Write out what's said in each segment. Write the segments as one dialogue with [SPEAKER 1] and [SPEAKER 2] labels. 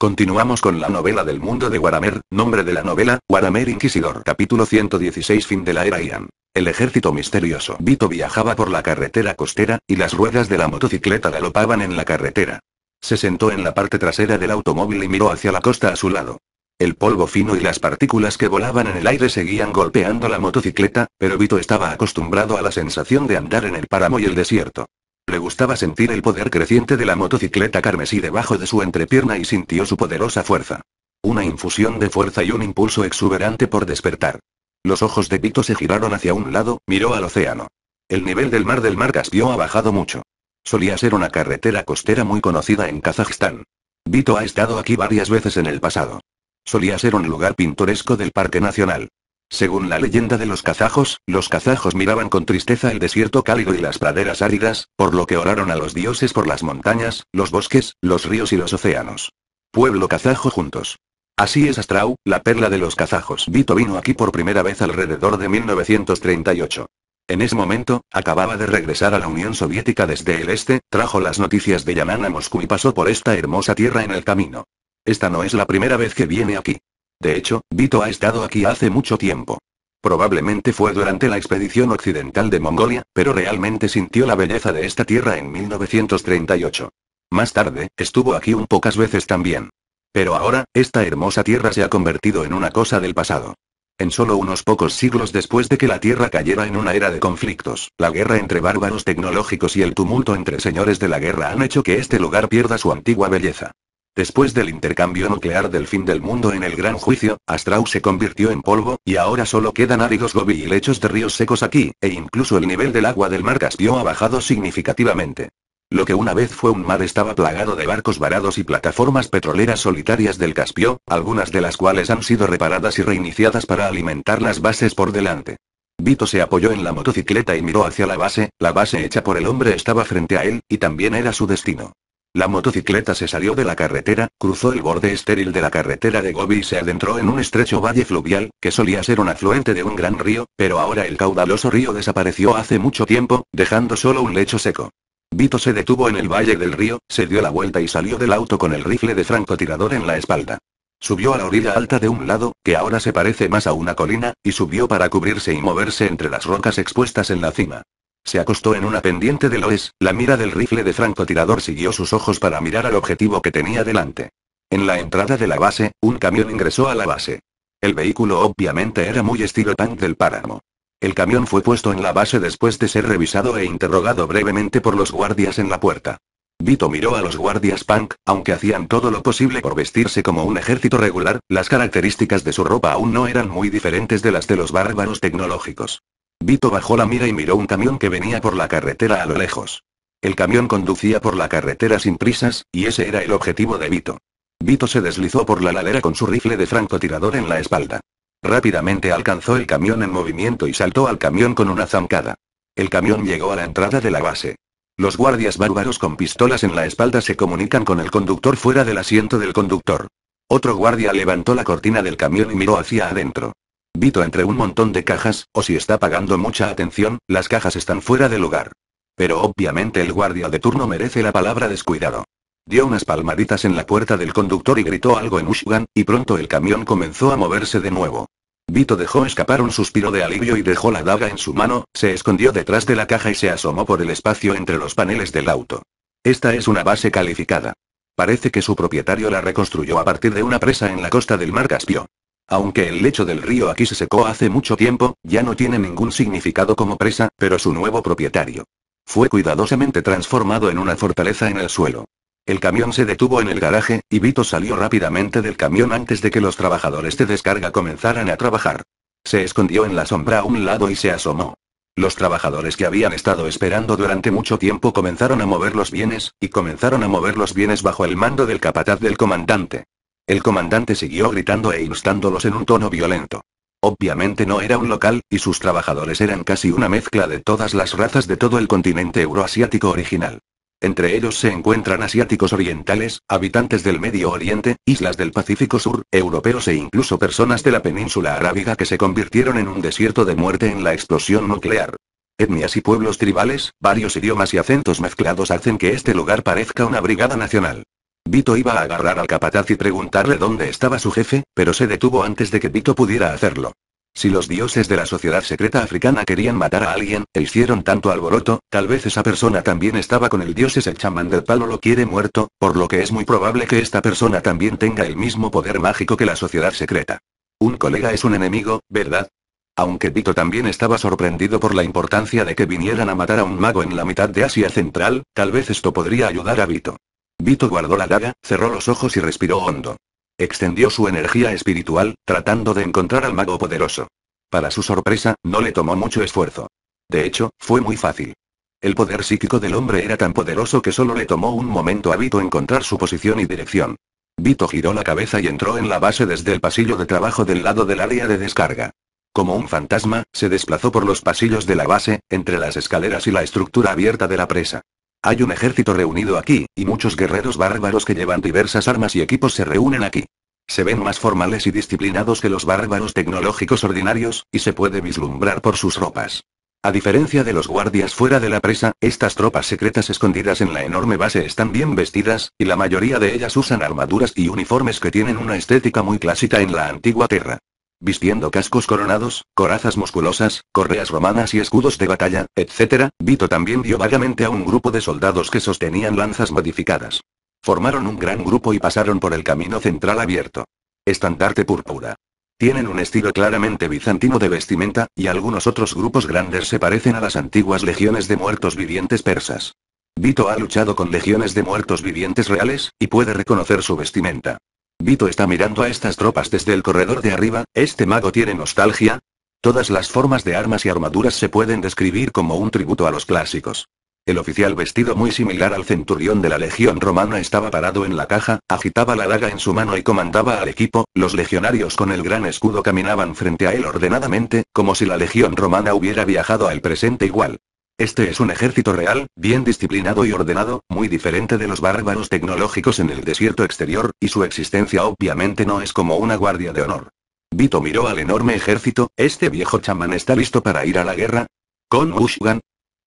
[SPEAKER 1] Continuamos con la novela del mundo de Guaramer, nombre de la novela, Guaramer Inquisidor, capítulo 116, fin de la era Ian. El ejército misterioso Vito viajaba por la carretera costera, y las ruedas de la motocicleta galopaban en la carretera. Se sentó en la parte trasera del automóvil y miró hacia la costa a su lado. El polvo fino y las partículas que volaban en el aire seguían golpeando la motocicleta, pero Vito estaba acostumbrado a la sensación de andar en el páramo y el desierto. Le gustaba sentir el poder creciente de la motocicleta carmesí debajo de su entrepierna y sintió su poderosa fuerza. Una infusión de fuerza y un impulso exuberante por despertar. Los ojos de Vito se giraron hacia un lado, miró al océano. El nivel del mar del Mar Caspio ha bajado mucho. Solía ser una carretera costera muy conocida en Kazajistán. Vito ha estado aquí varias veces en el pasado. Solía ser un lugar pintoresco del Parque Nacional. Según la leyenda de los kazajos, los kazajos miraban con tristeza el desierto cálido y las praderas áridas, por lo que oraron a los dioses por las montañas, los bosques, los ríos y los océanos. Pueblo kazajo juntos. Así es Astrau, la perla de los kazajos. Vito vino aquí por primera vez alrededor de 1938. En ese momento, acababa de regresar a la Unión Soviética desde el este, trajo las noticias de Yanana a Moscú y pasó por esta hermosa tierra en el camino. Esta no es la primera vez que viene aquí. De hecho, Vito ha estado aquí hace mucho tiempo. Probablemente fue durante la expedición occidental de Mongolia, pero realmente sintió la belleza de esta tierra en 1938. Más tarde, estuvo aquí un pocas veces también. Pero ahora, esta hermosa tierra se ha convertido en una cosa del pasado. En solo unos pocos siglos después de que la Tierra cayera en una era de conflictos, la guerra entre bárbaros tecnológicos y el tumulto entre señores de la guerra han hecho que este lugar pierda su antigua belleza. Después del intercambio nuclear del fin del mundo en el Gran Juicio, Astrau se convirtió en polvo, y ahora solo quedan áridos gobi y lechos de ríos secos aquí, e incluso el nivel del agua del mar Caspio ha bajado significativamente. Lo que una vez fue un mar estaba plagado de barcos varados y plataformas petroleras solitarias del Caspio, algunas de las cuales han sido reparadas y reiniciadas para alimentar las bases por delante. Vito se apoyó en la motocicleta y miró hacia la base, la base hecha por el hombre estaba frente a él, y también era su destino. La motocicleta se salió de la carretera, cruzó el borde estéril de la carretera de Gobi y se adentró en un estrecho valle fluvial, que solía ser un afluente de un gran río, pero ahora el caudaloso río desapareció hace mucho tiempo, dejando solo un lecho seco. Vito se detuvo en el valle del río, se dio la vuelta y salió del auto con el rifle de francotirador en la espalda. Subió a la orilla alta de un lado, que ahora se parece más a una colina, y subió para cubrirse y moverse entre las rocas expuestas en la cima. Se acostó en una pendiente de loes. la mira del rifle de francotirador siguió sus ojos para mirar al objetivo que tenía delante. En la entrada de la base, un camión ingresó a la base. El vehículo obviamente era muy estilo tank del páramo. El camión fue puesto en la base después de ser revisado e interrogado brevemente por los guardias en la puerta. Vito miró a los guardias punk, aunque hacían todo lo posible por vestirse como un ejército regular, las características de su ropa aún no eran muy diferentes de las de los bárbaros tecnológicos. Vito bajó la mira y miró un camión que venía por la carretera a lo lejos. El camión conducía por la carretera sin prisas, y ese era el objetivo de Vito. Vito se deslizó por la ladera con su rifle de francotirador en la espalda. Rápidamente alcanzó el camión en movimiento y saltó al camión con una zancada. El camión llegó a la entrada de la base. Los guardias bárbaros con pistolas en la espalda se comunican con el conductor fuera del asiento del conductor. Otro guardia levantó la cortina del camión y miró hacia adentro. Vito entre un montón de cajas, o si está pagando mucha atención, las cajas están fuera de lugar. Pero obviamente el guardia de turno merece la palabra descuidado. Dio unas palmaditas en la puerta del conductor y gritó algo en Ushugan, y pronto el camión comenzó a moverse de nuevo. Vito dejó escapar un suspiro de alivio y dejó la daga en su mano, se escondió detrás de la caja y se asomó por el espacio entre los paneles del auto. Esta es una base calificada. Parece que su propietario la reconstruyó a partir de una presa en la costa del mar Caspio. Aunque el lecho del río aquí se secó hace mucho tiempo, ya no tiene ningún significado como presa, pero su nuevo propietario. Fue cuidadosamente transformado en una fortaleza en el suelo. El camión se detuvo en el garaje, y Vito salió rápidamente del camión antes de que los trabajadores de descarga comenzaran a trabajar. Se escondió en la sombra a un lado y se asomó. Los trabajadores que habían estado esperando durante mucho tiempo comenzaron a mover los bienes, y comenzaron a mover los bienes bajo el mando del capataz del comandante. El comandante siguió gritando e instándolos en un tono violento. Obviamente no era un local, y sus trabajadores eran casi una mezcla de todas las razas de todo el continente euroasiático original. Entre ellos se encuentran asiáticos orientales, habitantes del Medio Oriente, islas del Pacífico Sur, europeos e incluso personas de la península arábiga que se convirtieron en un desierto de muerte en la explosión nuclear. Etnias y pueblos tribales, varios idiomas y acentos mezclados hacen que este lugar parezca una brigada nacional. Vito iba a agarrar al capataz y preguntarle dónde estaba su jefe, pero se detuvo antes de que Vito pudiera hacerlo. Si los dioses de la sociedad secreta africana querían matar a alguien, e hicieron tanto alboroto, tal vez esa persona también estaba con el dios ese chamán del palo lo quiere muerto, por lo que es muy probable que esta persona también tenga el mismo poder mágico que la sociedad secreta. Un colega es un enemigo, ¿verdad? Aunque Vito también estaba sorprendido por la importancia de que vinieran a matar a un mago en la mitad de Asia Central, tal vez esto podría ayudar a Vito. Vito guardó la daga, cerró los ojos y respiró hondo. Extendió su energía espiritual, tratando de encontrar al mago poderoso. Para su sorpresa, no le tomó mucho esfuerzo. De hecho, fue muy fácil. El poder psíquico del hombre era tan poderoso que solo le tomó un momento a Vito encontrar su posición y dirección. Vito giró la cabeza y entró en la base desde el pasillo de trabajo del lado del área de descarga. Como un fantasma, se desplazó por los pasillos de la base, entre las escaleras y la estructura abierta de la presa. Hay un ejército reunido aquí, y muchos guerreros bárbaros que llevan diversas armas y equipos se reúnen aquí. Se ven más formales y disciplinados que los bárbaros tecnológicos ordinarios, y se puede vislumbrar por sus ropas. A diferencia de los guardias fuera de la presa, estas tropas secretas escondidas en la enorme base están bien vestidas, y la mayoría de ellas usan armaduras y uniformes que tienen una estética muy clásica en la antigua Tierra. Vistiendo cascos coronados, corazas musculosas, correas romanas y escudos de batalla, etc., Vito también vio vagamente a un grupo de soldados que sostenían lanzas modificadas. Formaron un gran grupo y pasaron por el camino central abierto. Estandarte púrpura. Tienen un estilo claramente bizantino de vestimenta, y algunos otros grupos grandes se parecen a las antiguas legiones de muertos vivientes persas. Vito ha luchado con legiones de muertos vivientes reales, y puede reconocer su vestimenta. Vito está mirando a estas tropas desde el corredor de arriba, este mago tiene nostalgia. Todas las formas de armas y armaduras se pueden describir como un tributo a los clásicos. El oficial vestido muy similar al centurión de la legión romana estaba parado en la caja, agitaba la daga en su mano y comandaba al equipo, los legionarios con el gran escudo caminaban frente a él ordenadamente, como si la legión romana hubiera viajado al presente igual. Este es un ejército real, bien disciplinado y ordenado, muy diferente de los bárbaros tecnológicos en el desierto exterior, y su existencia obviamente no es como una guardia de honor. Vito miró al enorme ejército, ¿este viejo chamán está listo para ir a la guerra? ¿Con Bushgan?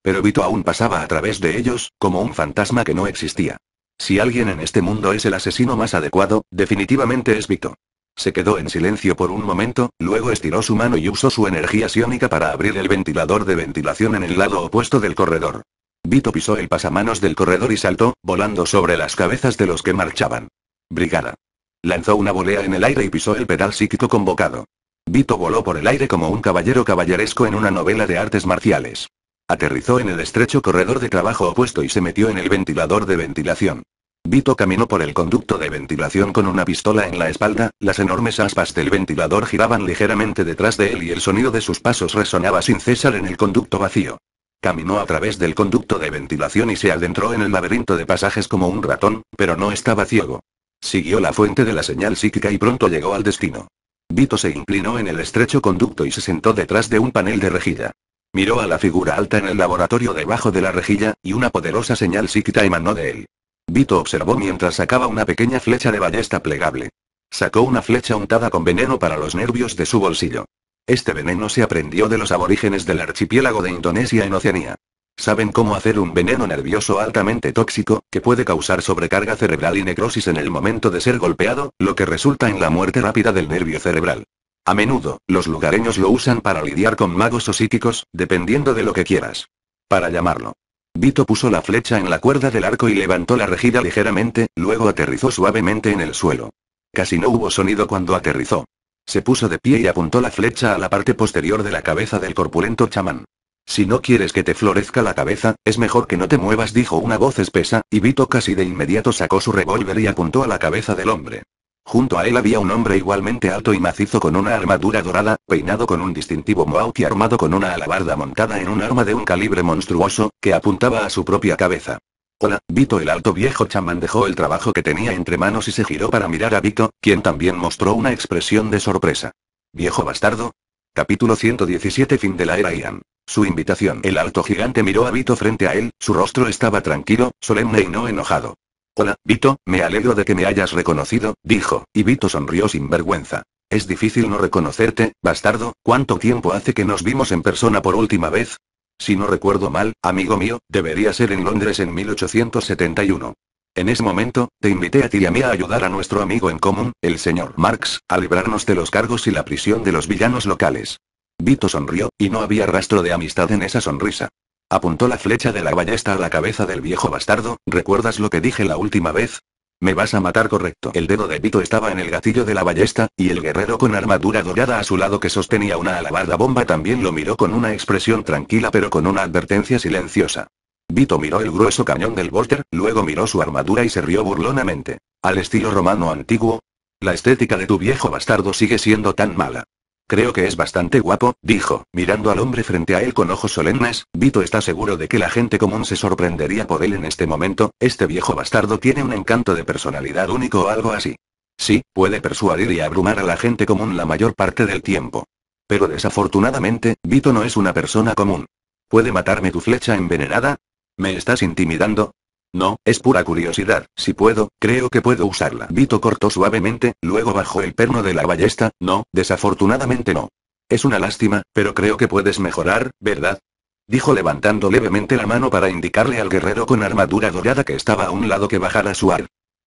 [SPEAKER 1] Pero Vito aún pasaba a través de ellos, como un fantasma que no existía. Si alguien en este mundo es el asesino más adecuado, definitivamente es Vito. Se quedó en silencio por un momento, luego estiró su mano y usó su energía siónica para abrir el ventilador de ventilación en el lado opuesto del corredor. Vito pisó el pasamanos del corredor y saltó, volando sobre las cabezas de los que marchaban. Brigada. Lanzó una volea en el aire y pisó el pedal psíquico convocado. Vito voló por el aire como un caballero caballeresco en una novela de artes marciales. Aterrizó en el estrecho corredor de trabajo opuesto y se metió en el ventilador de ventilación. Vito caminó por el conducto de ventilación con una pistola en la espalda, las enormes aspas del ventilador giraban ligeramente detrás de él y el sonido de sus pasos resonaba sin cesar en el conducto vacío. Caminó a través del conducto de ventilación y se adentró en el laberinto de pasajes como un ratón, pero no estaba ciego. Siguió la fuente de la señal psíquica y pronto llegó al destino. Vito se inclinó en el estrecho conducto y se sentó detrás de un panel de rejilla. Miró a la figura alta en el laboratorio debajo de la rejilla, y una poderosa señal psíquica emanó de él. Vito observó mientras sacaba una pequeña flecha de ballesta plegable. Sacó una flecha untada con veneno para los nervios de su bolsillo. Este veneno se aprendió de los aborígenes del archipiélago de Indonesia en Oceanía. Saben cómo hacer un veneno nervioso altamente tóxico, que puede causar sobrecarga cerebral y necrosis en el momento de ser golpeado, lo que resulta en la muerte rápida del nervio cerebral. A menudo, los lugareños lo usan para lidiar con magos o psíquicos, dependiendo de lo que quieras. Para llamarlo Vito puso la flecha en la cuerda del arco y levantó la regida ligeramente, luego aterrizó suavemente en el suelo. Casi no hubo sonido cuando aterrizó. Se puso de pie y apuntó la flecha a la parte posterior de la cabeza del corpulento chamán. Si no quieres que te florezca la cabeza, es mejor que no te muevas, dijo una voz espesa, y Vito casi de inmediato sacó su revólver y apuntó a la cabeza del hombre. Junto a él había un hombre igualmente alto y macizo con una armadura dorada, peinado con un distintivo mohawk y armado con una alabarda montada en un arma de un calibre monstruoso, que apuntaba a su propia cabeza. Hola, Vito el alto viejo chamán dejó el trabajo que tenía entre manos y se giró para mirar a Vito, quien también mostró una expresión de sorpresa. Viejo bastardo. Capítulo 117 Fin de la era Ian. Su invitación. El alto gigante miró a Vito frente a él, su rostro estaba tranquilo, solemne y no enojado. Hola, Vito, me alegro de que me hayas reconocido, dijo, y Vito sonrió sin vergüenza. Es difícil no reconocerte, bastardo, ¿cuánto tiempo hace que nos vimos en persona por última vez? Si no recuerdo mal, amigo mío, debería ser en Londres en 1871. En ese momento, te invité a ti y a mí a ayudar a nuestro amigo en común, el señor Marx, a librarnos de los cargos y la prisión de los villanos locales. Vito sonrió, y no había rastro de amistad en esa sonrisa. Apuntó la flecha de la ballesta a la cabeza del viejo bastardo, ¿recuerdas lo que dije la última vez? Me vas a matar correcto. El dedo de Vito estaba en el gatillo de la ballesta, y el guerrero con armadura dorada a su lado que sostenía una alabarda bomba también lo miró con una expresión tranquila pero con una advertencia silenciosa. Vito miró el grueso cañón del Volter, luego miró su armadura y se rió burlonamente. Al estilo romano antiguo. La estética de tu viejo bastardo sigue siendo tan mala. Creo que es bastante guapo, dijo, mirando al hombre frente a él con ojos solemnes, Vito está seguro de que la gente común se sorprendería por él en este momento, este viejo bastardo tiene un encanto de personalidad único o algo así. Sí, puede persuadir y abrumar a la gente común la mayor parte del tiempo. Pero desafortunadamente, Vito no es una persona común. ¿Puede matarme tu flecha envenenada? ¿Me estás intimidando? No, es pura curiosidad, si puedo, creo que puedo usarla. Vito cortó suavemente, luego bajó el perno de la ballesta, no, desafortunadamente no. Es una lástima, pero creo que puedes mejorar, ¿verdad? Dijo levantando levemente la mano para indicarle al guerrero con armadura dorada que estaba a un lado que bajara su ar.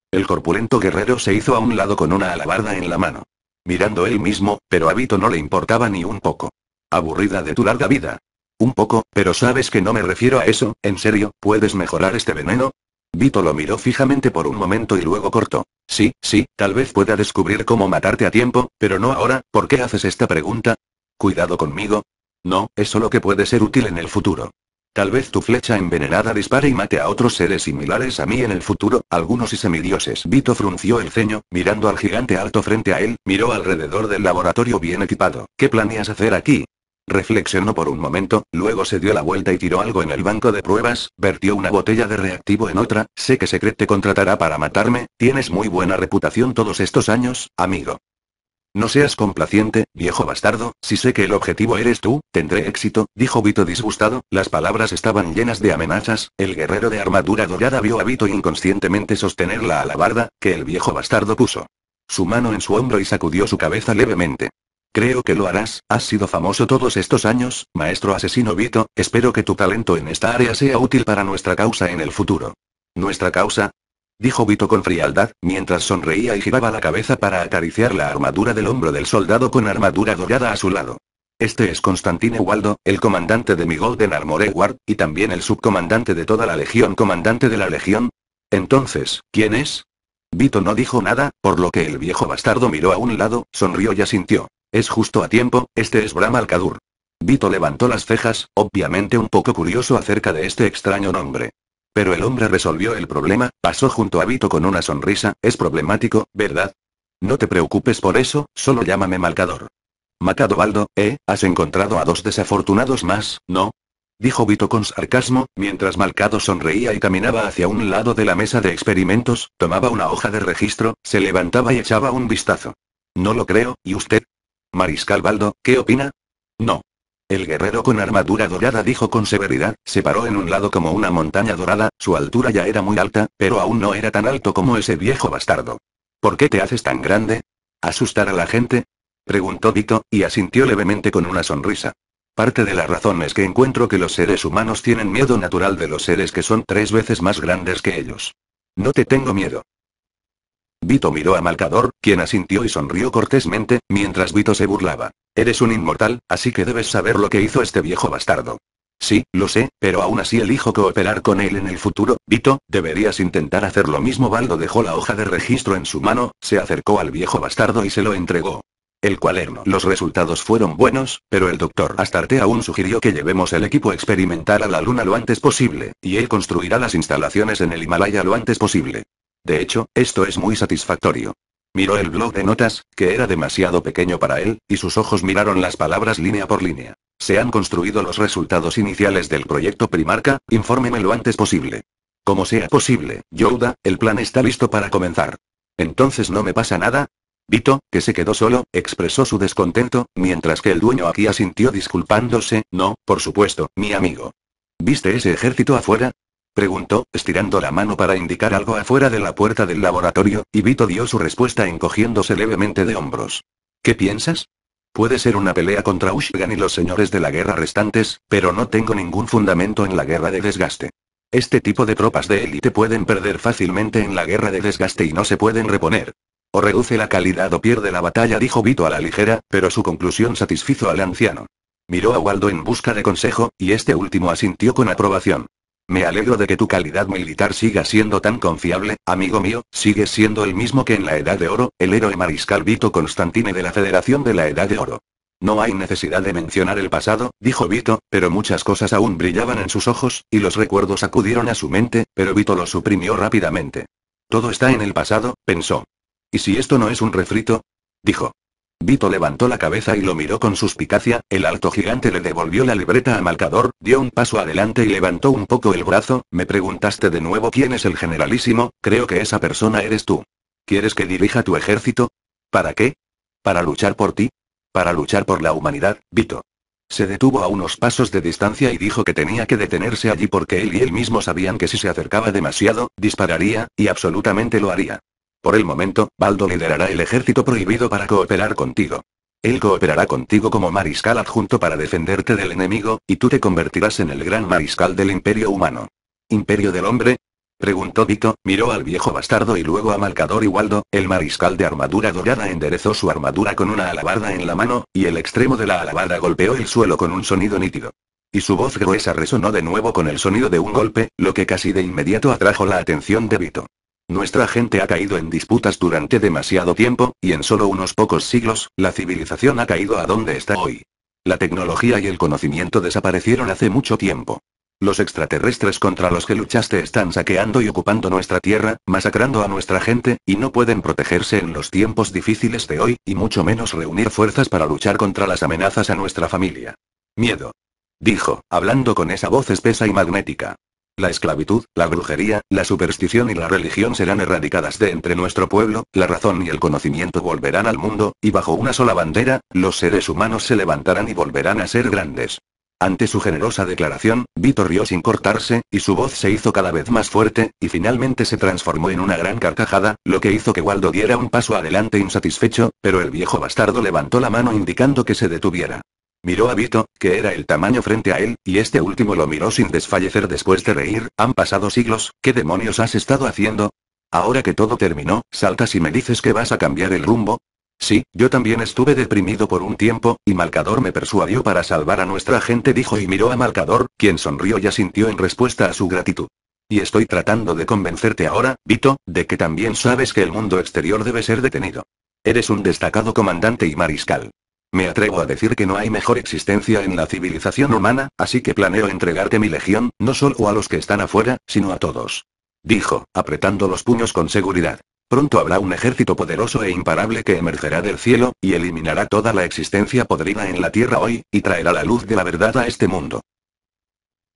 [SPEAKER 1] El corpulento guerrero se hizo a un lado con una alabarda en la mano. Mirando él mismo, pero a Vito no le importaba ni un poco. Aburrida de tu larga vida, un poco, pero sabes que no me refiero a eso, en serio, ¿puedes mejorar este veneno? Vito lo miró fijamente por un momento y luego cortó. Sí, sí, tal vez pueda descubrir cómo matarte a tiempo, pero no ahora, ¿por qué haces esta pregunta? Cuidado conmigo. No, es solo que puede ser útil en el futuro. Tal vez tu flecha envenenada dispare y mate a otros seres similares a mí en el futuro, algunos y semidioses. Vito frunció el ceño, mirando al gigante alto frente a él, miró alrededor del laboratorio bien equipado. ¿Qué planeas hacer aquí? Reflexionó por un momento, luego se dio la vuelta y tiró algo en el banco de pruebas, vertió una botella de reactivo en otra, sé que Secret te contratará para matarme, tienes muy buena reputación todos estos años, amigo. No seas complaciente, viejo bastardo, si sé que el objetivo eres tú, tendré éxito, dijo Vito disgustado, las palabras estaban llenas de amenazas, el guerrero de armadura dorada vio a Vito inconscientemente sostener la alabarda, que el viejo bastardo puso. Su mano en su hombro y sacudió su cabeza levemente. Creo que lo harás, has sido famoso todos estos años, maestro asesino Vito, espero que tu talento en esta área sea útil para nuestra causa en el futuro. ¿Nuestra causa? Dijo Vito con frialdad, mientras sonreía y giraba la cabeza para acariciar la armadura del hombro del soldado con armadura dorada a su lado. Este es Constantine Waldo, el comandante de mi Golden Armor Guard, y también el subcomandante de toda la Legión Comandante de la Legión. Entonces, ¿quién es? Vito no dijo nada, por lo que el viejo bastardo miró a un lado, sonrió y asintió. Es justo a tiempo, este es Bram Alcadur. Vito levantó las cejas, obviamente un poco curioso acerca de este extraño nombre. Pero el hombre resolvió el problema, pasó junto a Vito con una sonrisa, es problemático, ¿verdad? No te preocupes por eso, solo llámame Malcador. Macadobaldo, ¿eh? Has encontrado a dos desafortunados más, ¿no? dijo Vito con sarcasmo, mientras Malcado sonreía y caminaba hacia un lado de la mesa de experimentos, tomaba una hoja de registro, se levantaba y echaba un vistazo. No lo creo, ¿y usted? Mariscal Baldo, ¿qué opina? No. El guerrero con armadura dorada dijo con severidad, se paró en un lado como una montaña dorada, su altura ya era muy alta, pero aún no era tan alto como ese viejo bastardo. ¿Por qué te haces tan grande? ¿Asustar a la gente? Preguntó Vito, y asintió levemente con una sonrisa. Parte de la razón es que encuentro que los seres humanos tienen miedo natural de los seres que son tres veces más grandes que ellos. No te tengo miedo. Vito miró a Malcador, quien asintió y sonrió cortésmente, mientras Vito se burlaba. Eres un inmortal, así que debes saber lo que hizo este viejo bastardo. Sí, lo sé, pero aún así elijo cooperar con él en el futuro. Vito, deberías intentar hacer lo mismo. Baldo dejó la hoja de registro en su mano, se acercó al viejo bastardo y se lo entregó. El cuaderno. Los resultados fueron buenos, pero el doctor Astarte aún sugirió que llevemos el equipo experimental a la Luna lo antes posible, y él construirá las instalaciones en el Himalaya lo antes posible. De hecho, esto es muy satisfactorio. Miró el blog de notas, que era demasiado pequeño para él, y sus ojos miraron las palabras línea por línea. Se han construido los resultados iniciales del proyecto Primarca, infórmeme lo antes posible. Como sea posible, Yoda, el plan está listo para comenzar. Entonces no me pasa nada, Vito, que se quedó solo, expresó su descontento, mientras que el dueño aquí asintió disculpándose, no, por supuesto, mi amigo. ¿Viste ese ejército afuera? Preguntó, estirando la mano para indicar algo afuera de la puerta del laboratorio, y Vito dio su respuesta encogiéndose levemente de hombros. ¿Qué piensas? Puede ser una pelea contra Ushigan y los señores de la guerra restantes, pero no tengo ningún fundamento en la guerra de desgaste. Este tipo de tropas de élite pueden perder fácilmente en la guerra de desgaste y no se pueden reponer reduce la calidad o pierde la batalla, dijo Vito a la ligera, pero su conclusión satisfizo al anciano. Miró a Waldo en busca de consejo, y este último asintió con aprobación. Me alegro de que tu calidad militar siga siendo tan confiable, amigo mío, sigues siendo el mismo que en la Edad de Oro, el héroe mariscal Vito Constantine de la Federación de la Edad de Oro. No hay necesidad de mencionar el pasado, dijo Vito, pero muchas cosas aún brillaban en sus ojos, y los recuerdos acudieron a su mente, pero Vito los suprimió rápidamente. Todo está en el pasado, pensó. ¿Y si esto no es un refrito? dijo. Vito levantó la cabeza y lo miró con suspicacia, el alto gigante le devolvió la libreta a marcador, dio un paso adelante y levantó un poco el brazo, me preguntaste de nuevo quién es el generalísimo, creo que esa persona eres tú. ¿Quieres que dirija tu ejército? ¿Para qué? ¿Para luchar por ti? Para luchar por la humanidad, Vito. Se detuvo a unos pasos de distancia y dijo que tenía que detenerse allí porque él y él mismo sabían que si se acercaba demasiado, dispararía, y absolutamente lo haría. Por el momento, Baldo liderará el ejército prohibido para cooperar contigo. Él cooperará contigo como mariscal adjunto para defenderte del enemigo, y tú te convertirás en el gran mariscal del imperio humano. ¿Imperio del hombre? Preguntó Vito, miró al viejo bastardo y luego a Marcador y Waldo, el mariscal de armadura dorada enderezó su armadura con una alabarda en la mano, y el extremo de la alabarda golpeó el suelo con un sonido nítido. Y su voz gruesa resonó de nuevo con el sonido de un golpe, lo que casi de inmediato atrajo la atención de Vito. Nuestra gente ha caído en disputas durante demasiado tiempo, y en solo unos pocos siglos, la civilización ha caído a donde está hoy. La tecnología y el conocimiento desaparecieron hace mucho tiempo. Los extraterrestres contra los que luchaste están saqueando y ocupando nuestra tierra, masacrando a nuestra gente, y no pueden protegerse en los tiempos difíciles de hoy, y mucho menos reunir fuerzas para luchar contra las amenazas a nuestra familia. Miedo. Dijo, hablando con esa voz espesa y magnética. La esclavitud, la brujería, la superstición y la religión serán erradicadas de entre nuestro pueblo, la razón y el conocimiento volverán al mundo, y bajo una sola bandera, los seres humanos se levantarán y volverán a ser grandes. Ante su generosa declaración, Vito rió sin cortarse, y su voz se hizo cada vez más fuerte, y finalmente se transformó en una gran carcajada, lo que hizo que Waldo diera un paso adelante insatisfecho, pero el viejo bastardo levantó la mano indicando que se detuviera. Miró a Vito, que era el tamaño frente a él, y este último lo miró sin desfallecer después de reír, han pasado siglos, ¿qué demonios has estado haciendo? Ahora que todo terminó, saltas y me dices que vas a cambiar el rumbo. Sí, yo también estuve deprimido por un tiempo, y Malcador me persuadió para salvar a nuestra gente, dijo y miró a Malcador, quien sonrió y asintió en respuesta a su gratitud. Y estoy tratando de convencerte ahora, Vito, de que también sabes que el mundo exterior debe ser detenido. Eres un destacado comandante y mariscal. Me atrevo a decir que no hay mejor existencia en la civilización humana, así que planeo entregarte mi legión, no solo a los que están afuera, sino a todos. Dijo, apretando los puños con seguridad. Pronto habrá un ejército poderoso e imparable que emergerá del cielo, y eliminará toda la existencia podrida en la tierra hoy, y traerá la luz de la verdad a este mundo.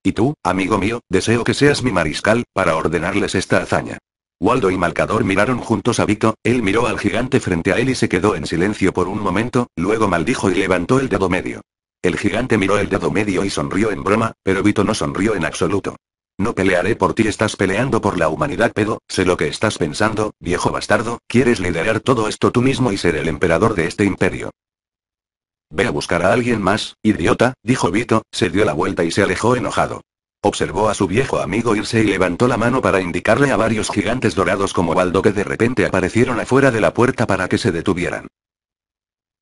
[SPEAKER 1] Y tú, amigo mío, deseo que seas mi mariscal, para ordenarles esta hazaña. Waldo y Malcador miraron juntos a Vito, él miró al gigante frente a él y se quedó en silencio por un momento, luego maldijo y levantó el dedo medio. El gigante miró el dedo medio y sonrió en broma, pero Vito no sonrió en absoluto. No pelearé por ti, estás peleando por la humanidad, pedo, sé lo que estás pensando, viejo bastardo, quieres liderar todo esto tú mismo y ser el emperador de este imperio. Ve a buscar a alguien más, idiota, dijo Vito, se dio la vuelta y se alejó enojado. Observó a su viejo amigo irse y levantó la mano para indicarle a varios gigantes dorados como Baldo que de repente aparecieron afuera de la puerta para que se detuvieran.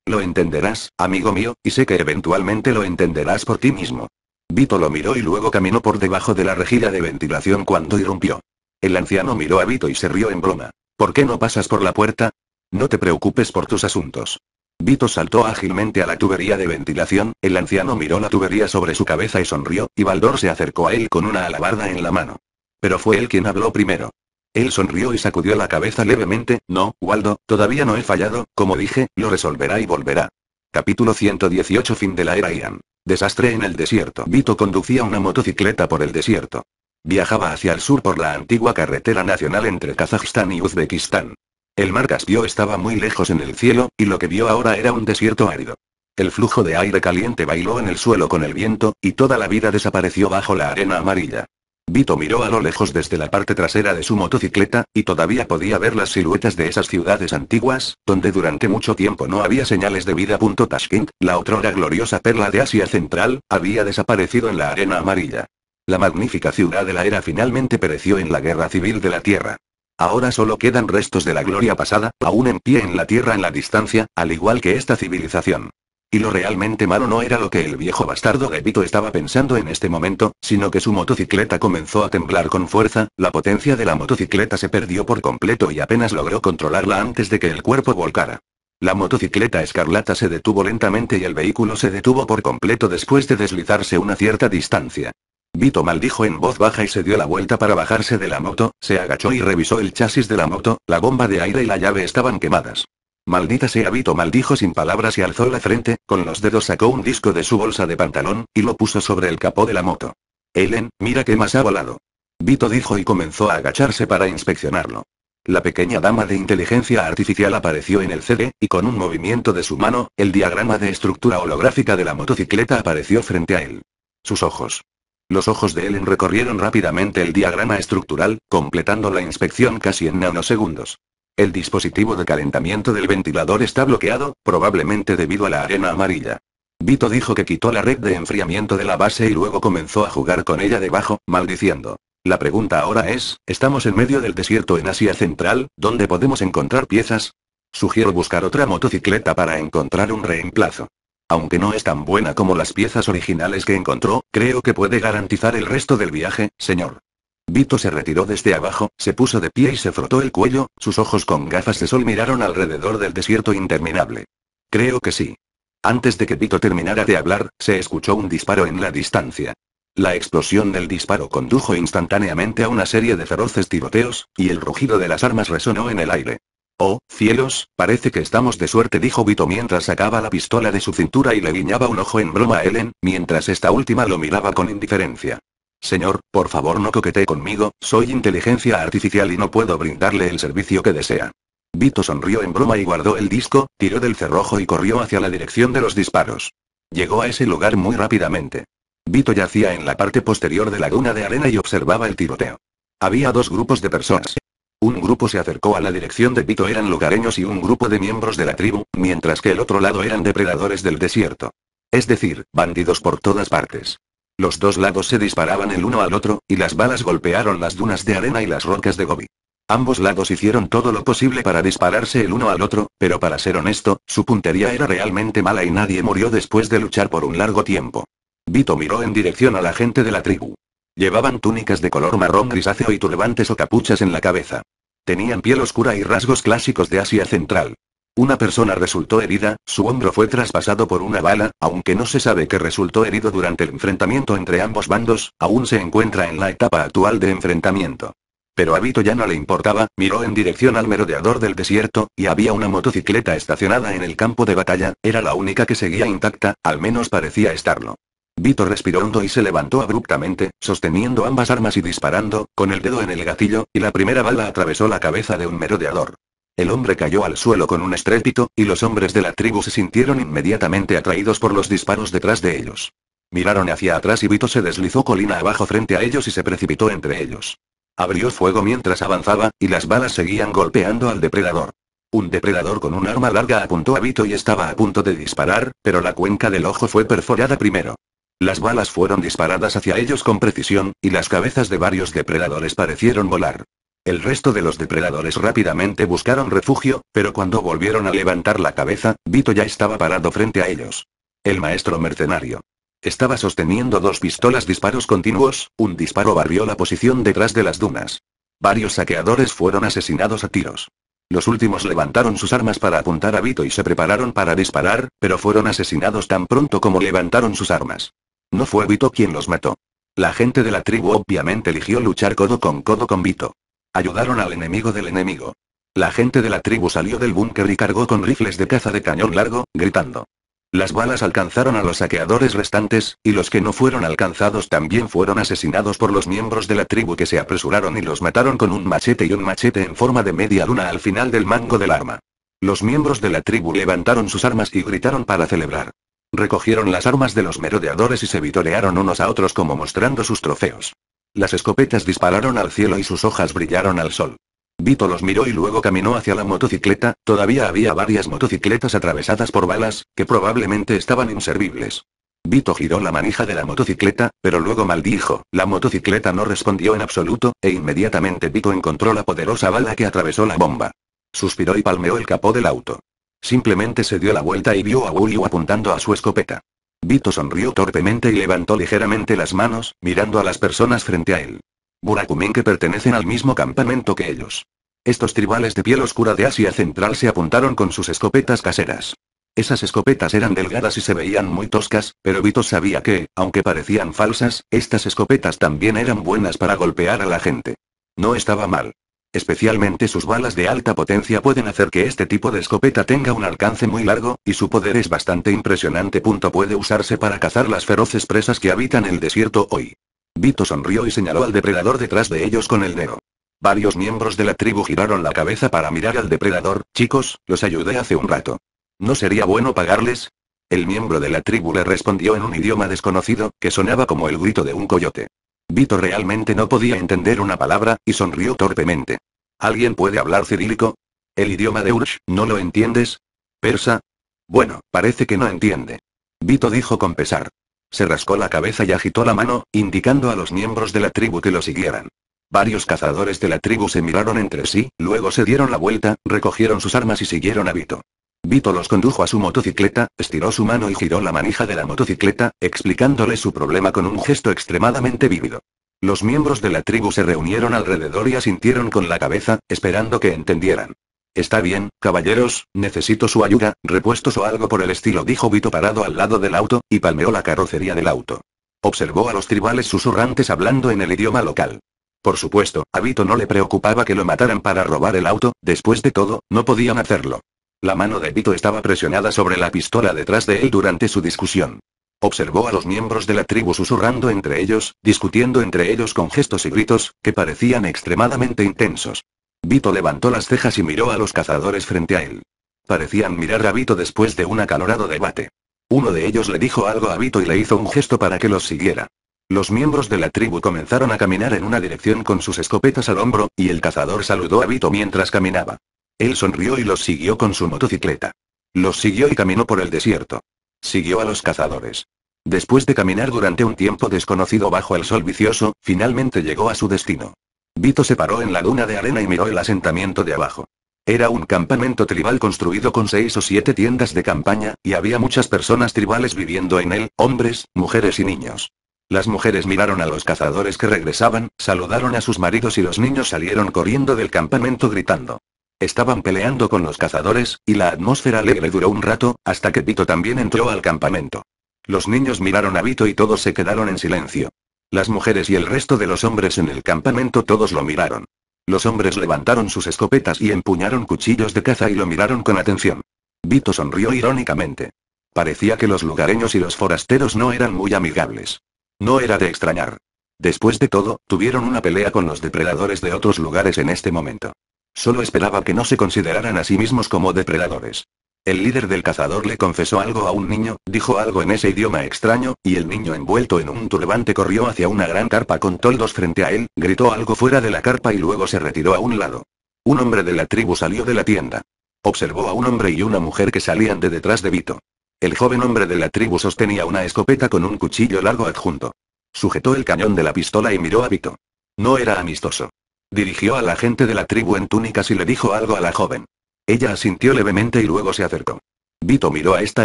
[SPEAKER 1] Lo entenderás, amigo mío, y sé que eventualmente lo entenderás por ti mismo. Vito lo miró y luego caminó por debajo de la rejilla de ventilación cuando irrumpió. El anciano miró a Vito y se rió en broma. ¿Por qué no pasas por la puerta? No te preocupes por tus asuntos. Vito saltó ágilmente a la tubería de ventilación, el anciano miró la tubería sobre su cabeza y sonrió, y Baldor se acercó a él con una alabarda en la mano. Pero fue él quien habló primero. Él sonrió y sacudió la cabeza levemente, no, Waldo, todavía no he fallado, como dije, lo resolverá y volverá. Capítulo 118 Fin de la era Ian. Desastre en el desierto. Vito conducía una motocicleta por el desierto. Viajaba hacia el sur por la antigua carretera nacional entre Kazajstán y Uzbekistán. El mar Caspio estaba muy lejos en el cielo, y lo que vio ahora era un desierto árido. El flujo de aire caliente bailó en el suelo con el viento, y toda la vida desapareció bajo la arena amarilla. Vito miró a lo lejos desde la parte trasera de su motocicleta, y todavía podía ver las siluetas de esas ciudades antiguas, donde durante mucho tiempo no había señales de vida. Tashkent, la otrora gloriosa perla de Asia Central, había desaparecido en la arena amarilla. La magnífica ciudad de la era finalmente pereció en la guerra civil de la Tierra. Ahora solo quedan restos de la gloria pasada, aún en pie en la tierra en la distancia, al igual que esta civilización. Y lo realmente malo no era lo que el viejo bastardo Gebito estaba pensando en este momento, sino que su motocicleta comenzó a temblar con fuerza, la potencia de la motocicleta se perdió por completo y apenas logró controlarla antes de que el cuerpo volcara. La motocicleta escarlata se detuvo lentamente y el vehículo se detuvo por completo después de deslizarse una cierta distancia. Vito maldijo en voz baja y se dio la vuelta para bajarse de la moto, se agachó y revisó el chasis de la moto, la bomba de aire y la llave estaban quemadas. Maldita sea Vito maldijo sin palabras y alzó la frente, con los dedos sacó un disco de su bolsa de pantalón, y lo puso sobre el capó de la moto. Ellen, mira qué más ha volado. Vito dijo y comenzó a agacharse para inspeccionarlo. La pequeña dama de inteligencia artificial apareció en el CD, y con un movimiento de su mano, el diagrama de estructura holográfica de la motocicleta apareció frente a él. Sus ojos. Los ojos de Ellen recorrieron rápidamente el diagrama estructural, completando la inspección casi en nanosegundos. El dispositivo de calentamiento del ventilador está bloqueado, probablemente debido a la arena amarilla. Vito dijo que quitó la red de enfriamiento de la base y luego comenzó a jugar con ella debajo, maldiciendo. La pregunta ahora es, estamos en medio del desierto en Asia Central, donde podemos encontrar piezas? Sugiero buscar otra motocicleta para encontrar un reemplazo. Aunque no es tan buena como las piezas originales que encontró, creo que puede garantizar el resto del viaje, señor. Vito se retiró desde abajo, se puso de pie y se frotó el cuello, sus ojos con gafas de sol miraron alrededor del desierto interminable. Creo que sí. Antes de que Vito terminara de hablar, se escuchó un disparo en la distancia. La explosión del disparo condujo instantáneamente a una serie de feroces tiroteos, y el rugido de las armas resonó en el aire. Oh, cielos, parece que estamos de suerte, dijo Vito mientras sacaba la pistola de su cintura y le guiñaba un ojo en broma a Ellen, mientras esta última lo miraba con indiferencia. Señor, por favor no coquetee conmigo, soy inteligencia artificial y no puedo brindarle el servicio que desea. Vito sonrió en broma y guardó el disco, tiró del cerrojo y corrió hacia la dirección de los disparos. Llegó a ese lugar muy rápidamente. Vito yacía en la parte posterior de la duna de arena y observaba el tiroteo. Había dos grupos de personas. Un grupo se acercó a la dirección de Vito eran lugareños y un grupo de miembros de la tribu, mientras que el otro lado eran depredadores del desierto. Es decir, bandidos por todas partes. Los dos lados se disparaban el uno al otro, y las balas golpearon las dunas de arena y las rocas de Gobi. Ambos lados hicieron todo lo posible para dispararse el uno al otro, pero para ser honesto, su puntería era realmente mala y nadie murió después de luchar por un largo tiempo. Vito miró en dirección a la gente de la tribu. Llevaban túnicas de color marrón grisáceo y turbantes o capuchas en la cabeza. Tenían piel oscura y rasgos clásicos de Asia Central. Una persona resultó herida, su hombro fue traspasado por una bala, aunque no se sabe que resultó herido durante el enfrentamiento entre ambos bandos, aún se encuentra en la etapa actual de enfrentamiento. Pero a Vito ya no le importaba, miró en dirección al merodeador del desierto, y había una motocicleta estacionada en el campo de batalla, era la única que seguía intacta, al menos parecía estarlo. Vito respiró hondo y se levantó abruptamente, sosteniendo ambas armas y disparando, con el dedo en el gatillo, y la primera bala atravesó la cabeza de un merodeador. El hombre cayó al suelo con un estrépito, y los hombres de la tribu se sintieron inmediatamente atraídos por los disparos detrás de ellos. Miraron hacia atrás y Vito se deslizó colina abajo frente a ellos y se precipitó entre ellos. Abrió fuego mientras avanzaba, y las balas seguían golpeando al depredador. Un depredador con un arma larga apuntó a Vito y estaba a punto de disparar, pero la cuenca del ojo fue perforada primero. Las balas fueron disparadas hacia ellos con precisión, y las cabezas de varios depredadores parecieron volar. El resto de los depredadores rápidamente buscaron refugio, pero cuando volvieron a levantar la cabeza, Vito ya estaba parado frente a ellos. El maestro mercenario. Estaba sosteniendo dos pistolas disparos continuos, un disparo barrió la posición detrás de las dunas. Varios saqueadores fueron asesinados a tiros. Los últimos levantaron sus armas para apuntar a Vito y se prepararon para disparar, pero fueron asesinados tan pronto como levantaron sus armas. No fue Vito quien los mató. La gente de la tribu obviamente eligió luchar codo con codo con Vito. Ayudaron al enemigo del enemigo. La gente de la tribu salió del búnker y cargó con rifles de caza de cañón largo, gritando. Las balas alcanzaron a los saqueadores restantes, y los que no fueron alcanzados también fueron asesinados por los miembros de la tribu que se apresuraron y los mataron con un machete y un machete en forma de media luna al final del mango del arma. Los miembros de la tribu levantaron sus armas y gritaron para celebrar. Recogieron las armas de los merodeadores y se vitorearon unos a otros como mostrando sus trofeos. Las escopetas dispararon al cielo y sus hojas brillaron al sol. Vito los miró y luego caminó hacia la motocicleta, todavía había varias motocicletas atravesadas por balas, que probablemente estaban inservibles. Vito giró la manija de la motocicleta, pero luego maldijo, la motocicleta no respondió en absoluto, e inmediatamente Vito encontró la poderosa bala que atravesó la bomba. Suspiró y palmeó el capó del auto. Simplemente se dio la vuelta y vio a Julio apuntando a su escopeta. Vito sonrió torpemente y levantó ligeramente las manos, mirando a las personas frente a él. Burakumin que pertenecen al mismo campamento que ellos. Estos tribales de piel oscura de Asia Central se apuntaron con sus escopetas caseras. Esas escopetas eran delgadas y se veían muy toscas, pero Vito sabía que, aunque parecían falsas, estas escopetas también eran buenas para golpear a la gente. No estaba mal. Especialmente sus balas de alta potencia pueden hacer que este tipo de escopeta tenga un alcance muy largo, y su poder es bastante impresionante. Punto puede usarse para cazar las feroces presas que habitan el desierto hoy. Vito sonrió y señaló al depredador detrás de ellos con el dedo. Varios miembros de la tribu giraron la cabeza para mirar al depredador, chicos, los ayudé hace un rato. ¿No sería bueno pagarles? El miembro de la tribu le respondió en un idioma desconocido, que sonaba como el grito de un coyote. Vito realmente no podía entender una palabra, y sonrió torpemente. ¿Alguien puede hablar cirílico? ¿El idioma de Ursh, no lo entiendes? ¿Persa? Bueno, parece que no entiende. Vito dijo con pesar. Se rascó la cabeza y agitó la mano, indicando a los miembros de la tribu que lo siguieran. Varios cazadores de la tribu se miraron entre sí, luego se dieron la vuelta, recogieron sus armas y siguieron a Vito. Vito los condujo a su motocicleta, estiró su mano y giró la manija de la motocicleta, explicándole su problema con un gesto extremadamente vívido. Los miembros de la tribu se reunieron alrededor y asintieron con la cabeza, esperando que entendieran. Está bien, caballeros, necesito su ayuda, repuestos o algo por el estilo, dijo Vito parado al lado del auto, y palmeó la carrocería del auto. Observó a los tribales susurrantes hablando en el idioma local. Por supuesto, a Vito no le preocupaba que lo mataran para robar el auto, después de todo, no podían hacerlo. La mano de Vito estaba presionada sobre la pistola detrás de él durante su discusión. Observó a los miembros de la tribu susurrando entre ellos, discutiendo entre ellos con gestos y gritos, que parecían extremadamente intensos. Vito levantó las cejas y miró a los cazadores frente a él. Parecían mirar a Vito después de un acalorado debate. Uno de ellos le dijo algo a Vito y le hizo un gesto para que los siguiera. Los miembros de la tribu comenzaron a caminar en una dirección con sus escopetas al hombro, y el cazador saludó a Vito mientras caminaba. Él sonrió y los siguió con su motocicleta. Los siguió y caminó por el desierto. Siguió a los cazadores. Después de caminar durante un tiempo desconocido bajo el sol vicioso, finalmente llegó a su destino. Vito se paró en la luna de arena y miró el asentamiento de abajo. Era un campamento tribal construido con seis o siete tiendas de campaña, y había muchas personas tribales viviendo en él, hombres, mujeres y niños. Las mujeres miraron a los cazadores que regresaban, saludaron a sus maridos y los niños salieron corriendo del campamento gritando. Estaban peleando con los cazadores, y la atmósfera alegre duró un rato, hasta que Vito también entró al campamento. Los niños miraron a Vito y todos se quedaron en silencio. Las mujeres y el resto de los hombres en el campamento todos lo miraron. Los hombres levantaron sus escopetas y empuñaron cuchillos de caza y lo miraron con atención. Vito sonrió irónicamente. Parecía que los lugareños y los forasteros no eran muy amigables. No era de extrañar. Después de todo, tuvieron una pelea con los depredadores de otros lugares en este momento. Solo esperaba que no se consideraran a sí mismos como depredadores. El líder del cazador le confesó algo a un niño, dijo algo en ese idioma extraño, y el niño envuelto en un turbante corrió hacia una gran carpa con toldos frente a él, gritó algo fuera de la carpa y luego se retiró a un lado. Un hombre de la tribu salió de la tienda. Observó a un hombre y una mujer que salían de detrás de Vito. El joven hombre de la tribu sostenía una escopeta con un cuchillo largo adjunto. Sujetó el cañón de la pistola y miró a Vito. No era amistoso. Dirigió a la gente de la tribu en túnicas y le dijo algo a la joven. Ella asintió levemente y luego se acercó. Vito miró a esta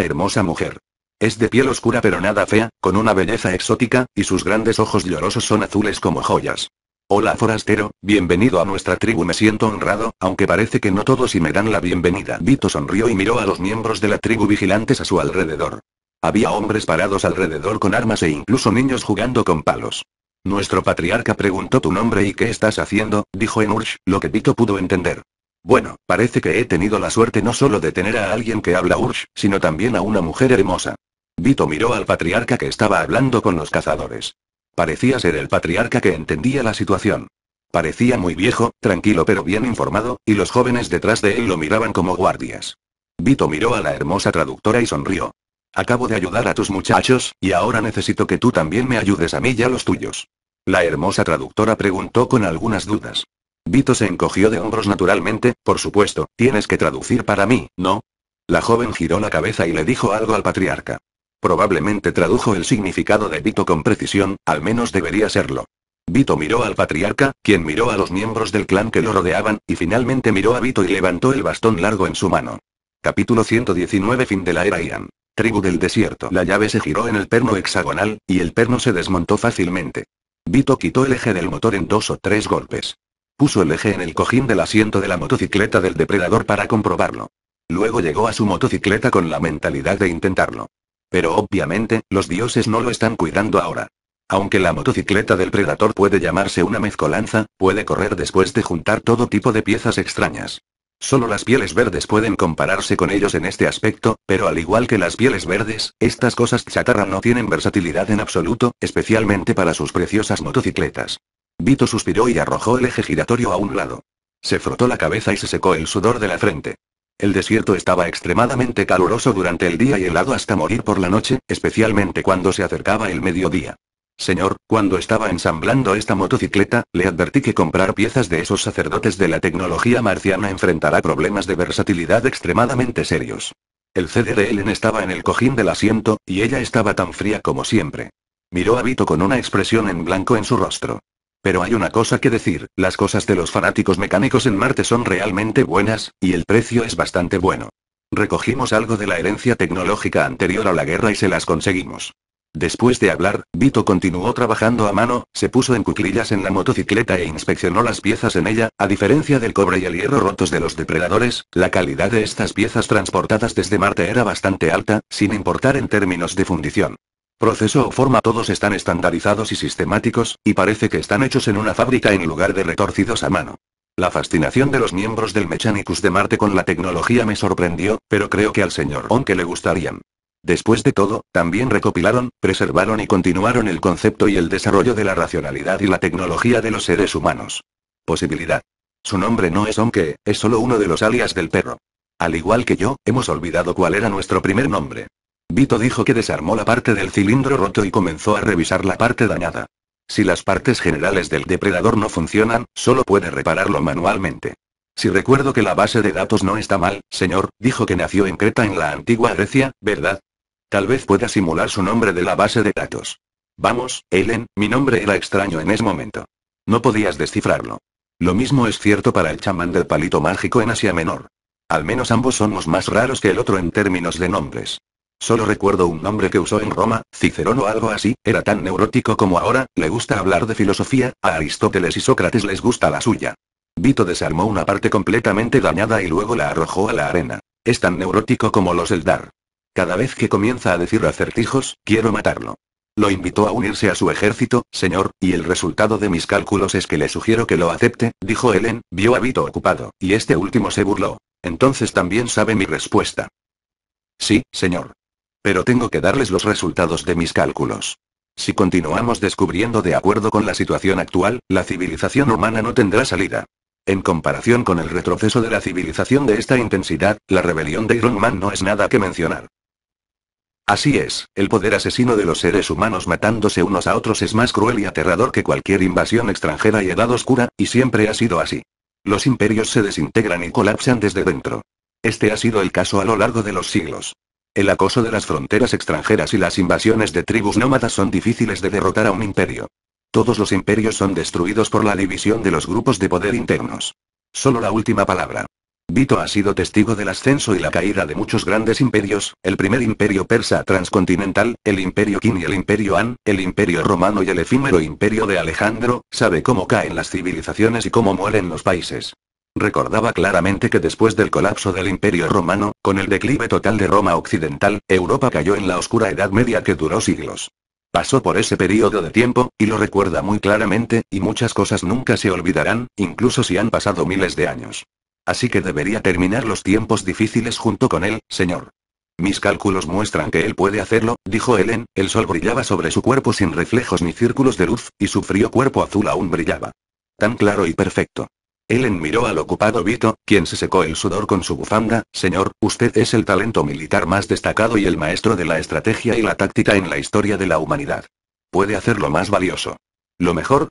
[SPEAKER 1] hermosa mujer. Es de piel oscura pero nada fea, con una belleza exótica, y sus grandes ojos llorosos son azules como joyas. Hola forastero, bienvenido a nuestra tribu. Me siento honrado, aunque parece que no todos y me dan la bienvenida. Vito sonrió y miró a los miembros de la tribu vigilantes a su alrededor. Había hombres parados alrededor con armas e incluso niños jugando con palos. Nuestro patriarca preguntó tu nombre y qué estás haciendo, dijo en Ursh, lo que Vito pudo entender. Bueno, parece que he tenido la suerte no solo de tener a alguien que habla Ursh, sino también a una mujer hermosa. Vito miró al patriarca que estaba hablando con los cazadores. Parecía ser el patriarca que entendía la situación. Parecía muy viejo, tranquilo pero bien informado, y los jóvenes detrás de él lo miraban como guardias. Vito miró a la hermosa traductora y sonrió. Acabo de ayudar a tus muchachos, y ahora necesito que tú también me ayudes a mí y a los tuyos. La hermosa traductora preguntó con algunas dudas. Vito se encogió de hombros naturalmente, por supuesto, tienes que traducir para mí, ¿no? La joven giró la cabeza y le dijo algo al patriarca. Probablemente tradujo el significado de Vito con precisión, al menos debería serlo. Vito miró al patriarca, quien miró a los miembros del clan que lo rodeaban, y finalmente miró a Vito y levantó el bastón largo en su mano. Capítulo 119 Fin de la era Ian. Tribu del desierto. La llave se giró en el perno hexagonal, y el perno se desmontó fácilmente. Vito quitó el eje del motor en dos o tres golpes. Puso el eje en el cojín del asiento de la motocicleta del depredador para comprobarlo. Luego llegó a su motocicleta con la mentalidad de intentarlo. Pero obviamente, los dioses no lo están cuidando ahora. Aunque la motocicleta del Predator puede llamarse una mezcolanza, puede correr después de juntar todo tipo de piezas extrañas. Solo las pieles verdes pueden compararse con ellos en este aspecto, pero al igual que las pieles verdes, estas cosas chatarra no tienen versatilidad en absoluto, especialmente para sus preciosas motocicletas. Vito suspiró y arrojó el eje giratorio a un lado. Se frotó la cabeza y se secó el sudor de la frente. El desierto estaba extremadamente caluroso durante el día y helado hasta morir por la noche, especialmente cuando se acercaba el mediodía. Señor, cuando estaba ensamblando esta motocicleta, le advertí que comprar piezas de esos sacerdotes de la tecnología marciana enfrentará problemas de versatilidad extremadamente serios. El CD de Ellen estaba en el cojín del asiento, y ella estaba tan fría como siempre. Miró a Vito con una expresión en blanco en su rostro. Pero hay una cosa que decir, las cosas de los fanáticos mecánicos en Marte son realmente buenas, y el precio es bastante bueno. Recogimos algo de la herencia tecnológica anterior a la guerra y se las conseguimos. Después de hablar, Vito continuó trabajando a mano, se puso en cuclillas en la motocicleta e inspeccionó las piezas en ella, a diferencia del cobre y el hierro rotos de los depredadores, la calidad de estas piezas transportadas desde Marte era bastante alta, sin importar en términos de fundición. Proceso o forma todos están estandarizados y sistemáticos, y parece que están hechos en una fábrica en lugar de retorcidos a mano. La fascinación de los miembros del Mechanicus de Marte con la tecnología me sorprendió, pero creo que al señor que le gustarían. Después de todo, también recopilaron, preservaron y continuaron el concepto y el desarrollo de la racionalidad y la tecnología de los seres humanos. Posibilidad. Su nombre no es Aunque, es solo uno de los alias del perro. Al igual que yo, hemos olvidado cuál era nuestro primer nombre. Vito dijo que desarmó la parte del cilindro roto y comenzó a revisar la parte dañada. Si las partes generales del depredador no funcionan, solo puede repararlo manualmente. Si recuerdo que la base de datos no está mal, señor, dijo que nació en Creta en la antigua Grecia, ¿verdad? Tal vez pueda simular su nombre de la base de datos. Vamos, Helen, mi nombre era extraño en ese momento. No podías descifrarlo. Lo mismo es cierto para el chamán del palito mágico en Asia Menor. Al menos ambos somos más raros que el otro en términos de nombres. Solo recuerdo un nombre que usó en Roma, Cicerón o algo así, era tan neurótico como ahora, le gusta hablar de filosofía, a Aristóteles y Sócrates les gusta la suya. Vito desarmó una parte completamente dañada y luego la arrojó a la arena. Es tan neurótico como los Eldar. Cada vez que comienza a decir acertijos, quiero matarlo. Lo invitó a unirse a su ejército, señor, y el resultado de mis cálculos es que le sugiero que lo acepte, dijo Helen, vio a Vito ocupado, y este último se burló. Entonces también sabe mi respuesta. Sí, señor. Pero tengo que darles los resultados de mis cálculos. Si continuamos descubriendo de acuerdo con la situación actual, la civilización humana no tendrá salida. En comparación con el retroceso de la civilización de esta intensidad, la rebelión de Iron Man no es nada que mencionar. Así es, el poder asesino de los seres humanos matándose unos a otros es más cruel y aterrador que cualquier invasión extranjera y edad oscura, y siempre ha sido así. Los imperios se desintegran y colapsan desde dentro. Este ha sido el caso a lo largo de los siglos. El acoso de las fronteras extranjeras y las invasiones de tribus nómadas son difíciles de derrotar a un imperio. Todos los imperios son destruidos por la división de los grupos de poder internos. Solo la última palabra. Vito ha sido testigo del ascenso y la caída de muchos grandes imperios, el primer imperio persa transcontinental, el imperio Qin y el imperio Han, el imperio romano y el efímero imperio de Alejandro, sabe cómo caen las civilizaciones y cómo mueren los países. Recordaba claramente que después del colapso del imperio romano, con el declive total de Roma occidental, Europa cayó en la oscura Edad Media que duró siglos. Pasó por ese periodo de tiempo, y lo recuerda muy claramente, y muchas cosas nunca se olvidarán, incluso si han pasado miles de años. Así que debería terminar los tiempos difíciles junto con él, señor. Mis cálculos muestran que él puede hacerlo, dijo Helen, el sol brillaba sobre su cuerpo sin reflejos ni círculos de luz, y su frío cuerpo azul aún brillaba. Tan claro y perfecto. Helen miró al ocupado Vito, quien se secó el sudor con su bufanda, Señor, usted es el talento militar más destacado y el maestro de la estrategia y la táctica en la historia de la humanidad. Puede hacerlo más valioso. Lo mejor,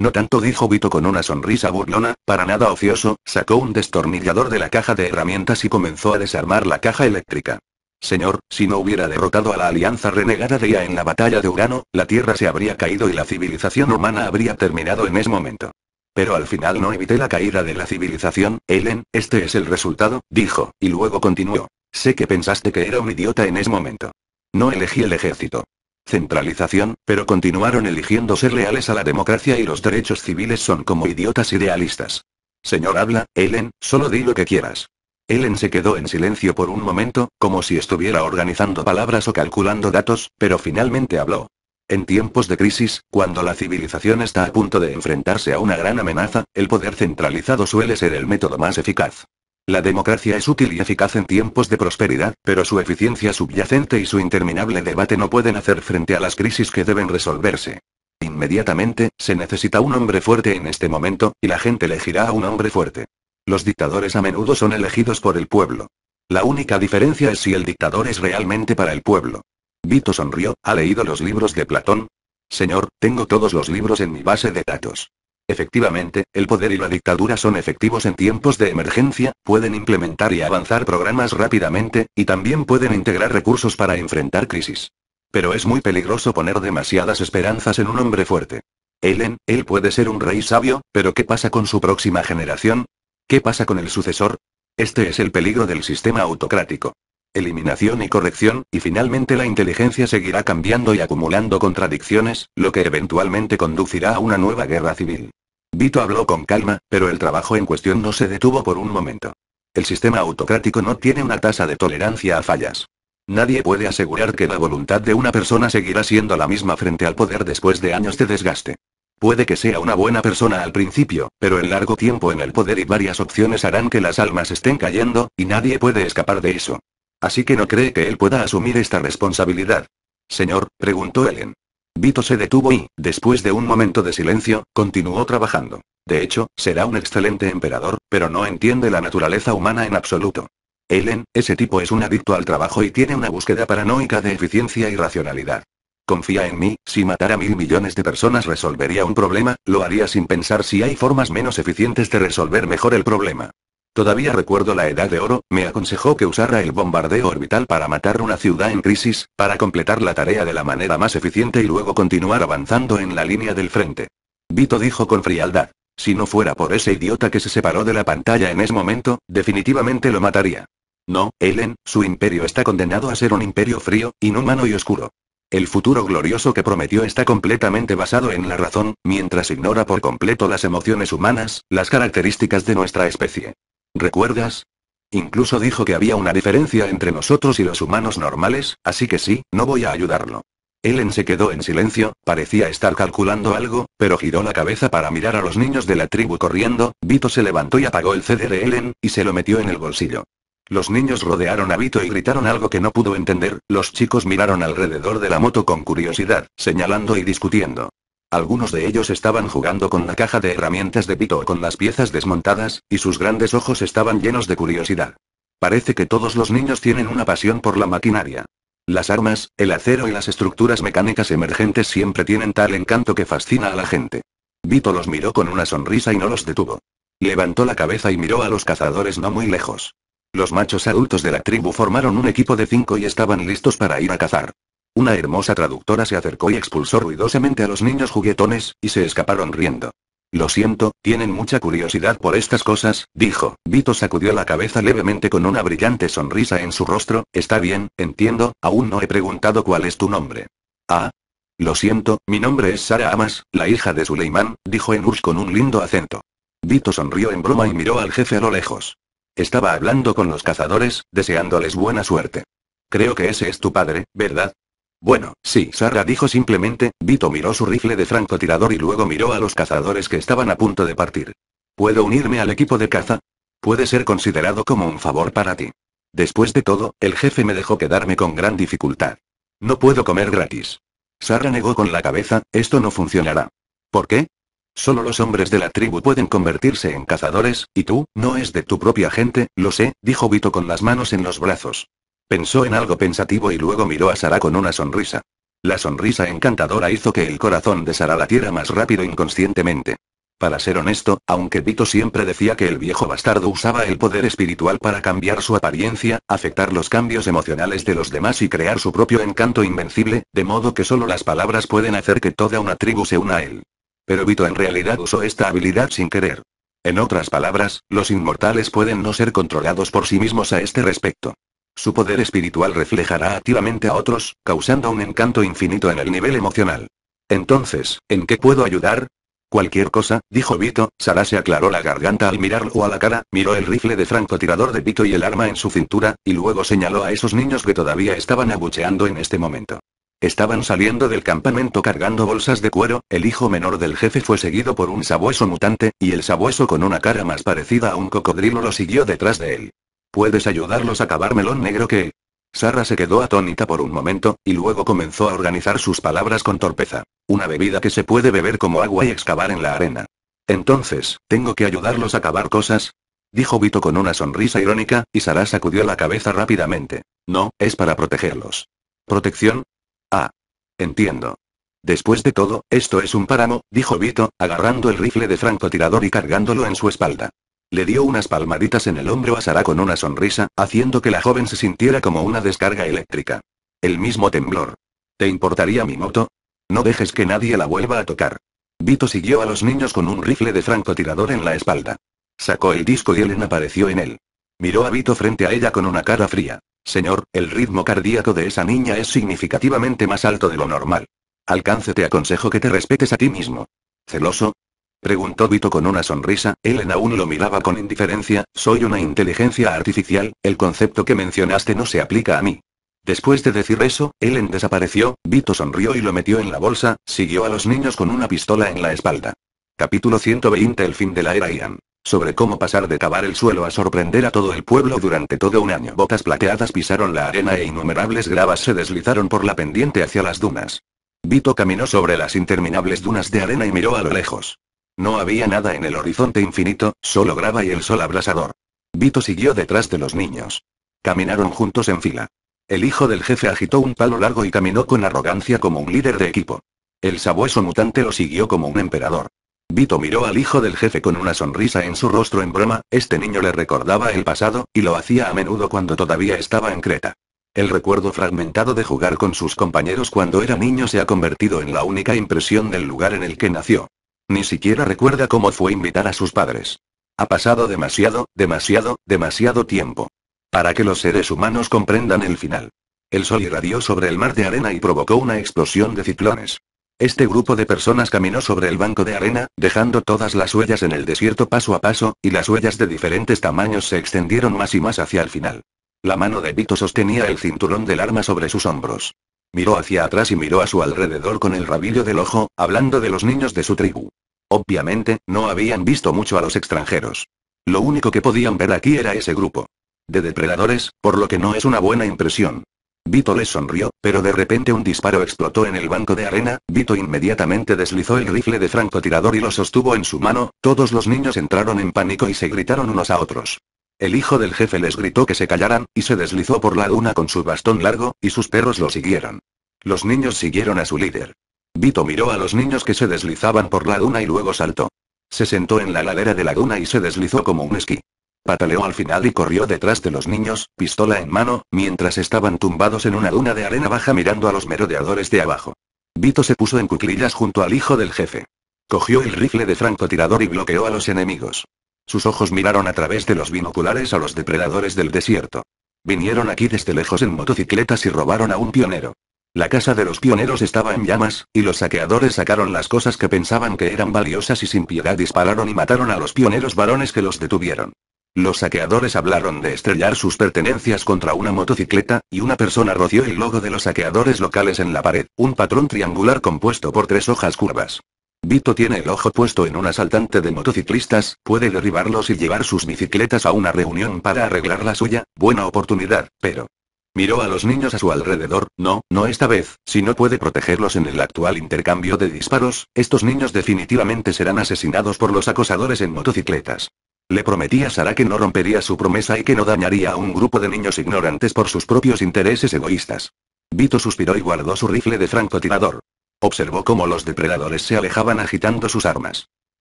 [SPEAKER 1] no tanto dijo Vito con una sonrisa burlona, para nada ocioso, sacó un destornillador de la caja de herramientas y comenzó a desarmar la caja eléctrica. Señor, si no hubiera derrotado a la alianza renegada de IA en la batalla de Urano, la Tierra se habría caído y la civilización humana habría terminado en ese momento. Pero al final no evité la caída de la civilización, Ellen, este es el resultado, dijo, y luego continuó. Sé que pensaste que era un idiota en ese momento. No elegí el ejército centralización, pero continuaron eligiendo ser leales a la democracia y los derechos civiles son como idiotas idealistas. Señor habla, Ellen, solo di lo que quieras. Ellen se quedó en silencio por un momento, como si estuviera organizando palabras o calculando datos, pero finalmente habló. En tiempos de crisis, cuando la civilización está a punto de enfrentarse a una gran amenaza, el poder centralizado suele ser el método más eficaz. La democracia es útil y eficaz en tiempos de prosperidad, pero su eficiencia subyacente y su interminable debate no pueden hacer frente a las crisis que deben resolverse. Inmediatamente, se necesita un hombre fuerte en este momento, y la gente elegirá a un hombre fuerte. Los dictadores a menudo son elegidos por el pueblo. La única diferencia es si el dictador es realmente para el pueblo. Vito sonrió, ¿ha leído los libros de Platón? Señor, tengo todos los libros en mi base de datos. Efectivamente, el poder y la dictadura son efectivos en tiempos de emergencia, pueden implementar y avanzar programas rápidamente, y también pueden integrar recursos para enfrentar crisis. Pero es muy peligroso poner demasiadas esperanzas en un hombre fuerte. Ellen, él puede ser un rey sabio, pero ¿qué pasa con su próxima generación? ¿Qué pasa con el sucesor? Este es el peligro del sistema autocrático eliminación y corrección, y finalmente la inteligencia seguirá cambiando y acumulando contradicciones, lo que eventualmente conducirá a una nueva guerra civil. Vito habló con calma, pero el trabajo en cuestión no se detuvo por un momento. El sistema autocrático no tiene una tasa de tolerancia a fallas. Nadie puede asegurar que la voluntad de una persona seguirá siendo la misma frente al poder después de años de desgaste. Puede que sea una buena persona al principio, pero el largo tiempo en el poder y varias opciones harán que las almas estén cayendo, y nadie puede escapar de eso. Así que no cree que él pueda asumir esta responsabilidad. Señor, preguntó Ellen. Vito se detuvo y, después de un momento de silencio, continuó trabajando. De hecho, será un excelente emperador, pero no entiende la naturaleza humana en absoluto. Ellen, ese tipo es un adicto al trabajo y tiene una búsqueda paranoica de eficiencia y racionalidad. Confía en mí, si matara mil millones de personas resolvería un problema, lo haría sin pensar si hay formas menos eficientes de resolver mejor el problema. Todavía recuerdo la Edad de Oro, me aconsejó que usara el bombardeo orbital para matar una ciudad en crisis, para completar la tarea de la manera más eficiente y luego continuar avanzando en la línea del frente. Vito dijo con frialdad. Si no fuera por ese idiota que se separó de la pantalla en ese momento, definitivamente lo mataría. No, Ellen, su imperio está condenado a ser un imperio frío, inhumano y oscuro. El futuro glorioso que prometió está completamente basado en la razón, mientras ignora por completo las emociones humanas, las características de nuestra especie. ¿Recuerdas? Incluso dijo que había una diferencia entre nosotros y los humanos normales, así que sí, no voy a ayudarlo. Ellen se quedó en silencio, parecía estar calculando algo, pero giró la cabeza para mirar a los niños de la tribu corriendo, Vito se levantó y apagó el CD de Ellen, y se lo metió en el bolsillo. Los niños rodearon a Vito y gritaron algo que no pudo entender, los chicos miraron alrededor de la moto con curiosidad, señalando y discutiendo. Algunos de ellos estaban jugando con la caja de herramientas de Vito o con las piezas desmontadas, y sus grandes ojos estaban llenos de curiosidad. Parece que todos los niños tienen una pasión por la maquinaria. Las armas, el acero y las estructuras mecánicas emergentes siempre tienen tal encanto que fascina a la gente. Vito los miró con una sonrisa y no los detuvo. Levantó la cabeza y miró a los cazadores no muy lejos. Los machos adultos de la tribu formaron un equipo de cinco y estaban listos para ir a cazar. Una hermosa traductora se acercó y expulsó ruidosamente a los niños juguetones, y se escaparon riendo. Lo siento, tienen mucha curiosidad por estas cosas, dijo. Vito sacudió la cabeza levemente con una brillante sonrisa en su rostro. Está bien, entiendo, aún no he preguntado cuál es tu nombre. Ah. Lo siento, mi nombre es Sara Amas, la hija de Suleimán, dijo Enush con un lindo acento. Vito sonrió en broma y miró al jefe a lo lejos. Estaba hablando con los cazadores, deseándoles buena suerte. Creo que ese es tu padre, ¿verdad? Bueno, sí, Sara dijo simplemente, Vito miró su rifle de francotirador y luego miró a los cazadores que estaban a punto de partir. ¿Puedo unirme al equipo de caza? Puede ser considerado como un favor para ti. Después de todo, el jefe me dejó quedarme con gran dificultad. No puedo comer gratis. Sara negó con la cabeza, esto no funcionará. ¿Por qué? Solo los hombres de la tribu pueden convertirse en cazadores, y tú, no es de tu propia gente, lo sé, dijo Vito con las manos en los brazos. Pensó en algo pensativo y luego miró a Sara con una sonrisa. La sonrisa encantadora hizo que el corazón de Sara latiera más rápido inconscientemente. Para ser honesto, aunque Vito siempre decía que el viejo bastardo usaba el poder espiritual para cambiar su apariencia, afectar los cambios emocionales de los demás y crear su propio encanto invencible, de modo que solo las palabras pueden hacer que toda una tribu se una a él. Pero Vito en realidad usó esta habilidad sin querer. En otras palabras, los inmortales pueden no ser controlados por sí mismos a este respecto. Su poder espiritual reflejará activamente a otros, causando un encanto infinito en el nivel emocional. Entonces, ¿en qué puedo ayudar? Cualquier cosa, dijo Vito, Sara se aclaró la garganta al mirarlo a la cara, miró el rifle de francotirador de Vito y el arma en su cintura, y luego señaló a esos niños que todavía estaban abucheando en este momento. Estaban saliendo del campamento cargando bolsas de cuero, el hijo menor del jefe fue seguido por un sabueso mutante, y el sabueso con una cara más parecida a un cocodrilo lo siguió detrás de él. ¿Puedes ayudarlos a acabar melón negro que...? Sara se quedó atónita por un momento, y luego comenzó a organizar sus palabras con torpeza. Una bebida que se puede beber como agua y excavar en la arena. Entonces, ¿tengo que ayudarlos a acabar cosas? Dijo Vito con una sonrisa irónica, y Sara sacudió la cabeza rápidamente. No, es para protegerlos. ¿Protección? Ah. Entiendo. Después de todo, esto es un páramo, dijo Vito, agarrando el rifle de francotirador y cargándolo en su espalda. Le dio unas palmaditas en el hombro a Sara con una sonrisa, haciendo que la joven se sintiera como una descarga eléctrica. El mismo temblor. ¿Te importaría mi moto? No dejes que nadie la vuelva a tocar. Vito siguió a los niños con un rifle de francotirador en la espalda. Sacó el disco y Ellen apareció en él. Miró a Vito frente a ella con una cara fría. Señor, el ritmo cardíaco de esa niña es significativamente más alto de lo normal. Alcance te aconsejo que te respetes a ti mismo. ¿Celoso? Preguntó Vito con una sonrisa, Ellen aún lo miraba con indiferencia, soy una inteligencia artificial, el concepto que mencionaste no se aplica a mí. Después de decir eso, Ellen desapareció, Vito sonrió y lo metió en la bolsa, siguió a los niños con una pistola en la espalda. Capítulo 120 El fin de la era Ian. Sobre cómo pasar de cavar el suelo a sorprender a todo el pueblo durante todo un año. Botas plateadas pisaron la arena e innumerables gravas se deslizaron por la pendiente hacia las dunas. Vito caminó sobre las interminables dunas de arena y miró a lo lejos. No había nada en el horizonte infinito, solo grava y el sol abrasador. Vito siguió detrás de los niños. Caminaron juntos en fila. El hijo del jefe agitó un palo largo y caminó con arrogancia como un líder de equipo. El sabueso mutante lo siguió como un emperador. Vito miró al hijo del jefe con una sonrisa en su rostro en broma, este niño le recordaba el pasado, y lo hacía a menudo cuando todavía estaba en Creta. El recuerdo fragmentado de jugar con sus compañeros cuando era niño se ha convertido en la única impresión del lugar en el que nació. Ni siquiera recuerda cómo fue invitar a sus padres. Ha pasado demasiado, demasiado, demasiado tiempo. Para que los seres humanos comprendan el final. El sol irradió sobre el mar de arena y provocó una explosión de ciclones. Este grupo de personas caminó sobre el banco de arena, dejando todas las huellas en el desierto paso a paso, y las huellas de diferentes tamaños se extendieron más y más hacia el final. La mano de Vito sostenía el cinturón del arma sobre sus hombros. Miró hacia atrás y miró a su alrededor con el rabillo del ojo, hablando de los niños de su tribu. Obviamente, no habían visto mucho a los extranjeros. Lo único que podían ver aquí era ese grupo. De depredadores, por lo que no es una buena impresión. Vito les sonrió, pero de repente un disparo explotó en el banco de arena, Vito inmediatamente deslizó el rifle de francotirador y lo sostuvo en su mano, todos los niños entraron en pánico y se gritaron unos a otros. El hijo del jefe les gritó que se callaran, y se deslizó por la duna con su bastón largo, y sus perros lo siguieron. Los niños siguieron a su líder. Vito miró a los niños que se deslizaban por la duna y luego saltó. Se sentó en la ladera de la duna y se deslizó como un esquí. Pataleó al final y corrió detrás de los niños, pistola en mano, mientras estaban tumbados en una duna de arena baja mirando a los merodeadores de abajo. Vito se puso en cuclillas junto al hijo del jefe. Cogió el rifle de francotirador y bloqueó a los enemigos. Sus ojos miraron a través de los binoculares a los depredadores del desierto. Vinieron aquí desde lejos en motocicletas y robaron a un pionero. La casa de los pioneros estaba en llamas, y los saqueadores sacaron las cosas que pensaban que eran valiosas y sin piedad dispararon y mataron a los pioneros varones que los detuvieron. Los saqueadores hablaron de estrellar sus pertenencias contra una motocicleta, y una persona roció el logo de los saqueadores locales en la pared, un patrón triangular compuesto por tres hojas curvas. Vito tiene el ojo puesto en un asaltante de motociclistas, puede derribarlos y llevar sus bicicletas a una reunión para arreglar la suya, buena oportunidad, pero... Miró a los niños a su alrededor, no, no esta vez, si no puede protegerlos en el actual intercambio de disparos, estos niños definitivamente serán asesinados por los acosadores en motocicletas. Le prometía a Sara que no rompería su promesa y que no dañaría a un grupo de niños ignorantes por sus propios intereses egoístas. Vito suspiró y guardó su rifle de francotirador. Observó cómo los depredadores se alejaban agitando sus armas.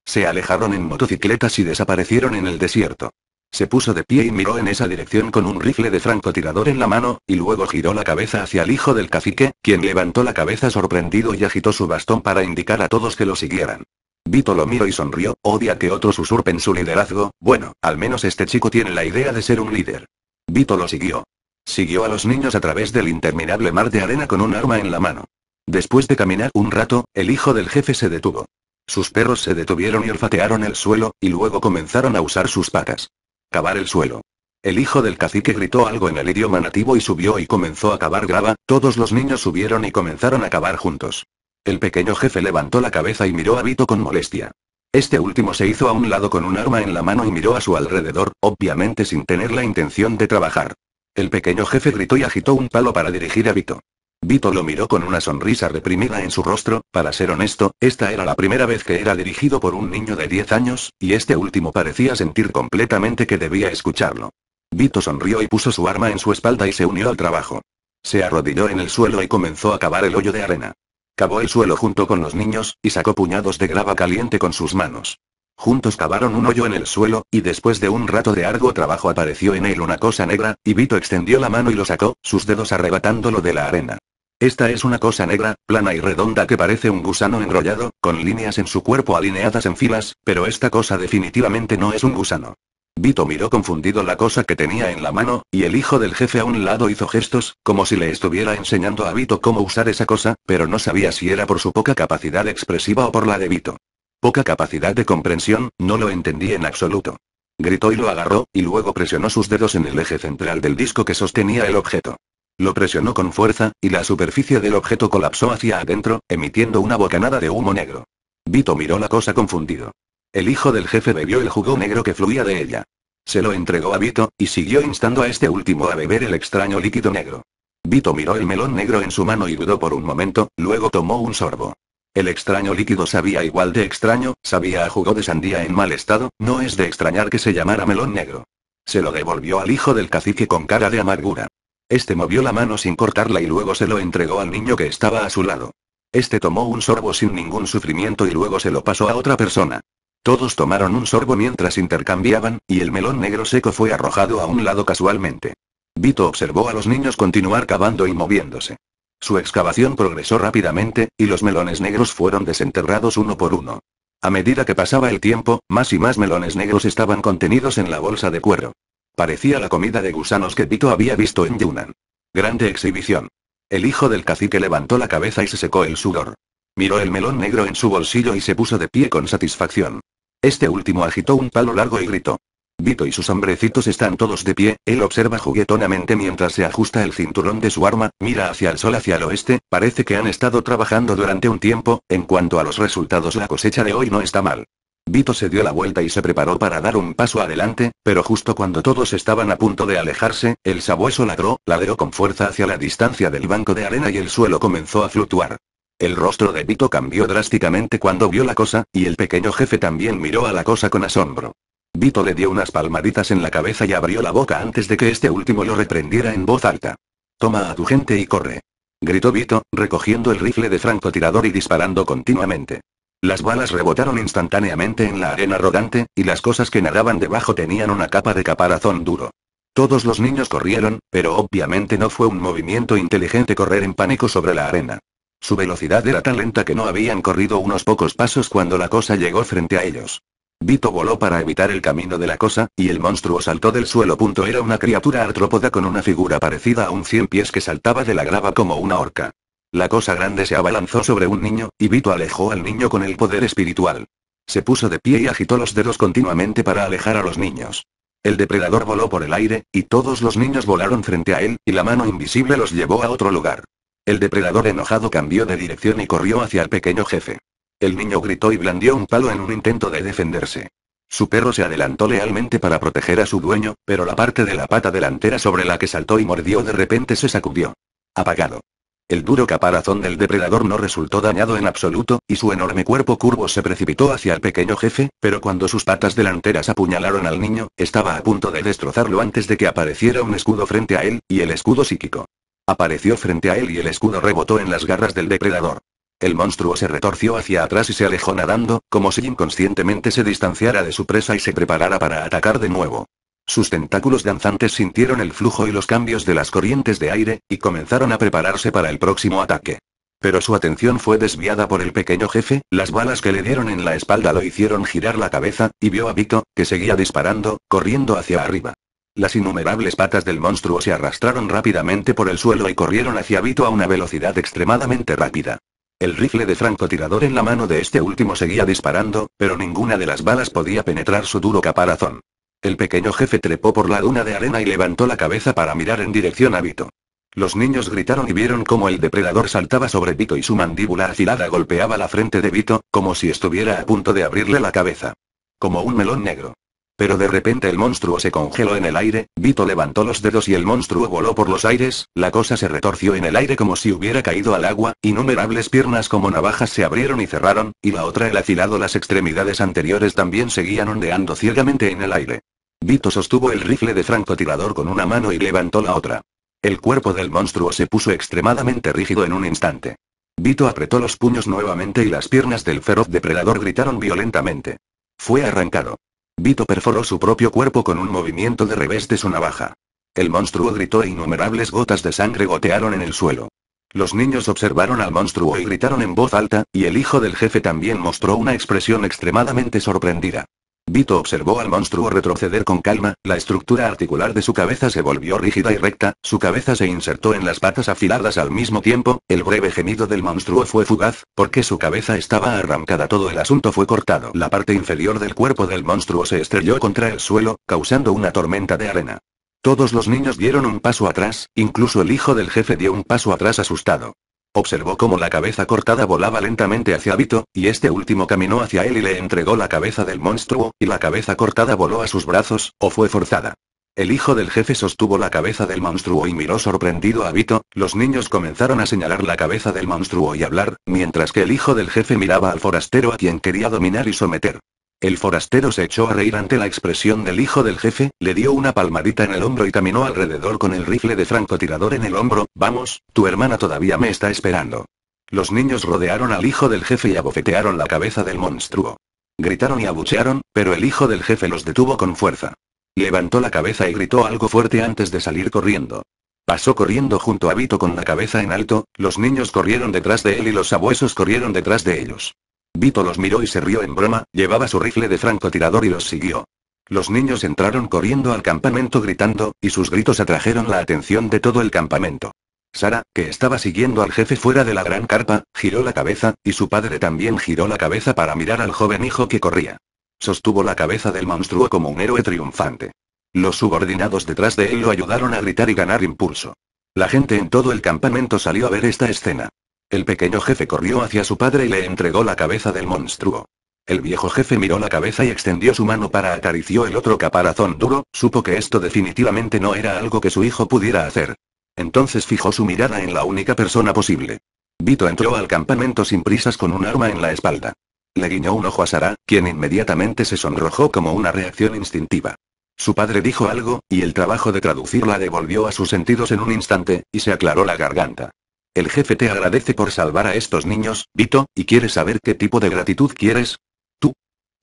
[SPEAKER 1] Se alejaron en motocicletas y desaparecieron en el desierto. Se puso de pie y miró en esa dirección con un rifle de francotirador en la mano, y luego giró la cabeza hacia el hijo del cacique, quien levantó la cabeza sorprendido y agitó su bastón para indicar a todos que lo siguieran. Vito lo miró y sonrió, odia que otros usurpen su liderazgo, bueno, al menos este chico tiene la idea de ser un líder. Vito lo siguió. Siguió a los niños a través del interminable mar de arena con un arma en la mano. Después de caminar un rato, el hijo del jefe se detuvo. Sus perros se detuvieron y olfatearon el suelo, y luego comenzaron a usar sus patas. Cavar el suelo. El hijo del cacique gritó algo en el idioma nativo y subió y comenzó a cavar grava, todos los niños subieron y comenzaron a cavar juntos. El pequeño jefe levantó la cabeza y miró a Vito con molestia. Este último se hizo a un lado con un arma en la mano y miró a su alrededor, obviamente sin tener la intención de trabajar. El pequeño jefe gritó y agitó un palo para dirigir a Vito. Vito lo miró con una sonrisa reprimida en su rostro, para ser honesto, esta era la primera vez que era dirigido por un niño de 10 años, y este último parecía sentir completamente que debía escucharlo. Vito sonrió y puso su arma en su espalda y se unió al trabajo. Se arrodilló en el suelo y comenzó a cavar el hoyo de arena. Cavó el suelo junto con los niños, y sacó puñados de grava caliente con sus manos. Juntos cavaron un hoyo en el suelo, y después de un rato de arduo trabajo apareció en él una cosa negra, y Vito extendió la mano y lo sacó, sus dedos arrebatándolo de la arena. Esta es una cosa negra, plana y redonda que parece un gusano enrollado, con líneas en su cuerpo alineadas en filas, pero esta cosa definitivamente no es un gusano. Vito miró confundido la cosa que tenía en la mano, y el hijo del jefe a un lado hizo gestos, como si le estuviera enseñando a Vito cómo usar esa cosa, pero no sabía si era por su poca capacidad expresiva o por la de Vito. Poca capacidad de comprensión, no lo entendí en absoluto. Gritó y lo agarró, y luego presionó sus dedos en el eje central del disco que sostenía el objeto. Lo presionó con fuerza, y la superficie del objeto colapsó hacia adentro, emitiendo una bocanada de humo negro. Vito miró la cosa confundido. El hijo del jefe bebió el jugo negro que fluía de ella. Se lo entregó a Vito, y siguió instando a este último a beber el extraño líquido negro. Vito miró el melón negro en su mano y dudó por un momento, luego tomó un sorbo. El extraño líquido sabía igual de extraño, sabía a jugo de sandía en mal estado, no es de extrañar que se llamara melón negro. Se lo devolvió al hijo del cacique con cara de amargura. Este movió la mano sin cortarla y luego se lo entregó al niño que estaba a su lado. Este tomó un sorbo sin ningún sufrimiento y luego se lo pasó a otra persona. Todos tomaron un sorbo mientras intercambiaban, y el melón negro seco fue arrojado a un lado casualmente. Vito observó a los niños continuar cavando y moviéndose. Su excavación progresó rápidamente, y los melones negros fueron desenterrados uno por uno. A medida que pasaba el tiempo, más y más melones negros estaban contenidos en la bolsa de cuero. Parecía la comida de gusanos que Vito había visto en Yunnan. Grande exhibición. El hijo del cacique levantó la cabeza y se secó el sudor. Miró el melón negro en su bolsillo y se puso de pie con satisfacción. Este último agitó un palo largo y gritó. Vito y sus hombrecitos están todos de pie, él observa juguetonamente mientras se ajusta el cinturón de su arma, mira hacia el sol hacia el oeste, parece que han estado trabajando durante un tiempo, en cuanto a los resultados la cosecha de hoy no está mal. Vito se dio la vuelta y se preparó para dar un paso adelante, pero justo cuando todos estaban a punto de alejarse, el sabueso ladró, ladeó con fuerza hacia la distancia del banco de arena y el suelo comenzó a fluctuar. El rostro de Vito cambió drásticamente cuando vio la cosa, y el pequeño jefe también miró a la cosa con asombro. Vito le dio unas palmaditas en la cabeza y abrió la boca antes de que este último lo reprendiera en voz alta. Toma a tu gente y corre. Gritó Vito, recogiendo el rifle de francotirador y disparando continuamente. Las balas rebotaron instantáneamente en la arena rodante, y las cosas que nadaban debajo tenían una capa de caparazón duro. Todos los niños corrieron, pero obviamente no fue un movimiento inteligente correr en pánico sobre la arena. Su velocidad era tan lenta que no habían corrido unos pocos pasos cuando la cosa llegó frente a ellos. Vito voló para evitar el camino de la cosa, y el monstruo saltó del suelo. Punto era una criatura artrópoda con una figura parecida a un 100 pies que saltaba de la grava como una orca. La cosa grande se abalanzó sobre un niño, y Vito alejó al niño con el poder espiritual. Se puso de pie y agitó los dedos continuamente para alejar a los niños. El depredador voló por el aire, y todos los niños volaron frente a él, y la mano invisible los llevó a otro lugar. El depredador enojado cambió de dirección y corrió hacia el pequeño jefe. El niño gritó y blandió un palo en un intento de defenderse. Su perro se adelantó lealmente para proteger a su dueño, pero la parte de la pata delantera sobre la que saltó y mordió de repente se sacudió. Apagado. El duro caparazón del depredador no resultó dañado en absoluto, y su enorme cuerpo curvo se precipitó hacia el pequeño jefe, pero cuando sus patas delanteras apuñalaron al niño, estaba a punto de destrozarlo antes de que apareciera un escudo frente a él, y el escudo psíquico. Apareció frente a él y el escudo rebotó en las garras del depredador. El monstruo se retorció hacia atrás y se alejó nadando, como si inconscientemente se distanciara de su presa y se preparara para atacar de nuevo. Sus tentáculos danzantes sintieron el flujo y los cambios de las corrientes de aire, y comenzaron a prepararse para el próximo ataque. Pero su atención fue desviada por el pequeño jefe, las balas que le dieron en la espalda lo hicieron girar la cabeza, y vio a Vito, que seguía disparando, corriendo hacia arriba. Las innumerables patas del monstruo se arrastraron rápidamente por el suelo y corrieron hacia Vito a una velocidad extremadamente rápida. El rifle de francotirador en la mano de este último seguía disparando, pero ninguna de las balas podía penetrar su duro caparazón. El pequeño jefe trepó por la duna de arena y levantó la cabeza para mirar en dirección a Vito. Los niños gritaron y vieron cómo el depredador saltaba sobre Vito y su mandíbula afilada golpeaba la frente de Vito, como si estuviera a punto de abrirle la cabeza. Como un melón negro. Pero de repente el monstruo se congeló en el aire, Vito levantó los dedos y el monstruo voló por los aires, la cosa se retorció en el aire como si hubiera caído al agua, innumerables piernas como navajas se abrieron y cerraron, y la otra el afilado las extremidades anteriores también seguían ondeando ciegamente en el aire. Vito sostuvo el rifle de francotirador con una mano y levantó la otra. El cuerpo del monstruo se puso extremadamente rígido en un instante. Vito apretó los puños nuevamente y las piernas del feroz depredador gritaron violentamente. Fue arrancado. Vito perforó su propio cuerpo con un movimiento de revés de su navaja. El monstruo gritó e innumerables gotas de sangre gotearon en el suelo. Los niños observaron al monstruo y gritaron en voz alta, y el hijo del jefe también mostró una expresión extremadamente sorprendida. Vito observó al monstruo retroceder con calma, la estructura articular de su cabeza se volvió rígida y recta, su cabeza se insertó en las patas afiladas al mismo tiempo, el breve gemido del monstruo fue fugaz, porque su cabeza estaba arrancada todo el asunto fue cortado. La parte inferior del cuerpo del monstruo se estrelló contra el suelo, causando una tormenta de arena. Todos los niños dieron un paso atrás, incluso el hijo del jefe dio un paso atrás asustado. Observó cómo la cabeza cortada volaba lentamente hacia Vito, y este último caminó hacia él y le entregó la cabeza del monstruo, y la cabeza cortada voló a sus brazos, o fue forzada. El hijo del jefe sostuvo la cabeza del monstruo y miró sorprendido a Vito, los niños comenzaron a señalar la cabeza del monstruo y hablar, mientras que el hijo del jefe miraba al forastero a quien quería dominar y someter. El forastero se echó a reír ante la expresión del hijo del jefe, le dio una palmadita en el hombro y caminó alrededor con el rifle de francotirador en el hombro, vamos, tu hermana todavía me está esperando. Los niños rodearon al hijo del jefe y abofetearon la cabeza del monstruo. Gritaron y abuchearon, pero el hijo del jefe los detuvo con fuerza. Levantó la cabeza y gritó algo fuerte antes de salir corriendo. Pasó corriendo junto a Vito con la cabeza en alto, los niños corrieron detrás de él y los abuesos corrieron detrás de ellos. Vito los miró y se rió en broma, llevaba su rifle de francotirador y los siguió. Los niños entraron corriendo al campamento gritando, y sus gritos atrajeron la atención de todo el campamento. Sara, que estaba siguiendo al jefe fuera de la gran carpa, giró la cabeza, y su padre también giró la cabeza para mirar al joven hijo que corría. Sostuvo la cabeza del monstruo como un héroe triunfante. Los subordinados detrás de él lo ayudaron a gritar y ganar impulso. La gente en todo el campamento salió a ver esta escena. El pequeño jefe corrió hacia su padre y le entregó la cabeza del monstruo. El viejo jefe miró la cabeza y extendió su mano para acarició el otro caparazón duro, supo que esto definitivamente no era algo que su hijo pudiera hacer. Entonces fijó su mirada en la única persona posible. Vito entró al campamento sin prisas con un arma en la espalda. Le guiñó un ojo a Sara, quien inmediatamente se sonrojó como una reacción instintiva. Su padre dijo algo, y el trabajo de traducirla devolvió a sus sentidos en un instante, y se aclaró la garganta. El jefe te agradece por salvar a estos niños, Vito, y quiere saber qué tipo de gratitud quieres. ¿Tú?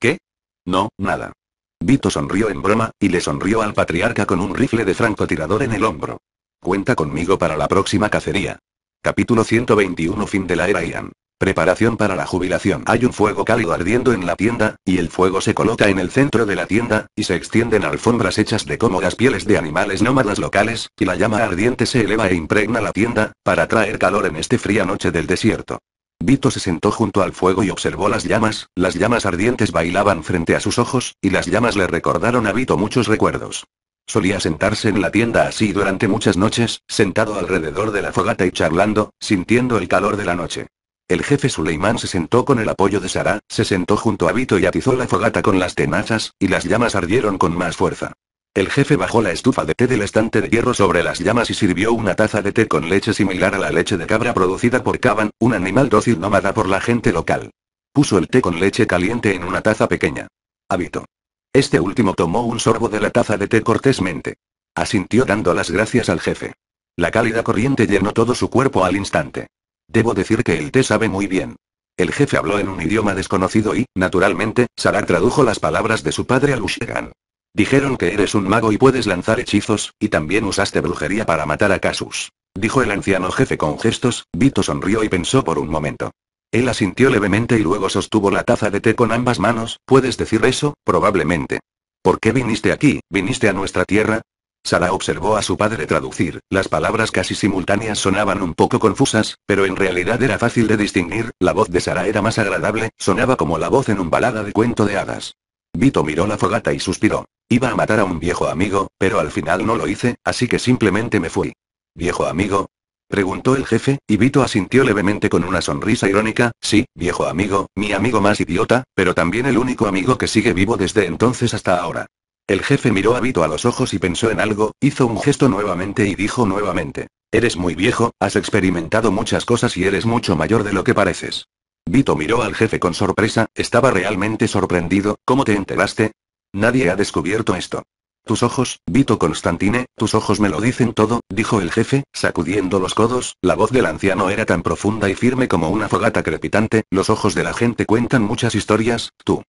[SPEAKER 1] ¿Qué? No, nada. Vito sonrió en broma, y le sonrió al patriarca con un rifle de francotirador en el hombro. Cuenta conmigo para la próxima cacería. Capítulo 121 Fin de la era Ian. Preparación para la jubilación. Hay un fuego cálido ardiendo en la tienda, y el fuego se coloca en el centro de la tienda, y se extienden alfombras hechas de cómodas pieles de animales nómadas locales, y la llama ardiente se eleva e impregna la tienda, para traer calor en esta fría noche del desierto. Vito se sentó junto al fuego y observó las llamas, las llamas ardientes bailaban frente a sus ojos, y las llamas le recordaron a Vito muchos recuerdos. Solía sentarse en la tienda así durante muchas noches, sentado alrededor de la fogata y charlando, sintiendo el calor de la noche. El jefe Suleimán se sentó con el apoyo de Sara, se sentó junto a Vito y atizó la fogata con las tenazas, y las llamas ardieron con más fuerza. El jefe bajó la estufa de té del estante de hierro sobre las llamas y sirvió una taza de té con leche similar a la leche de cabra producida por Caban, un animal dócil nómada por la gente local. Puso el té con leche caliente en una taza pequeña. Habito. Este último tomó un sorbo de la taza de té cortésmente. Asintió dando las gracias al jefe. La cálida corriente llenó todo su cuerpo al instante. Debo decir que el té sabe muy bien. El jefe habló en un idioma desconocido y, naturalmente, Sara tradujo las palabras de su padre a Lushigan. Dijeron que eres un mago y puedes lanzar hechizos, y también usaste brujería para matar a Casus. Dijo el anciano jefe con gestos, Vito sonrió y pensó por un momento. Él asintió levemente y luego sostuvo la taza de té con ambas manos, ¿puedes decir eso? Probablemente. ¿Por qué viniste aquí? ¿Viniste a nuestra tierra? Sara observó a su padre traducir, las palabras casi simultáneas sonaban un poco confusas, pero en realidad era fácil de distinguir, la voz de Sara era más agradable, sonaba como la voz en un balada de cuento de hadas. Vito miró la fogata y suspiró. Iba a matar a un viejo amigo, pero al final no lo hice, así que simplemente me fui. ¿Viejo amigo? Preguntó el jefe, y Vito asintió levemente con una sonrisa irónica, sí, viejo amigo, mi amigo más idiota, pero también el único amigo que sigue vivo desde entonces hasta ahora. El jefe miró a Vito a los ojos y pensó en algo, hizo un gesto nuevamente y dijo nuevamente. Eres muy viejo, has experimentado muchas cosas y eres mucho mayor de lo que pareces. Vito miró al jefe con sorpresa, estaba realmente sorprendido, ¿cómo te enteraste? Nadie ha descubierto esto. Tus ojos, Vito Constantine, tus ojos me lo dicen todo, dijo el jefe, sacudiendo los codos, la voz del anciano era tan profunda y firme como una fogata crepitante, los ojos de la gente cuentan muchas historias, tú,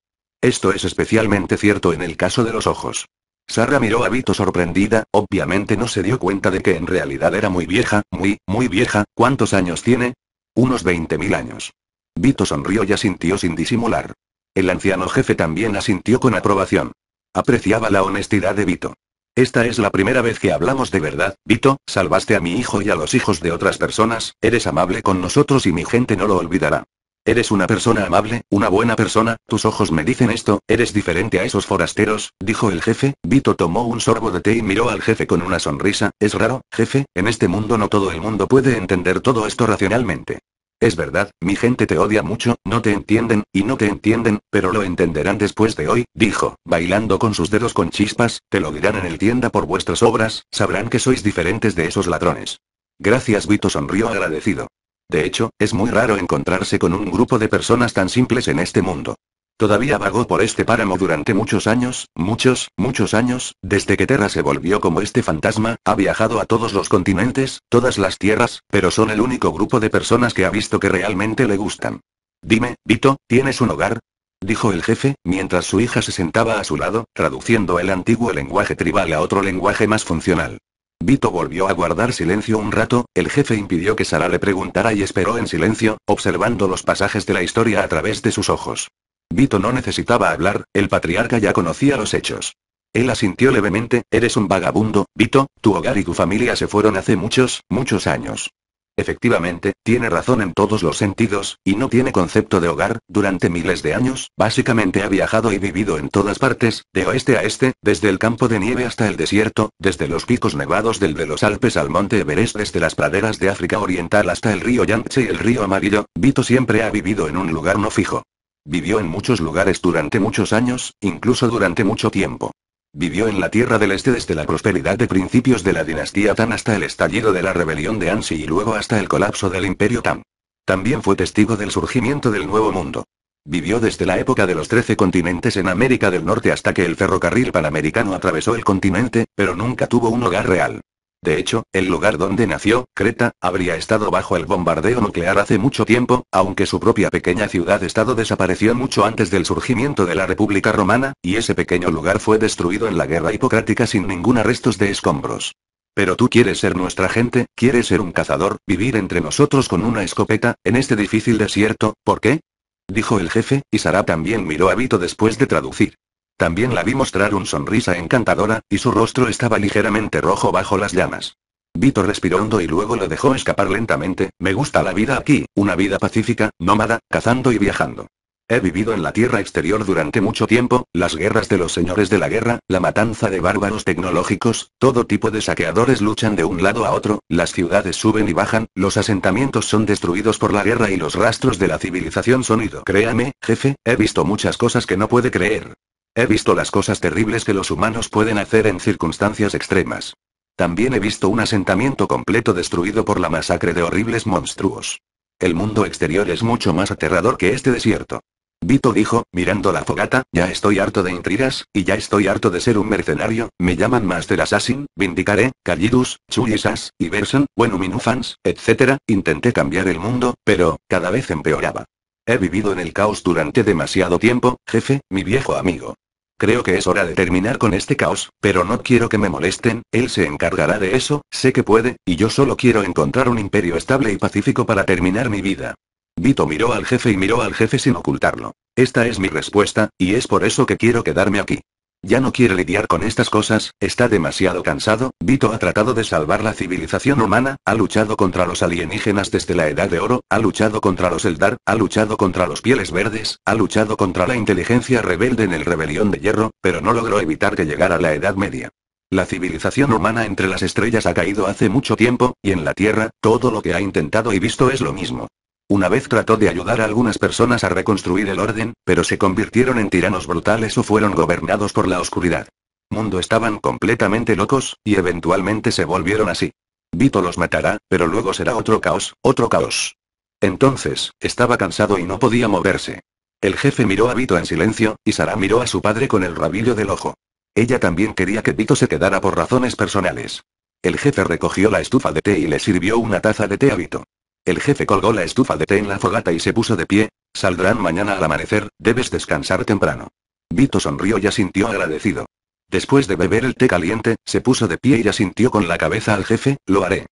[SPEAKER 1] esto es especialmente cierto en el caso de los ojos. Sara miró a Vito sorprendida, obviamente no se dio cuenta de que en realidad era muy vieja, muy, muy vieja, ¿cuántos años tiene? Unos 20.000 años. Vito sonrió y asintió sin disimular. El anciano jefe también asintió con aprobación. Apreciaba la honestidad de Vito. Esta es la primera vez que hablamos de verdad, Vito, salvaste a mi hijo y a los hijos de otras personas, eres amable con nosotros y mi gente no lo olvidará. Eres una persona amable, una buena persona, tus ojos me dicen esto, eres diferente a esos forasteros, dijo el jefe, Vito tomó un sorbo de té y miró al jefe con una sonrisa, es raro, jefe, en este mundo no todo el mundo puede entender todo esto racionalmente. Es verdad, mi gente te odia mucho, no te entienden, y no te entienden, pero lo entenderán después de hoy, dijo, bailando con sus dedos con chispas, te lo dirán en el tienda por vuestras obras, sabrán que sois diferentes de esos ladrones. Gracias Vito sonrió agradecido. De hecho, es muy raro encontrarse con un grupo de personas tan simples en este mundo. Todavía vagó por este páramo durante muchos años, muchos, muchos años, desde que Terra se volvió como este fantasma, ha viajado a todos los continentes, todas las tierras, pero son el único grupo de personas que ha visto que realmente le gustan. Dime, Vito, ¿tienes un hogar? dijo el jefe, mientras su hija se sentaba a su lado, traduciendo el antiguo lenguaje tribal a otro lenguaje más funcional. Vito volvió a guardar silencio un rato, el jefe impidió que Sara le preguntara y esperó en silencio, observando los pasajes de la historia a través de sus ojos. Vito no necesitaba hablar, el patriarca ya conocía los hechos. Él asintió levemente, eres un vagabundo, Vito, tu hogar y tu familia se fueron hace muchos, muchos años. Efectivamente, tiene razón en todos los sentidos, y no tiene concepto de hogar, durante miles de años, básicamente ha viajado y vivido en todas partes, de oeste a este, desde el campo de nieve hasta el desierto, desde los picos nevados del de los Alpes al monte Everest, desde las praderas de África Oriental hasta el río Yangtze y el río Amarillo, Vito siempre ha vivido en un lugar no fijo. Vivió en muchos lugares durante muchos años, incluso durante mucho tiempo. Vivió en la Tierra del Este desde la prosperidad de principios de la dinastía Tan hasta el estallido de la rebelión de Ansi y luego hasta el colapso del imperio Tan. También fue testigo del surgimiento del Nuevo Mundo. Vivió desde la época de los Trece Continentes en América del Norte hasta que el ferrocarril panamericano atravesó el continente, pero nunca tuvo un hogar real. De hecho, el lugar donde nació, Creta, habría estado bajo el bombardeo nuclear hace mucho tiempo, aunque su propia pequeña ciudad-estado desapareció mucho antes del surgimiento de la República Romana, y ese pequeño lugar fue destruido en la Guerra Hipocrática sin ningún restos de escombros. Pero tú quieres ser nuestra gente, quieres ser un cazador, vivir entre nosotros con una escopeta, en este difícil desierto, ¿por qué? Dijo el jefe, y Sara también miró a Vito después de traducir. También la vi mostrar un sonrisa encantadora, y su rostro estaba ligeramente rojo bajo las llamas. Vito respiró hondo y luego lo dejó escapar lentamente, me gusta la vida aquí, una vida pacífica, nómada, cazando y viajando. He vivido en la tierra exterior durante mucho tiempo, las guerras de los señores de la guerra, la matanza de bárbaros tecnológicos, todo tipo de saqueadores luchan de un lado a otro, las ciudades suben y bajan, los asentamientos son destruidos por la guerra y los rastros de la civilización son ido. Créame, jefe, he visto muchas cosas que no puede creer. He visto las cosas terribles que los humanos pueden hacer en circunstancias extremas. También he visto un asentamiento completo destruido por la masacre de horribles monstruos. El mundo exterior es mucho más aterrador que este desierto. Vito dijo, mirando la fogata, ya estoy harto de intrigas, y ya estoy harto de ser un mercenario, me llaman Master Assassin, Vindicaré, Callidus, Chulisas, Iverson, Bueno Minufans, etc. Intenté cambiar el mundo, pero, cada vez empeoraba. He vivido en el caos durante demasiado tiempo, jefe, mi viejo amigo. Creo que es hora de terminar con este caos, pero no quiero que me molesten, él se encargará de eso, sé que puede, y yo solo quiero encontrar un imperio estable y pacífico para terminar mi vida. Vito miró al jefe y miró al jefe sin ocultarlo. Esta es mi respuesta, y es por eso que quiero quedarme aquí. Ya no quiere lidiar con estas cosas, está demasiado cansado, Vito ha tratado de salvar la civilización humana, ha luchado contra los alienígenas desde la Edad de Oro, ha luchado contra los Eldar, ha luchado contra los Pieles Verdes, ha luchado contra la inteligencia rebelde en el Rebelión de Hierro, pero no logró evitar que llegara la Edad Media. La civilización humana entre las estrellas ha caído hace mucho tiempo, y en la Tierra, todo lo que ha intentado y visto es lo mismo. Una vez trató de ayudar a algunas personas a reconstruir el orden, pero se convirtieron en tiranos brutales o fueron gobernados por la oscuridad. Mundo estaban completamente locos, y eventualmente se volvieron así. Vito los matará, pero luego será otro caos, otro caos. Entonces, estaba cansado y no podía moverse. El jefe miró a Vito en silencio, y Sara miró a su padre con el rabillo del ojo. Ella también quería que Vito se quedara por razones personales. El jefe recogió la estufa de té y le sirvió una taza de té a Vito. El jefe colgó la estufa de té en la fogata y se puso de pie. Saldrán mañana al amanecer, debes descansar temprano. Vito sonrió y asintió agradecido. Después de beber el té caliente, se puso de pie y asintió con la cabeza al jefe, lo haré.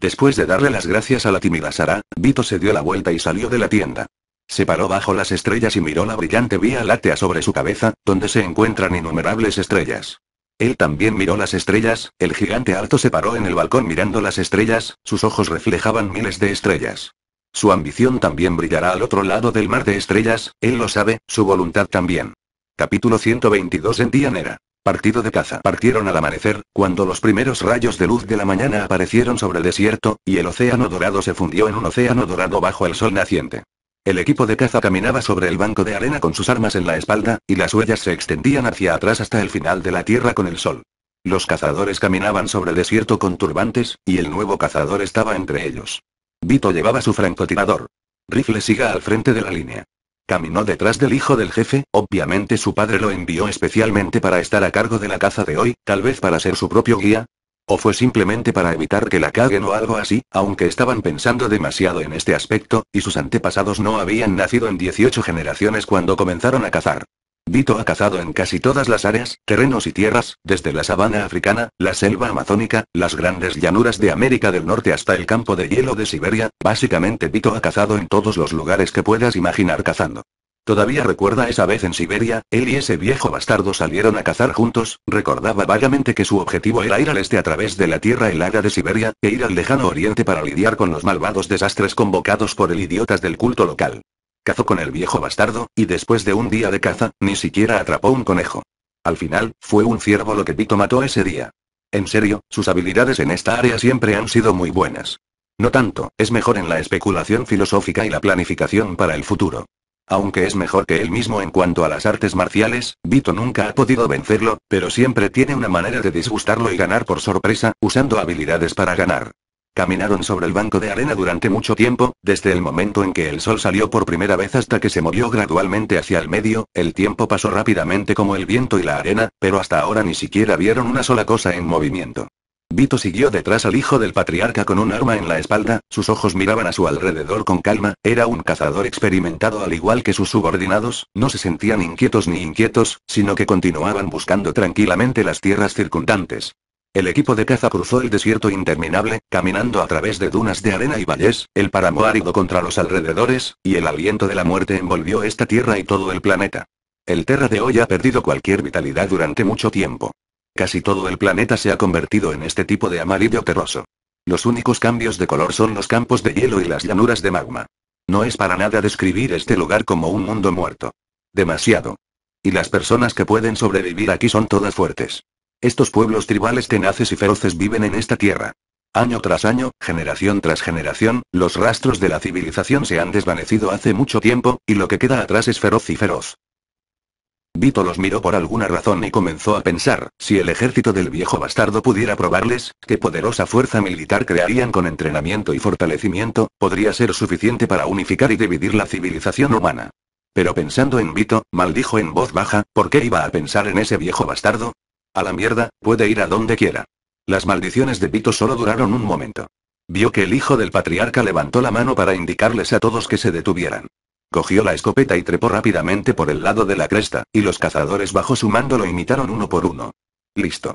[SPEAKER 1] Después de darle las gracias a la tímida Sara, Vito se dio la vuelta y salió de la tienda. Se paró bajo las estrellas y miró la brillante vía láctea sobre su cabeza, donde se encuentran innumerables estrellas. Él también miró las estrellas, el gigante alto se paró en el balcón mirando las estrellas, sus ojos reflejaban miles de estrellas. Su ambición también brillará al otro lado del mar de estrellas, él lo sabe, su voluntad también. Capítulo 122 en Dianera. Partido de caza. Partieron al amanecer, cuando los primeros rayos de luz de la mañana aparecieron sobre el desierto, y el océano dorado se fundió en un océano dorado bajo el sol naciente. El equipo de caza caminaba sobre el banco de arena con sus armas en la espalda, y las huellas se extendían hacia atrás hasta el final de la tierra con el sol. Los cazadores caminaban sobre el desierto con turbantes, y el nuevo cazador estaba entre ellos. Vito llevaba su francotirador. Rifle siga al frente de la línea. Caminó detrás del hijo del jefe, obviamente su padre lo envió especialmente para estar a cargo de la caza de hoy, tal vez para ser su propio guía, o fue simplemente para evitar que la caguen o algo así, aunque estaban pensando demasiado en este aspecto, y sus antepasados no habían nacido en 18 generaciones cuando comenzaron a cazar. Vito ha cazado en casi todas las áreas, terrenos y tierras, desde la sabana africana, la selva amazónica, las grandes llanuras de América del Norte hasta el campo de hielo de Siberia, básicamente Vito ha cazado en todos los lugares que puedas imaginar cazando. Todavía recuerda esa vez en Siberia, él y ese viejo bastardo salieron a cazar juntos, recordaba vagamente que su objetivo era ir al este a través de la tierra helada de Siberia, e ir al lejano oriente para lidiar con los malvados desastres convocados por el idiotas del culto local. Cazó con el viejo bastardo, y después de un día de caza, ni siquiera atrapó un conejo. Al final, fue un ciervo lo que Pito mató ese día. En serio, sus habilidades en esta área siempre han sido muy buenas. No tanto, es mejor en la especulación filosófica y la planificación para el futuro. Aunque es mejor que él mismo en cuanto a las artes marciales, Vito nunca ha podido vencerlo, pero siempre tiene una manera de disgustarlo y ganar por sorpresa, usando habilidades para ganar. Caminaron sobre el banco de arena durante mucho tiempo, desde el momento en que el sol salió por primera vez hasta que se movió gradualmente hacia el medio, el tiempo pasó rápidamente como el viento y la arena, pero hasta ahora ni siquiera vieron una sola cosa en movimiento. Vito siguió detrás al hijo del patriarca con un arma en la espalda, sus ojos miraban a su alrededor con calma, era un cazador experimentado al igual que sus subordinados, no se sentían inquietos ni inquietos, sino que continuaban buscando tranquilamente las tierras circundantes. El equipo de caza cruzó el desierto interminable, caminando a través de dunas de arena y valles, el páramo árido contra los alrededores, y el aliento de la muerte envolvió esta tierra y todo el planeta. El Terra de hoy ha perdido cualquier vitalidad durante mucho tiempo. Casi todo el planeta se ha convertido en este tipo de amarillo terroso. Los únicos cambios de color son los campos de hielo y las llanuras de magma. No es para nada describir este lugar como un mundo muerto. Demasiado. Y las personas que pueden sobrevivir aquí son todas fuertes. Estos pueblos tribales tenaces y feroces viven en esta tierra. Año tras año, generación tras generación, los rastros de la civilización se han desvanecido hace mucho tiempo, y lo que queda atrás es feroz y feroz. Vito los miró por alguna razón y comenzó a pensar, si el ejército del viejo bastardo pudiera probarles, qué poderosa fuerza militar crearían con entrenamiento y fortalecimiento, podría ser suficiente para unificar y dividir la civilización humana. Pero pensando en Vito, maldijo en voz baja, ¿por qué iba a pensar en ese viejo bastardo? A la mierda, puede ir a donde quiera. Las maldiciones de Vito solo duraron un momento. Vio que el hijo del patriarca levantó la mano para indicarles a todos que se detuvieran. Cogió la escopeta y trepó rápidamente por el lado de la cresta, y los cazadores bajo su mando lo imitaron uno por uno. Listo.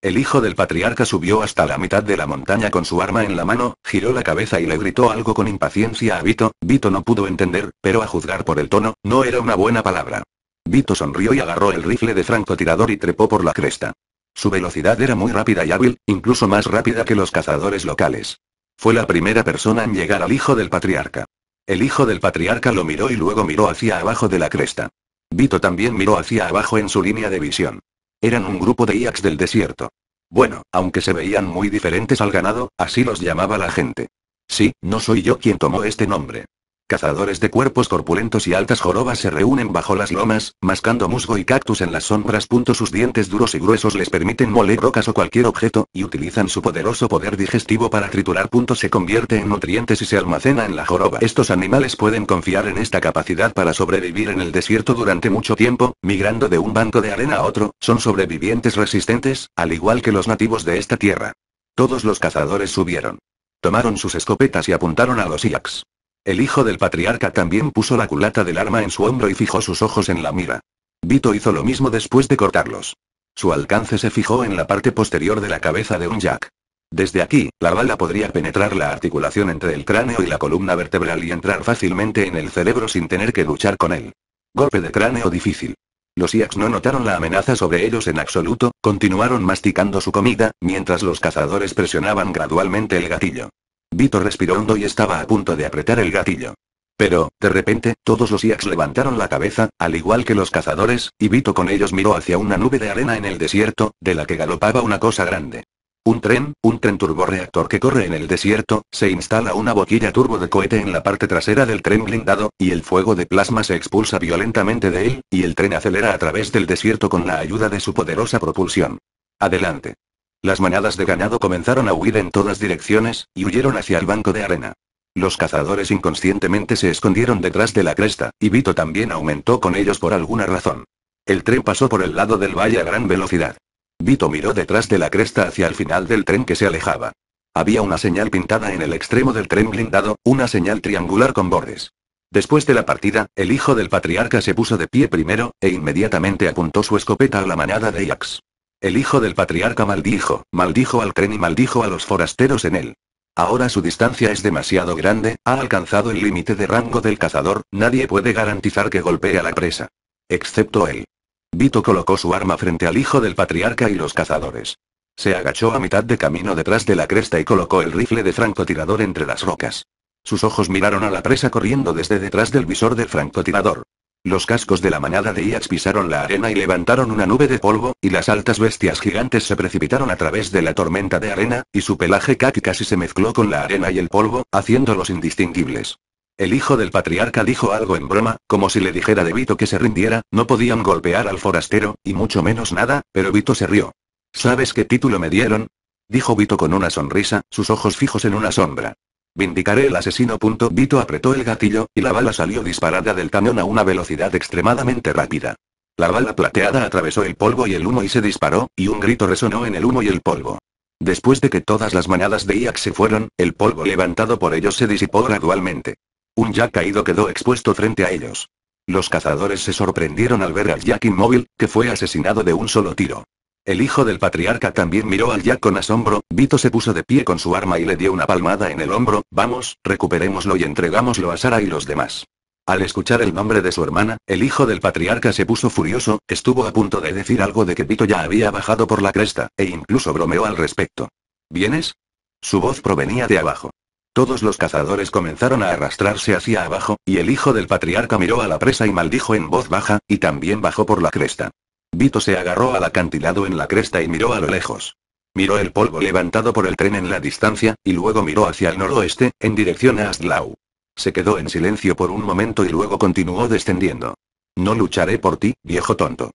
[SPEAKER 1] El hijo del patriarca subió hasta la mitad de la montaña con su arma en la mano, giró la cabeza y le gritó algo con impaciencia a Vito, Vito no pudo entender, pero a juzgar por el tono, no era una buena palabra. Vito sonrió y agarró el rifle de francotirador y trepó por la cresta. Su velocidad era muy rápida y hábil, incluso más rápida que los cazadores locales. Fue la primera persona en llegar al hijo del patriarca. El hijo del patriarca lo miró y luego miró hacia abajo de la cresta. Vito también miró hacia abajo en su línea de visión. Eran un grupo de IAX del desierto. Bueno, aunque se veían muy diferentes al ganado, así los llamaba la gente. Sí, no soy yo quien tomó este nombre. Cazadores de cuerpos corpulentos y altas jorobas se reúnen bajo las lomas, mascando musgo y cactus en las sombras. Sus dientes duros y gruesos les permiten moler rocas o cualquier objeto, y utilizan su poderoso poder digestivo para triturar. Se convierte en nutrientes y se almacena en la joroba. Estos animales pueden confiar en esta capacidad para sobrevivir en el desierto durante mucho tiempo, migrando de un banco de arena a otro, son sobrevivientes resistentes, al igual que los nativos de esta tierra. Todos los cazadores subieron. Tomaron sus escopetas y apuntaron a los IACs. El hijo del patriarca también puso la culata del arma en su hombro y fijó sus ojos en la mira. Vito hizo lo mismo después de cortarlos. Su alcance se fijó en la parte posterior de la cabeza de un jack. Desde aquí, la bala podría penetrar la articulación entre el cráneo y la columna vertebral y entrar fácilmente en el cerebro sin tener que luchar con él. Golpe de cráneo difícil. Los Yaks no notaron la amenaza sobre ellos en absoluto, continuaron masticando su comida, mientras los cazadores presionaban gradualmente el gatillo. Vito respiró hondo y estaba a punto de apretar el gatillo. Pero, de repente, todos los IAX levantaron la cabeza, al igual que los cazadores, y Vito con ellos miró hacia una nube de arena en el desierto, de la que galopaba una cosa grande. Un tren, un tren turborreactor que corre en el desierto, se instala una boquilla turbo de cohete en la parte trasera del tren blindado, y el fuego de plasma se expulsa violentamente de él, y el tren acelera a través del desierto con la ayuda de su poderosa propulsión. Adelante. Las manadas de ganado comenzaron a huir en todas direcciones, y huyeron hacia el banco de arena. Los cazadores inconscientemente se escondieron detrás de la cresta, y Vito también aumentó con ellos por alguna razón. El tren pasó por el lado del valle a gran velocidad. Vito miró detrás de la cresta hacia el final del tren que se alejaba. Había una señal pintada en el extremo del tren blindado, una señal triangular con bordes. Después de la partida, el hijo del patriarca se puso de pie primero, e inmediatamente apuntó su escopeta a la manada de Iax. El hijo del patriarca maldijo, maldijo al tren y maldijo a los forasteros en él. Ahora su distancia es demasiado grande, ha alcanzado el límite de rango del cazador, nadie puede garantizar que golpee a la presa. Excepto él. Vito colocó su arma frente al hijo del patriarca y los cazadores. Se agachó a mitad de camino detrás de la cresta y colocó el rifle de francotirador entre las rocas. Sus ojos miraron a la presa corriendo desde detrás del visor del francotirador. Los cascos de la manada de Iax pisaron la arena y levantaron una nube de polvo, y las altas bestias gigantes se precipitaron a través de la tormenta de arena, y su pelaje caqui casi se mezcló con la arena y el polvo, haciéndolos indistinguibles. El hijo del patriarca dijo algo en broma, como si le dijera de Vito que se rindiera, no podían golpear al forastero, y mucho menos nada, pero Vito se rió. ¿Sabes qué título me dieron? Dijo Vito con una sonrisa, sus ojos fijos en una sombra. Vindicaré el asesino. Vito apretó el gatillo, y la bala salió disparada del cañón a una velocidad extremadamente rápida. La bala plateada atravesó el polvo y el humo y se disparó, y un grito resonó en el humo y el polvo. Después de que todas las manadas de IAC se fueron, el polvo levantado por ellos se disipó gradualmente. Un Jack caído quedó expuesto frente a ellos. Los cazadores se sorprendieron al ver al Jack inmóvil, que fue asesinado de un solo tiro. El hijo del patriarca también miró al Jack con asombro, Vito se puso de pie con su arma y le dio una palmada en el hombro, vamos, recuperémoslo y entregámoslo a Sara y los demás. Al escuchar el nombre de su hermana, el hijo del patriarca se puso furioso, estuvo a punto de decir algo de que Vito ya había bajado por la cresta, e incluso bromeó al respecto. ¿Vienes? Su voz provenía de abajo. Todos los cazadores comenzaron a arrastrarse hacia abajo, y el hijo del patriarca miró a la presa y maldijo en voz baja, y también bajó por la cresta. Vito se agarró al acantilado en la cresta y miró a lo lejos. Miró el polvo levantado por el tren en la distancia, y luego miró hacia el noroeste, en dirección a Astlau. Se quedó en silencio por un momento y luego continuó descendiendo. No lucharé por ti, viejo tonto.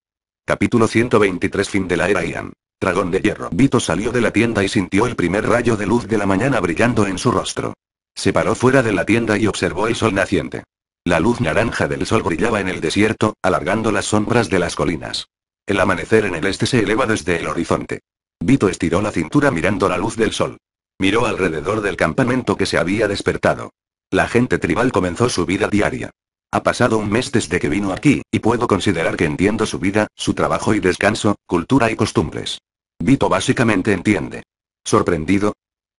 [SPEAKER 1] Capítulo 123 Fin de la era Ian. Dragón de hierro. Vito salió de la tienda y sintió el primer rayo de luz de la mañana brillando en su rostro. Se paró fuera de la tienda y observó el sol naciente. La luz naranja del sol brillaba en el desierto, alargando las sombras de las colinas. El amanecer en el este se eleva desde el horizonte. Vito estiró la cintura mirando la luz del sol. Miró alrededor del campamento que se había despertado. La gente tribal comenzó su vida diaria. Ha pasado un mes desde que vino aquí, y puedo considerar que entiendo su vida, su trabajo y descanso, cultura y costumbres. Vito básicamente entiende. Sorprendido,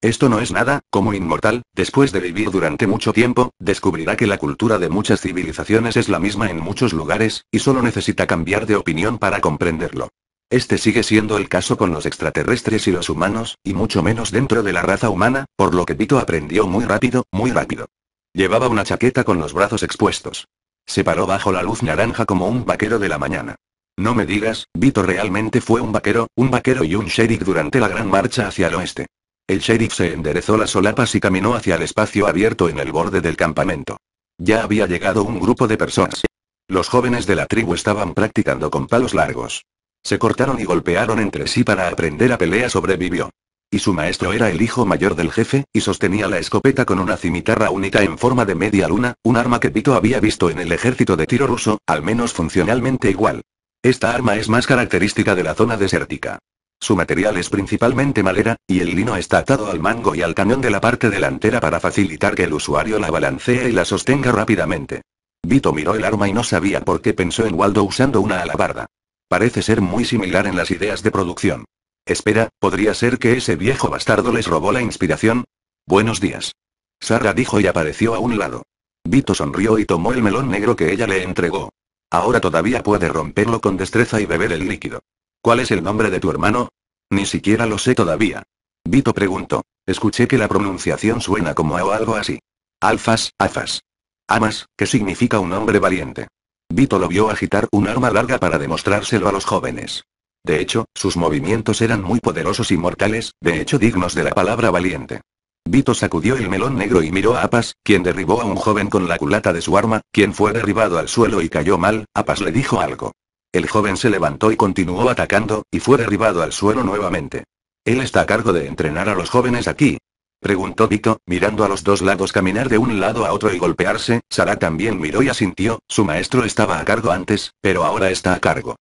[SPEAKER 1] esto no es nada, como inmortal, después de vivir durante mucho tiempo, descubrirá que la cultura de muchas civilizaciones es la misma en muchos lugares, y solo necesita cambiar de opinión para comprenderlo. Este sigue siendo el caso con los extraterrestres y los humanos, y mucho menos dentro de la raza humana, por lo que Vito aprendió muy rápido, muy rápido. Llevaba una chaqueta con los brazos expuestos. Se paró bajo la luz naranja como un vaquero de la mañana. No me digas, Vito realmente fue un vaquero, un vaquero y un sheriff durante la gran marcha hacia el oeste. El sheriff se enderezó las solapas y caminó hacia el espacio abierto en el borde del campamento. Ya había llegado un grupo de personas. Los jóvenes de la tribu estaban practicando con palos largos. Se cortaron y golpearon entre sí para aprender a pelear sobrevivió. Y su maestro era el hijo mayor del jefe, y sostenía la escopeta con una cimitarra única en forma de media luna, un arma que Vito había visto en el ejército de tiro ruso, al menos funcionalmente igual. Esta arma es más característica de la zona desértica. Su material es principalmente madera, y el lino está atado al mango y al cañón de la parte delantera para facilitar que el usuario la balancee y la sostenga rápidamente. Vito miró el arma y no sabía por qué pensó en Waldo usando una alabarda. Parece ser muy similar en las ideas de producción. Espera, ¿podría ser que ese viejo bastardo les robó la inspiración? Buenos días. Sara dijo y apareció a un lado. Vito sonrió y tomó el melón negro que ella le entregó. Ahora todavía puede romperlo con destreza y beber el líquido. ¿Cuál es el nombre de tu hermano? Ni siquiera lo sé todavía. Vito preguntó. Escuché que la pronunciación suena como a o algo así. Alfas, afas. Amas, que significa un hombre valiente. Vito lo vio agitar un arma larga para demostrárselo a los jóvenes. De hecho, sus movimientos eran muy poderosos y mortales, de hecho dignos de la palabra valiente. Vito sacudió el melón negro y miró a Apas, quien derribó a un joven con la culata de su arma, quien fue derribado al suelo y cayó mal, Apas le dijo algo. El joven se levantó y continuó atacando, y fue derribado al suelo nuevamente. Él está a cargo de entrenar a los jóvenes aquí. Preguntó Vito, mirando a los dos lados caminar de un lado a otro y golpearse, Sara también miró y asintió, su maestro estaba a cargo antes, pero ahora está a cargo.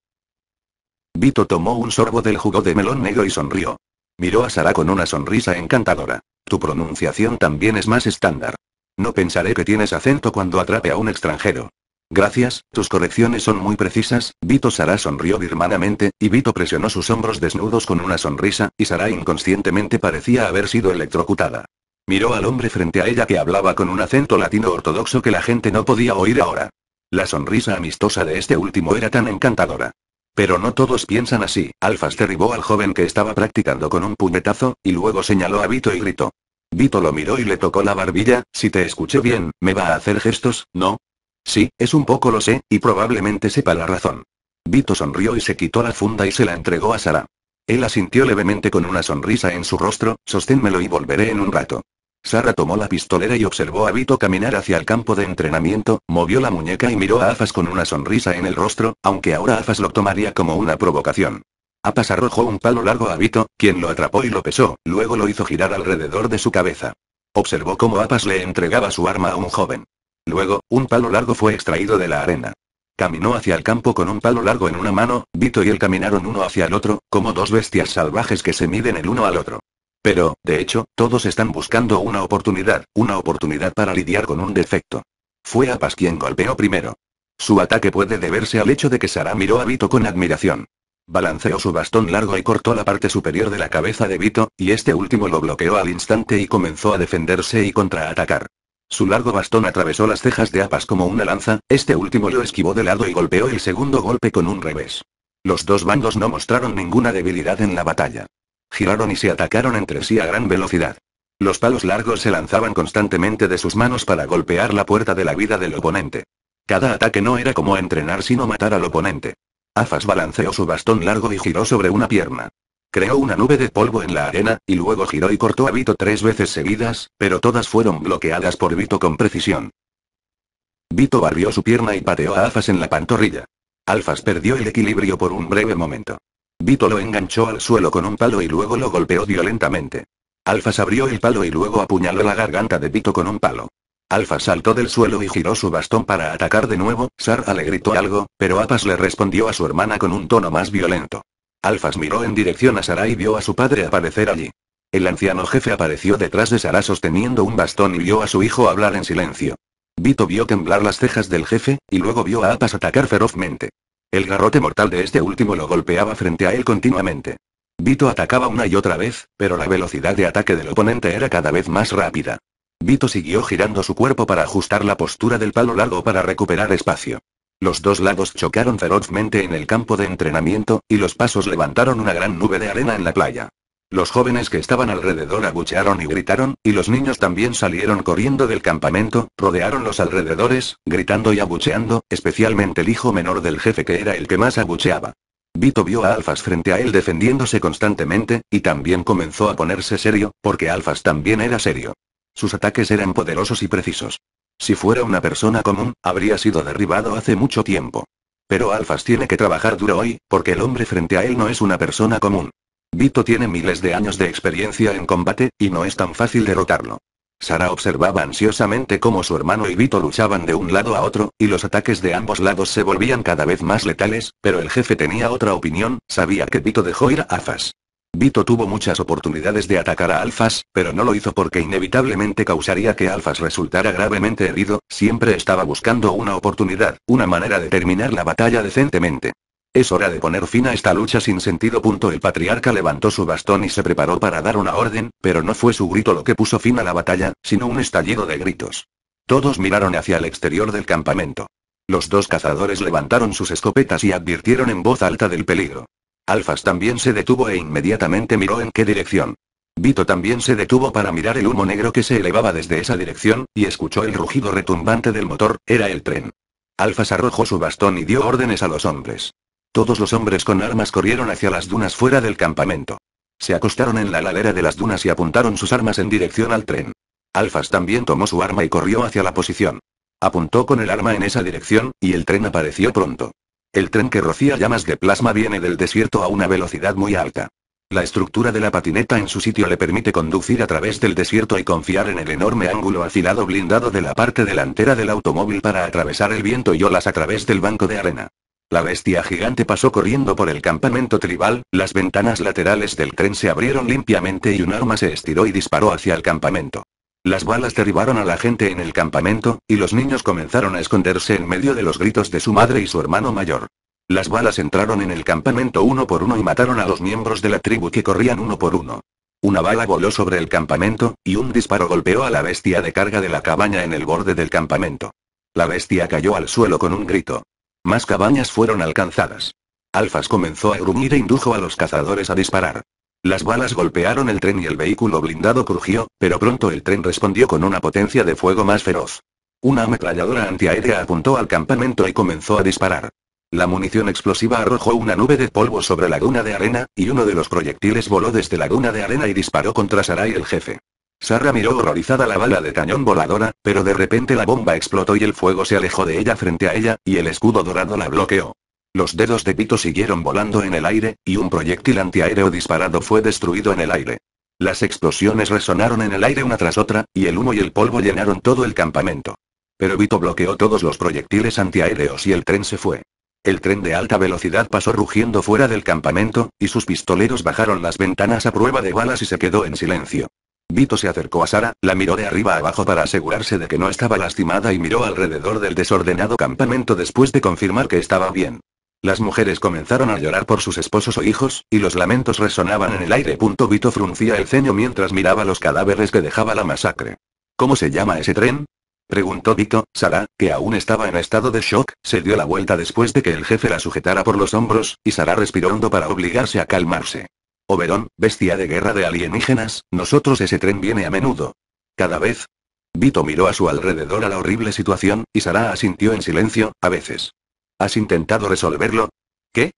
[SPEAKER 1] Vito tomó un sorbo del jugo de melón negro y sonrió. Miró a Sara con una sonrisa encantadora. Tu pronunciación también es más estándar. No pensaré que tienes acento cuando atrape a un extranjero. Gracias, tus correcciones son muy precisas, Vito Sara sonrió birmanamente, y Vito presionó sus hombros desnudos con una sonrisa, y Sara inconscientemente parecía haber sido electrocutada. Miró al hombre frente a ella que hablaba con un acento latino ortodoxo que la gente no podía oír ahora. La sonrisa amistosa de este último era tan encantadora. Pero no todos piensan así. Alfas derribó al joven que estaba practicando con un puñetazo, y luego señaló a Vito y gritó. Vito lo miró y le tocó la barbilla, si te escuché bien, ¿me va a hacer gestos, no? Sí, es un poco lo sé, y probablemente sepa la razón. Vito sonrió y se quitó la funda y se la entregó a Sara. Él asintió levemente con una sonrisa en su rostro, sosténmelo y volveré en un rato. Sara tomó la pistolera y observó a Vito caminar hacia el campo de entrenamiento, movió la muñeca y miró a Afas con una sonrisa en el rostro, aunque ahora Afas lo tomaría como una provocación. Apas arrojó un palo largo a Vito, quien lo atrapó y lo pesó, luego lo hizo girar alrededor de su cabeza. Observó cómo Apas le entregaba su arma a un joven. Luego, un palo largo fue extraído de la arena. Caminó hacia el campo con un palo largo en una mano, Vito y él caminaron uno hacia el otro, como dos bestias salvajes que se miden el uno al otro. Pero, de hecho, todos están buscando una oportunidad, una oportunidad para lidiar con un defecto. Fue Apas quien golpeó primero. Su ataque puede deberse al hecho de que Sara miró a Vito con admiración. Balanceó su bastón largo y cortó la parte superior de la cabeza de Vito, y este último lo bloqueó al instante y comenzó a defenderse y contraatacar. Su largo bastón atravesó las cejas de Apas como una lanza, este último lo esquivó de lado y golpeó el segundo golpe con un revés. Los dos bandos no mostraron ninguna debilidad en la batalla. Giraron y se atacaron entre sí a gran velocidad. Los palos largos se lanzaban constantemente de sus manos para golpear la puerta de la vida del oponente. Cada ataque no era como entrenar sino matar al oponente. Afas balanceó su bastón largo y giró sobre una pierna. Creó una nube de polvo en la arena, y luego giró y cortó a Vito tres veces seguidas, pero todas fueron bloqueadas por Vito con precisión. Vito barrió su pierna y pateó a Alfas en la pantorrilla. Alfas perdió el equilibrio por un breve momento. Vito lo enganchó al suelo con un palo y luego lo golpeó violentamente. Alfas abrió el palo y luego apuñaló la garganta de Vito con un palo. Alfa saltó del suelo y giró su bastón para atacar de nuevo, Sar le gritó algo, pero Apas le respondió a su hermana con un tono más violento. Alfas miró en dirección a Sara y vio a su padre aparecer allí. El anciano jefe apareció detrás de Sara sosteniendo un bastón y vio a su hijo hablar en silencio. Vito vio temblar las cejas del jefe, y luego vio a Apas atacar ferozmente. El garrote mortal de este último lo golpeaba frente a él continuamente. Vito atacaba una y otra vez, pero la velocidad de ataque del oponente era cada vez más rápida. Vito siguió girando su cuerpo para ajustar la postura del palo largo para recuperar espacio. Los dos lados chocaron ferozmente en el campo de entrenamiento, y los pasos levantaron una gran nube de arena en la playa. Los jóvenes que estaban alrededor abuchearon y gritaron, y los niños también salieron corriendo del campamento, rodearon los alrededores, gritando y abucheando, especialmente el hijo menor del jefe que era el que más abucheaba. Vito vio a Alfas frente a él defendiéndose constantemente, y también comenzó a ponerse serio, porque Alfas también era serio. Sus ataques eran poderosos y precisos. Si fuera una persona común, habría sido derribado hace mucho tiempo. Pero Alfas tiene que trabajar duro hoy, porque el hombre frente a él no es una persona común. Vito tiene miles de años de experiencia en combate, y no es tan fácil derrotarlo. Sara observaba ansiosamente cómo su hermano y Vito luchaban de un lado a otro, y los ataques de ambos lados se volvían cada vez más letales, pero el jefe tenía otra opinión, sabía que Vito dejó ir a Afas. Vito tuvo muchas oportunidades de atacar a Alfas, pero no lo hizo porque inevitablemente causaría que Alfas resultara gravemente herido, siempre estaba buscando una oportunidad, una manera de terminar la batalla decentemente. Es hora de poner fin a esta lucha sin sentido. El patriarca levantó su bastón y se preparó para dar una orden, pero no fue su grito lo que puso fin a la batalla, sino un estallido de gritos. Todos miraron hacia el exterior del campamento. Los dos cazadores levantaron sus escopetas y advirtieron en voz alta del peligro. Alfas también se detuvo e inmediatamente miró en qué dirección. Vito también se detuvo para mirar el humo negro que se elevaba desde esa dirección, y escuchó el rugido retumbante del motor, era el tren. Alfas arrojó su bastón y dio órdenes a los hombres. Todos los hombres con armas corrieron hacia las dunas fuera del campamento. Se acostaron en la ladera de las dunas y apuntaron sus armas en dirección al tren. Alfas también tomó su arma y corrió hacia la posición. Apuntó con el arma en esa dirección, y el tren apareció pronto. El tren que rocía llamas de plasma viene del desierto a una velocidad muy alta. La estructura de la patineta en su sitio le permite conducir a través del desierto y confiar en el enorme ángulo afilado blindado de la parte delantera del automóvil para atravesar el viento y olas a través del banco de arena. La bestia gigante pasó corriendo por el campamento tribal, las ventanas laterales del tren se abrieron limpiamente y un arma se estiró y disparó hacia el campamento. Las balas derribaron a la gente en el campamento, y los niños comenzaron a esconderse en medio de los gritos de su madre y su hermano mayor. Las balas entraron en el campamento uno por uno y mataron a los miembros de la tribu que corrían uno por uno. Una bala voló sobre el campamento, y un disparo golpeó a la bestia de carga de la cabaña en el borde del campamento. La bestia cayó al suelo con un grito. Más cabañas fueron alcanzadas. Alfas comenzó a gruñir e indujo a los cazadores a disparar. Las balas golpearon el tren y el vehículo blindado crujió, pero pronto el tren respondió con una potencia de fuego más feroz. Una ametralladora antiaérea apuntó al campamento y comenzó a disparar. La munición explosiva arrojó una nube de polvo sobre la duna de arena, y uno de los proyectiles voló desde la duna de arena y disparó contra Sarai el jefe. Sara miró horrorizada la bala de cañón voladora, pero de repente la bomba explotó y el fuego se alejó de ella frente a ella, y el escudo dorado la bloqueó. Los dedos de Vito siguieron volando en el aire, y un proyectil antiaéreo disparado fue destruido en el aire. Las explosiones resonaron en el aire una tras otra, y el humo y el polvo llenaron todo el campamento. Pero Vito bloqueó todos los proyectiles antiaéreos y el tren se fue. El tren de alta velocidad pasó rugiendo fuera del campamento, y sus pistoleros bajaron las ventanas a prueba de balas y se quedó en silencio. Vito se acercó a Sara, la miró de arriba abajo para asegurarse de que no estaba lastimada y miró alrededor del desordenado campamento después de confirmar que estaba bien. Las mujeres comenzaron a llorar por sus esposos o hijos, y los lamentos resonaban en el aire. Vito fruncía el ceño mientras miraba los cadáveres que dejaba la masacre. ¿Cómo se llama ese tren? Preguntó Vito, Sara, que aún estaba en estado de shock, se dio la vuelta después de que el jefe la sujetara por los hombros, y Sara respiró hondo para obligarse a calmarse. Oberón, bestia de guerra de alienígenas, nosotros ese tren viene a menudo. Cada vez. Vito miró a su alrededor a la horrible situación, y Sara asintió en silencio, a veces. ¿Has intentado resolverlo? ¿Qué?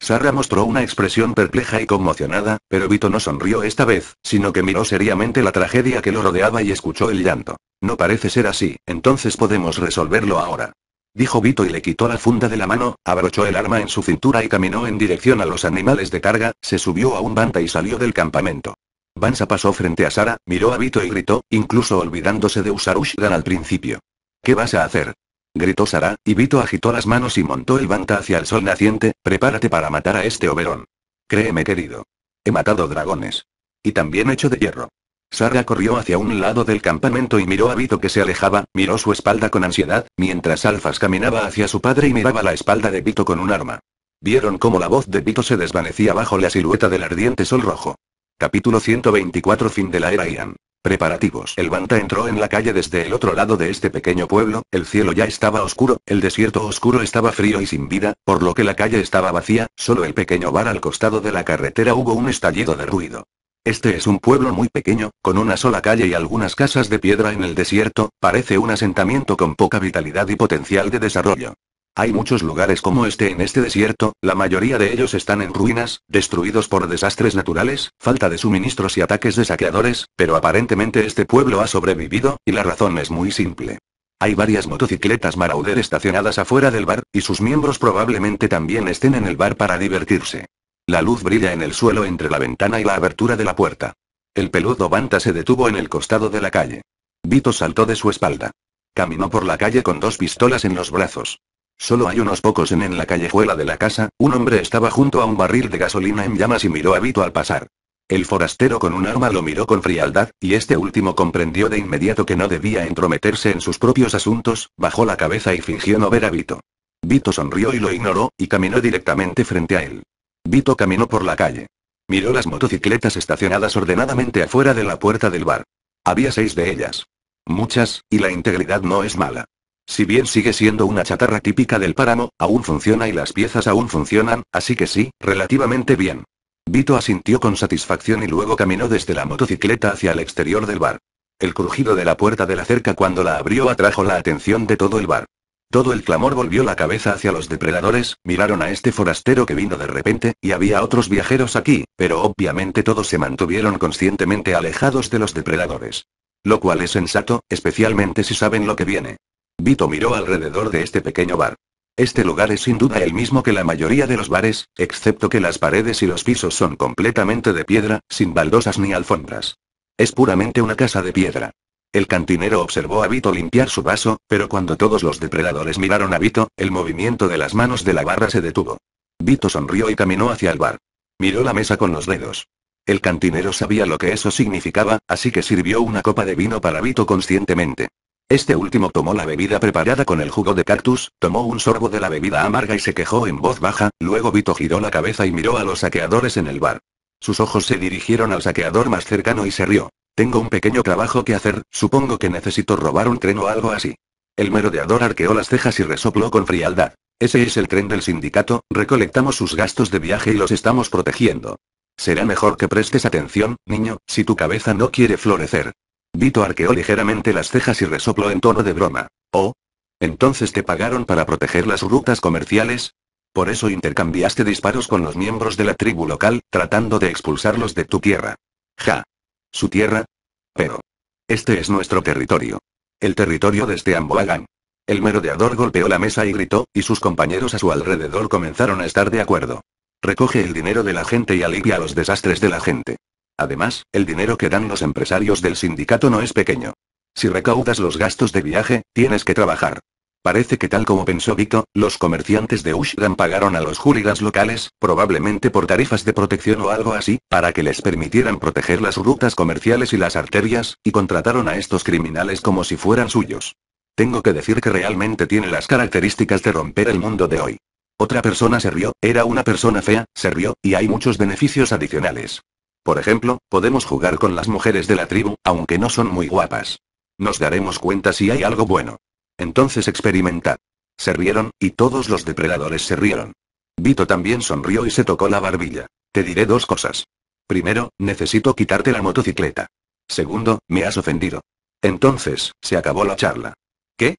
[SPEAKER 1] Sara mostró una expresión perpleja y conmocionada, pero Vito no sonrió esta vez, sino que miró seriamente la tragedia que lo rodeaba y escuchó el llanto. No parece ser así, entonces podemos resolverlo ahora. Dijo Vito y le quitó la funda de la mano, abrochó el arma en su cintura y caminó en dirección a los animales de carga, se subió a un banta y salió del campamento. Bansa pasó frente a Sara, miró a Vito y gritó, incluso olvidándose de usar Ushgan al principio. ¿Qué vas a hacer? gritó Sara, y Vito agitó las manos y montó el banta hacia el sol naciente, prepárate para matar a este oberón. Créeme querido. He matado dragones. Y también hecho de hierro. Sara corrió hacia un lado del campamento y miró a Vito que se alejaba, miró su espalda con ansiedad, mientras Alfas caminaba hacia su padre y miraba la espalda de Vito con un arma. Vieron cómo la voz de Vito se desvanecía bajo la silueta del ardiente sol rojo. Capítulo 124 Fin de la era Ian. Preparativos. El Banta entró en la calle desde el otro lado de este pequeño pueblo, el cielo ya estaba oscuro, el desierto oscuro estaba frío y sin vida, por lo que la calle estaba vacía, solo el pequeño bar al costado de la carretera hubo un estallido de ruido. Este es un pueblo muy pequeño, con una sola calle y algunas casas de piedra en el desierto, parece un asentamiento con poca vitalidad y potencial de desarrollo. Hay muchos lugares como este en este desierto, la mayoría de ellos están en ruinas, destruidos por desastres naturales, falta de suministros y ataques de saqueadores, pero aparentemente este pueblo ha sobrevivido, y la razón es muy simple. Hay varias motocicletas Marauder estacionadas afuera del bar, y sus miembros probablemente también estén en el bar para divertirse. La luz brilla en el suelo entre la ventana y la abertura de la puerta. El peludo Banta se detuvo en el costado de la calle. Vito saltó de su espalda. Caminó por la calle con dos pistolas en los brazos. Solo hay unos pocos en en la callejuela de la casa, un hombre estaba junto a un barril de gasolina en llamas y miró a Vito al pasar. El forastero con un arma lo miró con frialdad, y este último comprendió de inmediato que no debía entrometerse en sus propios asuntos, bajó la cabeza y fingió no ver a Vito. Vito sonrió y lo ignoró, y caminó directamente frente a él. Vito caminó por la calle. Miró las motocicletas estacionadas ordenadamente afuera de la puerta del bar. Había seis de ellas. Muchas, y la integridad no es mala. Si bien sigue siendo una chatarra típica del páramo, aún funciona y las piezas aún funcionan, así que sí, relativamente bien. Vito asintió con satisfacción y luego caminó desde la motocicleta hacia el exterior del bar. El crujido de la puerta de la cerca cuando la abrió atrajo la atención de todo el bar. Todo el clamor volvió la cabeza hacia los depredadores, miraron a este forastero que vino de repente, y había otros viajeros aquí, pero obviamente todos se mantuvieron conscientemente alejados de los depredadores. Lo cual es sensato, especialmente si saben lo que viene. Vito miró alrededor de este pequeño bar. Este lugar es sin duda el mismo que la mayoría de los bares, excepto que las paredes y los pisos son completamente de piedra, sin baldosas ni alfombras. Es puramente una casa de piedra. El cantinero observó a Vito limpiar su vaso, pero cuando todos los depredadores miraron a Vito, el movimiento de las manos de la barra se detuvo. Vito sonrió y caminó hacia el bar. Miró la mesa con los dedos. El cantinero sabía lo que eso significaba, así que sirvió una copa de vino para Vito conscientemente. Este último tomó la bebida preparada con el jugo de cactus, tomó un sorbo de la bebida amarga y se quejó en voz baja, luego Vito giró la cabeza y miró a los saqueadores en el bar. Sus ojos se dirigieron al saqueador más cercano y se rió. Tengo un pequeño trabajo que hacer, supongo que necesito robar un tren o algo así. El merodeador arqueó las cejas y resopló con frialdad. Ese es el tren del sindicato, recolectamos sus gastos de viaje y los estamos protegiendo. Será mejor que prestes atención, niño, si tu cabeza no quiere florecer. Vito arqueó ligeramente las cejas y resopló en tono de broma. Oh. Entonces te pagaron para proteger las rutas comerciales. Por eso intercambiaste disparos con los miembros de la tribu local, tratando de expulsarlos de tu tierra. Ja. ¿Su tierra? Pero. Este es nuestro territorio. El territorio este Amboagán. El merodeador golpeó la mesa y gritó, y sus compañeros a su alrededor comenzaron a estar de acuerdo. Recoge el dinero de la gente y alivia los desastres de la gente. Además, el dinero que dan los empresarios del sindicato no es pequeño. Si recaudas los gastos de viaje, tienes que trabajar. Parece que tal como pensó Vito, los comerciantes de Ushgan pagaron a los hooligans locales, probablemente por tarifas de protección o algo así, para que les permitieran proteger las rutas comerciales y las arterias, y contrataron a estos criminales como si fueran suyos. Tengo que decir que realmente tiene las características de romper el mundo de hoy. Otra persona se rió, era una persona fea, se rió, y hay muchos beneficios adicionales. Por ejemplo, podemos jugar con las mujeres de la tribu, aunque no son muy guapas. Nos daremos cuenta si hay algo bueno. Entonces experimentad. Se rieron, y todos los depredadores se rieron. Vito también sonrió y se tocó la barbilla. Te diré dos cosas. Primero, necesito quitarte la motocicleta. Segundo, me has ofendido. Entonces, se acabó la charla. ¿Qué?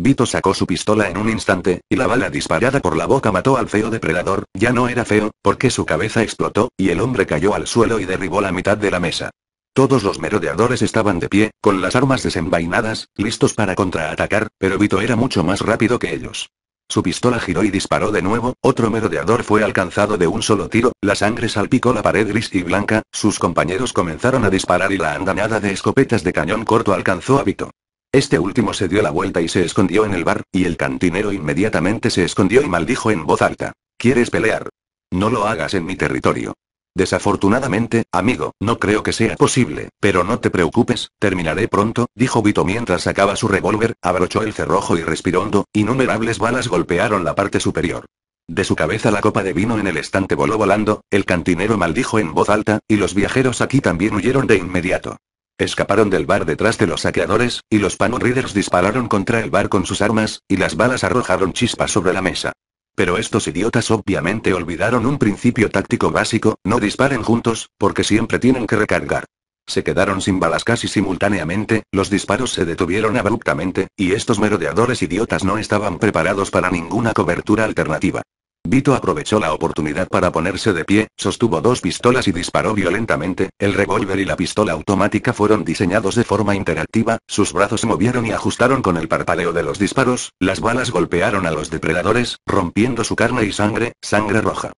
[SPEAKER 1] Vito sacó su pistola en un instante, y la bala disparada por la boca mató al feo depredador, ya no era feo, porque su cabeza explotó, y el hombre cayó al suelo y derribó la mitad de la mesa. Todos los merodeadores estaban de pie, con las armas desenvainadas, listos para contraatacar, pero Vito era mucho más rápido que ellos. Su pistola giró y disparó de nuevo, otro merodeador fue alcanzado de un solo tiro, la sangre salpicó la pared gris y blanca, sus compañeros comenzaron a disparar y la andanada de escopetas de cañón corto alcanzó a Vito. Este último se dio la vuelta y se escondió en el bar, y el cantinero inmediatamente se escondió y maldijo en voz alta. ¿Quieres pelear? No lo hagas en mi territorio. Desafortunadamente, amigo, no creo que sea posible, pero no te preocupes, terminaré pronto, dijo Vito mientras sacaba su revólver, abrochó el cerrojo y respiró hondo, innumerables balas golpearon la parte superior. De su cabeza la copa de vino en el estante voló volando, el cantinero maldijo en voz alta, y los viajeros aquí también huyeron de inmediato. Escaparon del bar detrás de los saqueadores, y los Pano dispararon contra el bar con sus armas, y las balas arrojaron chispas sobre la mesa. Pero estos idiotas obviamente olvidaron un principio táctico básico, no disparen juntos, porque siempre tienen que recargar. Se quedaron sin balas casi simultáneamente, los disparos se detuvieron abruptamente, y estos merodeadores idiotas no estaban preparados para ninguna cobertura alternativa. Vito aprovechó la oportunidad para ponerse de pie, sostuvo dos pistolas y disparó violentamente, el revólver y la pistola automática fueron diseñados de forma interactiva, sus brazos se movieron y ajustaron con el parpadeo de los disparos, las balas golpearon a los depredadores, rompiendo su carne y sangre, sangre roja.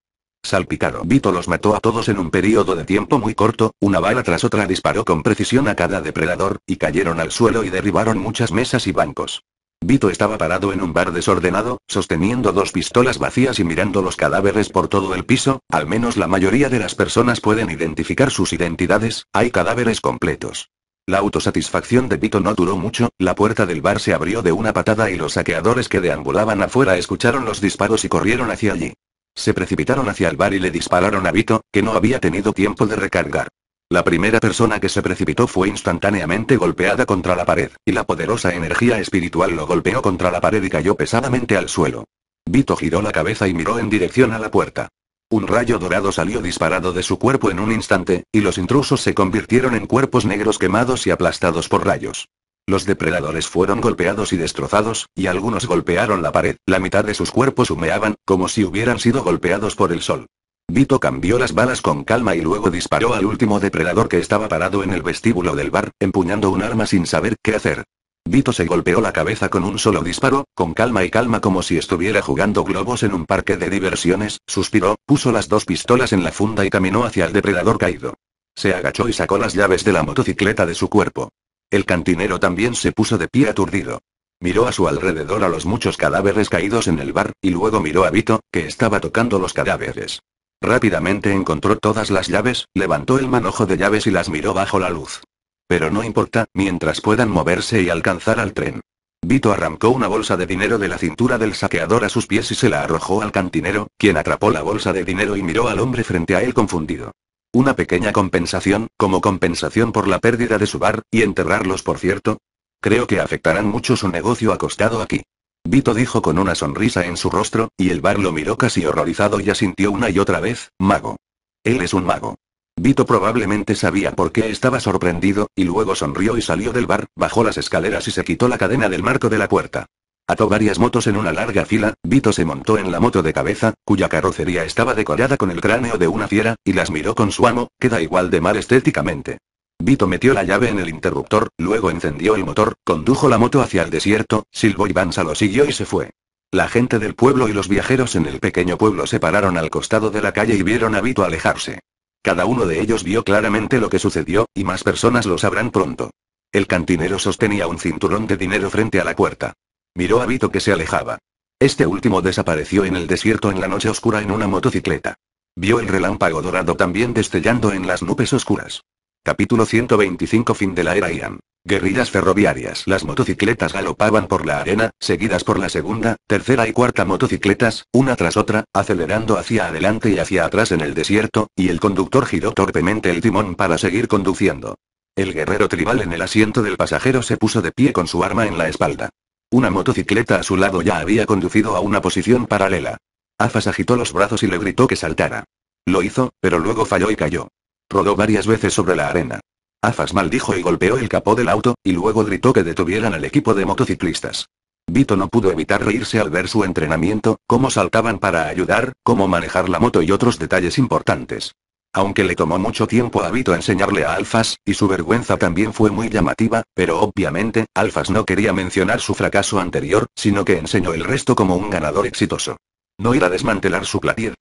[SPEAKER 1] Salpicado. Vito los mató a todos en un periodo de tiempo muy corto, una bala tras otra disparó con precisión a cada depredador, y cayeron al suelo y derribaron muchas mesas y bancos. Vito estaba parado en un bar desordenado, sosteniendo dos pistolas vacías y mirando los cadáveres por todo el piso, al menos la mayoría de las personas pueden identificar sus identidades, hay cadáveres completos. La autosatisfacción de Vito no duró mucho, la puerta del bar se abrió de una patada y los saqueadores que deambulaban afuera escucharon los disparos y corrieron hacia allí. Se precipitaron hacia el bar y le dispararon a Vito, que no había tenido tiempo de recargar. La primera persona que se precipitó fue instantáneamente golpeada contra la pared, y la poderosa energía espiritual lo golpeó contra la pared y cayó pesadamente al suelo. Vito giró la cabeza y miró en dirección a la puerta. Un rayo dorado salió disparado de su cuerpo en un instante, y los intrusos se convirtieron en cuerpos negros quemados y aplastados por rayos. Los depredadores fueron golpeados y destrozados, y algunos golpearon la pared, la mitad de sus cuerpos humeaban, como si hubieran sido golpeados por el sol. Vito cambió las balas con calma y luego disparó al último depredador que estaba parado en el vestíbulo del bar, empuñando un arma sin saber qué hacer. Vito se golpeó la cabeza con un solo disparo, con calma y calma como si estuviera jugando globos en un parque de diversiones, suspiró, puso las dos pistolas en la funda y caminó hacia el depredador caído. Se agachó y sacó las llaves de la motocicleta de su cuerpo. El cantinero también se puso de pie aturdido. Miró a su alrededor a los muchos cadáveres caídos en el bar, y luego miró a Vito, que estaba tocando los cadáveres. Rápidamente encontró todas las llaves, levantó el manojo de llaves y las miró bajo la luz. Pero no importa, mientras puedan moverse y alcanzar al tren. Vito arrancó una bolsa de dinero de la cintura del saqueador a sus pies y se la arrojó al cantinero, quien atrapó la bolsa de dinero y miró al hombre frente a él confundido. Una pequeña compensación, como compensación por la pérdida de su bar, y enterrarlos por cierto. Creo que afectarán mucho su negocio acostado aquí. Vito dijo con una sonrisa en su rostro, y el bar lo miró casi horrorizado y asintió una y otra vez, mago. Él es un mago. Vito probablemente sabía por qué estaba sorprendido, y luego sonrió y salió del bar, bajó las escaleras y se quitó la cadena del marco de la puerta. Ató varias motos en una larga fila, Vito se montó en la moto de cabeza, cuya carrocería estaba decorada con el cráneo de una fiera, y las miró con su amo, queda igual de mal estéticamente. Vito metió la llave en el interruptor, luego encendió el motor, condujo la moto hacia el desierto, Silbo y lo siguió y se fue. La gente del pueblo y los viajeros en el pequeño pueblo se pararon al costado de la calle y vieron a Vito alejarse. Cada uno de ellos vio claramente lo que sucedió, y más personas lo sabrán pronto. El cantinero sostenía un cinturón de dinero frente a la puerta. Miró a Vito que se alejaba. Este último desapareció en el desierto en la noche oscura en una motocicleta. Vio el relámpago dorado también destellando en las nubes oscuras. Capítulo 125 Fin de la era Ian. Guerrillas ferroviarias. Las motocicletas galopaban por la arena, seguidas por la segunda, tercera y cuarta motocicletas, una tras otra, acelerando hacia adelante y hacia atrás en el desierto, y el conductor giró torpemente el timón para seguir conduciendo. El guerrero tribal en el asiento del pasajero se puso de pie con su arma en la espalda. Una motocicleta a su lado ya había conducido a una posición paralela. Afas agitó los brazos y le gritó que saltara. Lo hizo, pero luego falló y cayó. Rodó varias veces sobre la arena. Alfas maldijo y golpeó el capó del auto, y luego gritó que detuvieran al equipo de motociclistas. Vito no pudo evitar reírse al ver su entrenamiento, cómo saltaban para ayudar, cómo manejar la moto y otros detalles importantes. Aunque le tomó mucho tiempo a Vito enseñarle a Alfas, y su vergüenza también fue muy llamativa, pero obviamente, Alfas no quería mencionar su fracaso anterior, sino que enseñó el resto como un ganador exitoso. No ir a desmantelar su platier,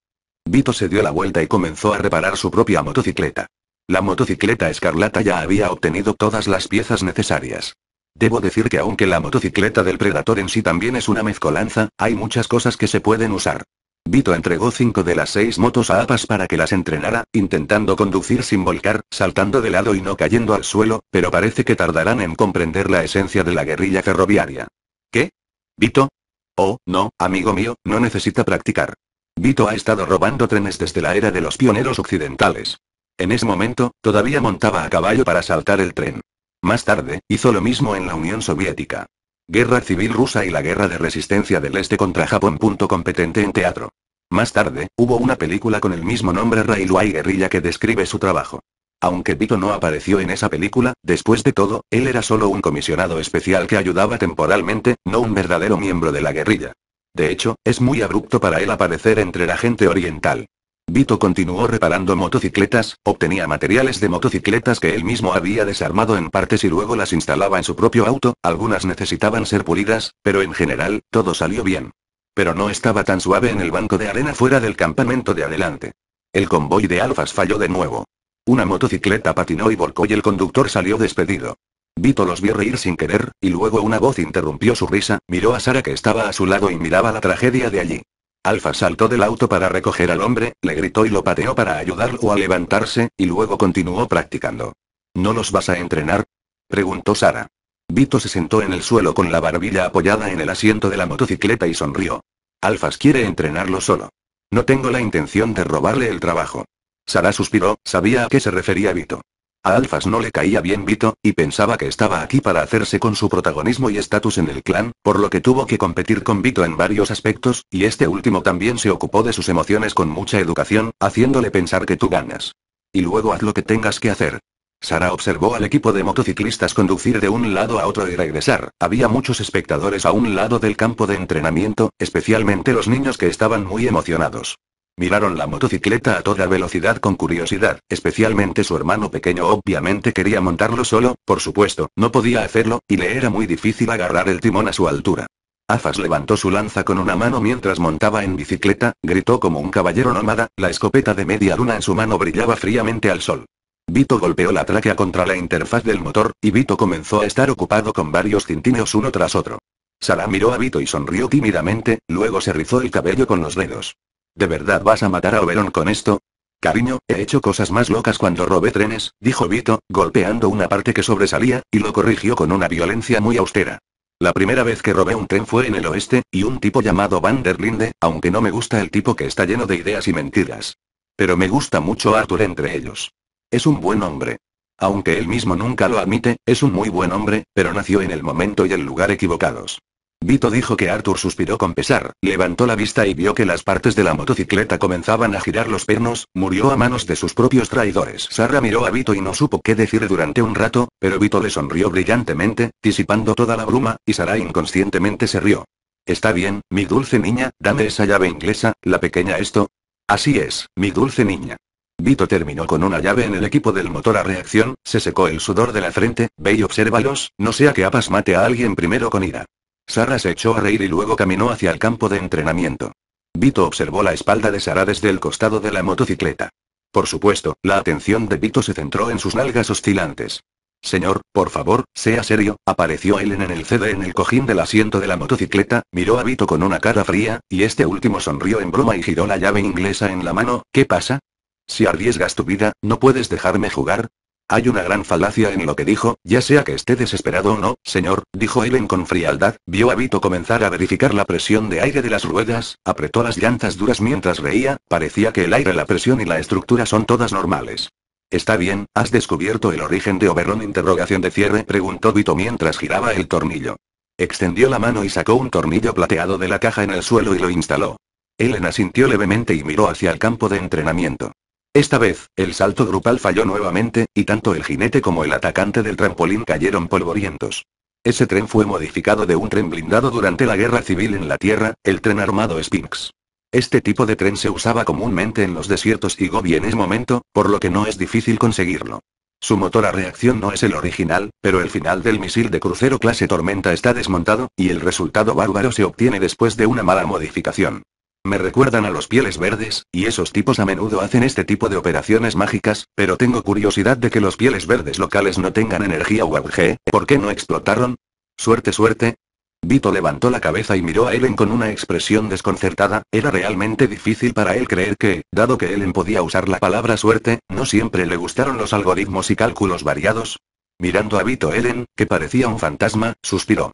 [SPEAKER 1] Vito se dio la vuelta y comenzó a reparar su propia motocicleta. La motocicleta escarlata ya había obtenido todas las piezas necesarias. Debo decir que aunque la motocicleta del Predator en sí también es una mezcolanza, hay muchas cosas que se pueden usar. Vito entregó cinco de las seis motos a Apas para que las entrenara, intentando conducir sin volcar, saltando de lado y no cayendo al suelo, pero parece que tardarán en comprender la esencia de la guerrilla ferroviaria. ¿Qué? ¿Vito? Oh, no, amigo mío, no necesita practicar. Vito ha estado robando trenes desde la era de los pioneros occidentales. En ese momento, todavía montaba a caballo para saltar el tren. Más tarde, hizo lo mismo en la Unión Soviética. Guerra civil rusa y la guerra de resistencia del este contra Japón. Competente en teatro. Más tarde, hubo una película con el mismo nombre Railway Guerrilla que describe su trabajo. Aunque Vito no apareció en esa película, después de todo, él era solo un comisionado especial que ayudaba temporalmente, no un verdadero miembro de la guerrilla. De hecho, es muy abrupto para él aparecer entre la gente oriental. Vito continuó reparando motocicletas, obtenía materiales de motocicletas que él mismo había desarmado en partes y luego las instalaba en su propio auto, algunas necesitaban ser pulidas, pero en general, todo salió bien. Pero no estaba tan suave en el banco de arena fuera del campamento de adelante. El convoy de alfas falló de nuevo. Una motocicleta patinó y volcó y el conductor salió despedido. Vito los vio reír sin querer, y luego una voz interrumpió su risa, miró a Sara que estaba a su lado y miraba la tragedia de allí. Alfa saltó del auto para recoger al hombre, le gritó y lo pateó para ayudarlo a levantarse, y luego continuó practicando. ¿No los vas a entrenar? preguntó Sara. Vito se sentó en el suelo con la barbilla apoyada en el asiento de la motocicleta y sonrió. Alfa quiere entrenarlo solo. No tengo la intención de robarle el trabajo. Sara suspiró, sabía a qué se refería Vito. A Alfas no le caía bien Vito, y pensaba que estaba aquí para hacerse con su protagonismo y estatus en el clan, por lo que tuvo que competir con Vito en varios aspectos, y este último también se ocupó de sus emociones con mucha educación, haciéndole pensar que tú ganas. Y luego haz lo que tengas que hacer. Sara observó al equipo de motociclistas conducir de un lado a otro y regresar. Había muchos espectadores a un lado del campo de entrenamiento, especialmente los niños que estaban muy emocionados. Miraron la motocicleta a toda velocidad con curiosidad, especialmente su hermano pequeño obviamente quería montarlo solo, por supuesto, no podía hacerlo, y le era muy difícil agarrar el timón a su altura. Afas levantó su lanza con una mano mientras montaba en bicicleta, gritó como un caballero nómada, la escopeta de media luna en su mano brillaba fríamente al sol. Vito golpeó la tráquea contra la interfaz del motor, y Vito comenzó a estar ocupado con varios cintineos uno tras otro. Sara miró a Vito y sonrió tímidamente, luego se rizó el cabello con los dedos. ¿De verdad vas a matar a Oberon con esto? Cariño, he hecho cosas más locas cuando robé trenes, dijo Vito, golpeando una parte que sobresalía, y lo corrigió con una violencia muy austera. La primera vez que robé un tren fue en el oeste, y un tipo llamado Van der Linde, aunque no me gusta el tipo que está lleno de ideas y mentiras. Pero me gusta mucho Arthur entre ellos. Es un buen hombre. Aunque él mismo nunca lo admite, es un muy buen hombre, pero nació en el momento y el lugar equivocados. Vito dijo que Arthur suspiró con pesar, levantó la vista y vio que las partes de la motocicleta comenzaban a girar los pernos, murió a manos de sus propios traidores. Sara miró a Vito y no supo qué decir durante un rato, pero Vito le sonrió brillantemente, disipando toda la bruma, y Sara inconscientemente se rió. Está bien, mi dulce niña, dame esa llave inglesa, la pequeña esto. Así es, mi dulce niña. Vito terminó con una llave en el equipo del motor a reacción, se secó el sudor de la frente, ve y obsérvalos, no sea que Apas mate a alguien primero con ira. Sara se echó a reír y luego caminó hacia el campo de entrenamiento. Vito observó la espalda de Sara desde el costado de la motocicleta. Por supuesto, la atención de Vito se centró en sus nalgas oscilantes. Señor, por favor, sea serio, apareció Ellen en el CD en el cojín del asiento de la motocicleta, miró a Vito con una cara fría, y este último sonrió en broma y giró la llave inglesa en la mano, ¿qué pasa? Si arriesgas tu vida, ¿no puedes dejarme jugar? Hay una gran falacia en lo que dijo, ya sea que esté desesperado o no, señor, dijo Ellen con frialdad, vio a Vito comenzar a verificar la presión de aire de las ruedas, apretó las llantas duras mientras reía, parecía que el aire, la presión y la estructura son todas normales. Está bien, ¿has descubierto el origen de Oberon? Interrogación de cierre, preguntó Vito mientras giraba el tornillo. Extendió la mano y sacó un tornillo plateado de la caja en el suelo y lo instaló. Ellen asintió levemente y miró hacia el campo de entrenamiento. Esta vez, el salto grupal falló nuevamente, y tanto el jinete como el atacante del trampolín cayeron polvorientos. Ese tren fue modificado de un tren blindado durante la guerra civil en la Tierra, el tren armado Spinx. Este tipo de tren se usaba comúnmente en los desiertos y Gobi en ese momento, por lo que no es difícil conseguirlo. Su motor a reacción no es el original, pero el final del misil de crucero clase Tormenta está desmontado, y el resultado bárbaro se obtiene después de una mala modificación. Me recuerdan a los pieles verdes, y esos tipos a menudo hacen este tipo de operaciones mágicas, pero tengo curiosidad de que los pieles verdes locales no tengan energía o ¿por qué no explotaron? Suerte, suerte. Vito levantó la cabeza y miró a Ellen con una expresión desconcertada, era realmente difícil para él creer que, dado que Ellen podía usar la palabra suerte, no siempre le gustaron los algoritmos y cálculos variados. Mirando a Vito Ellen, que parecía un fantasma, suspiró.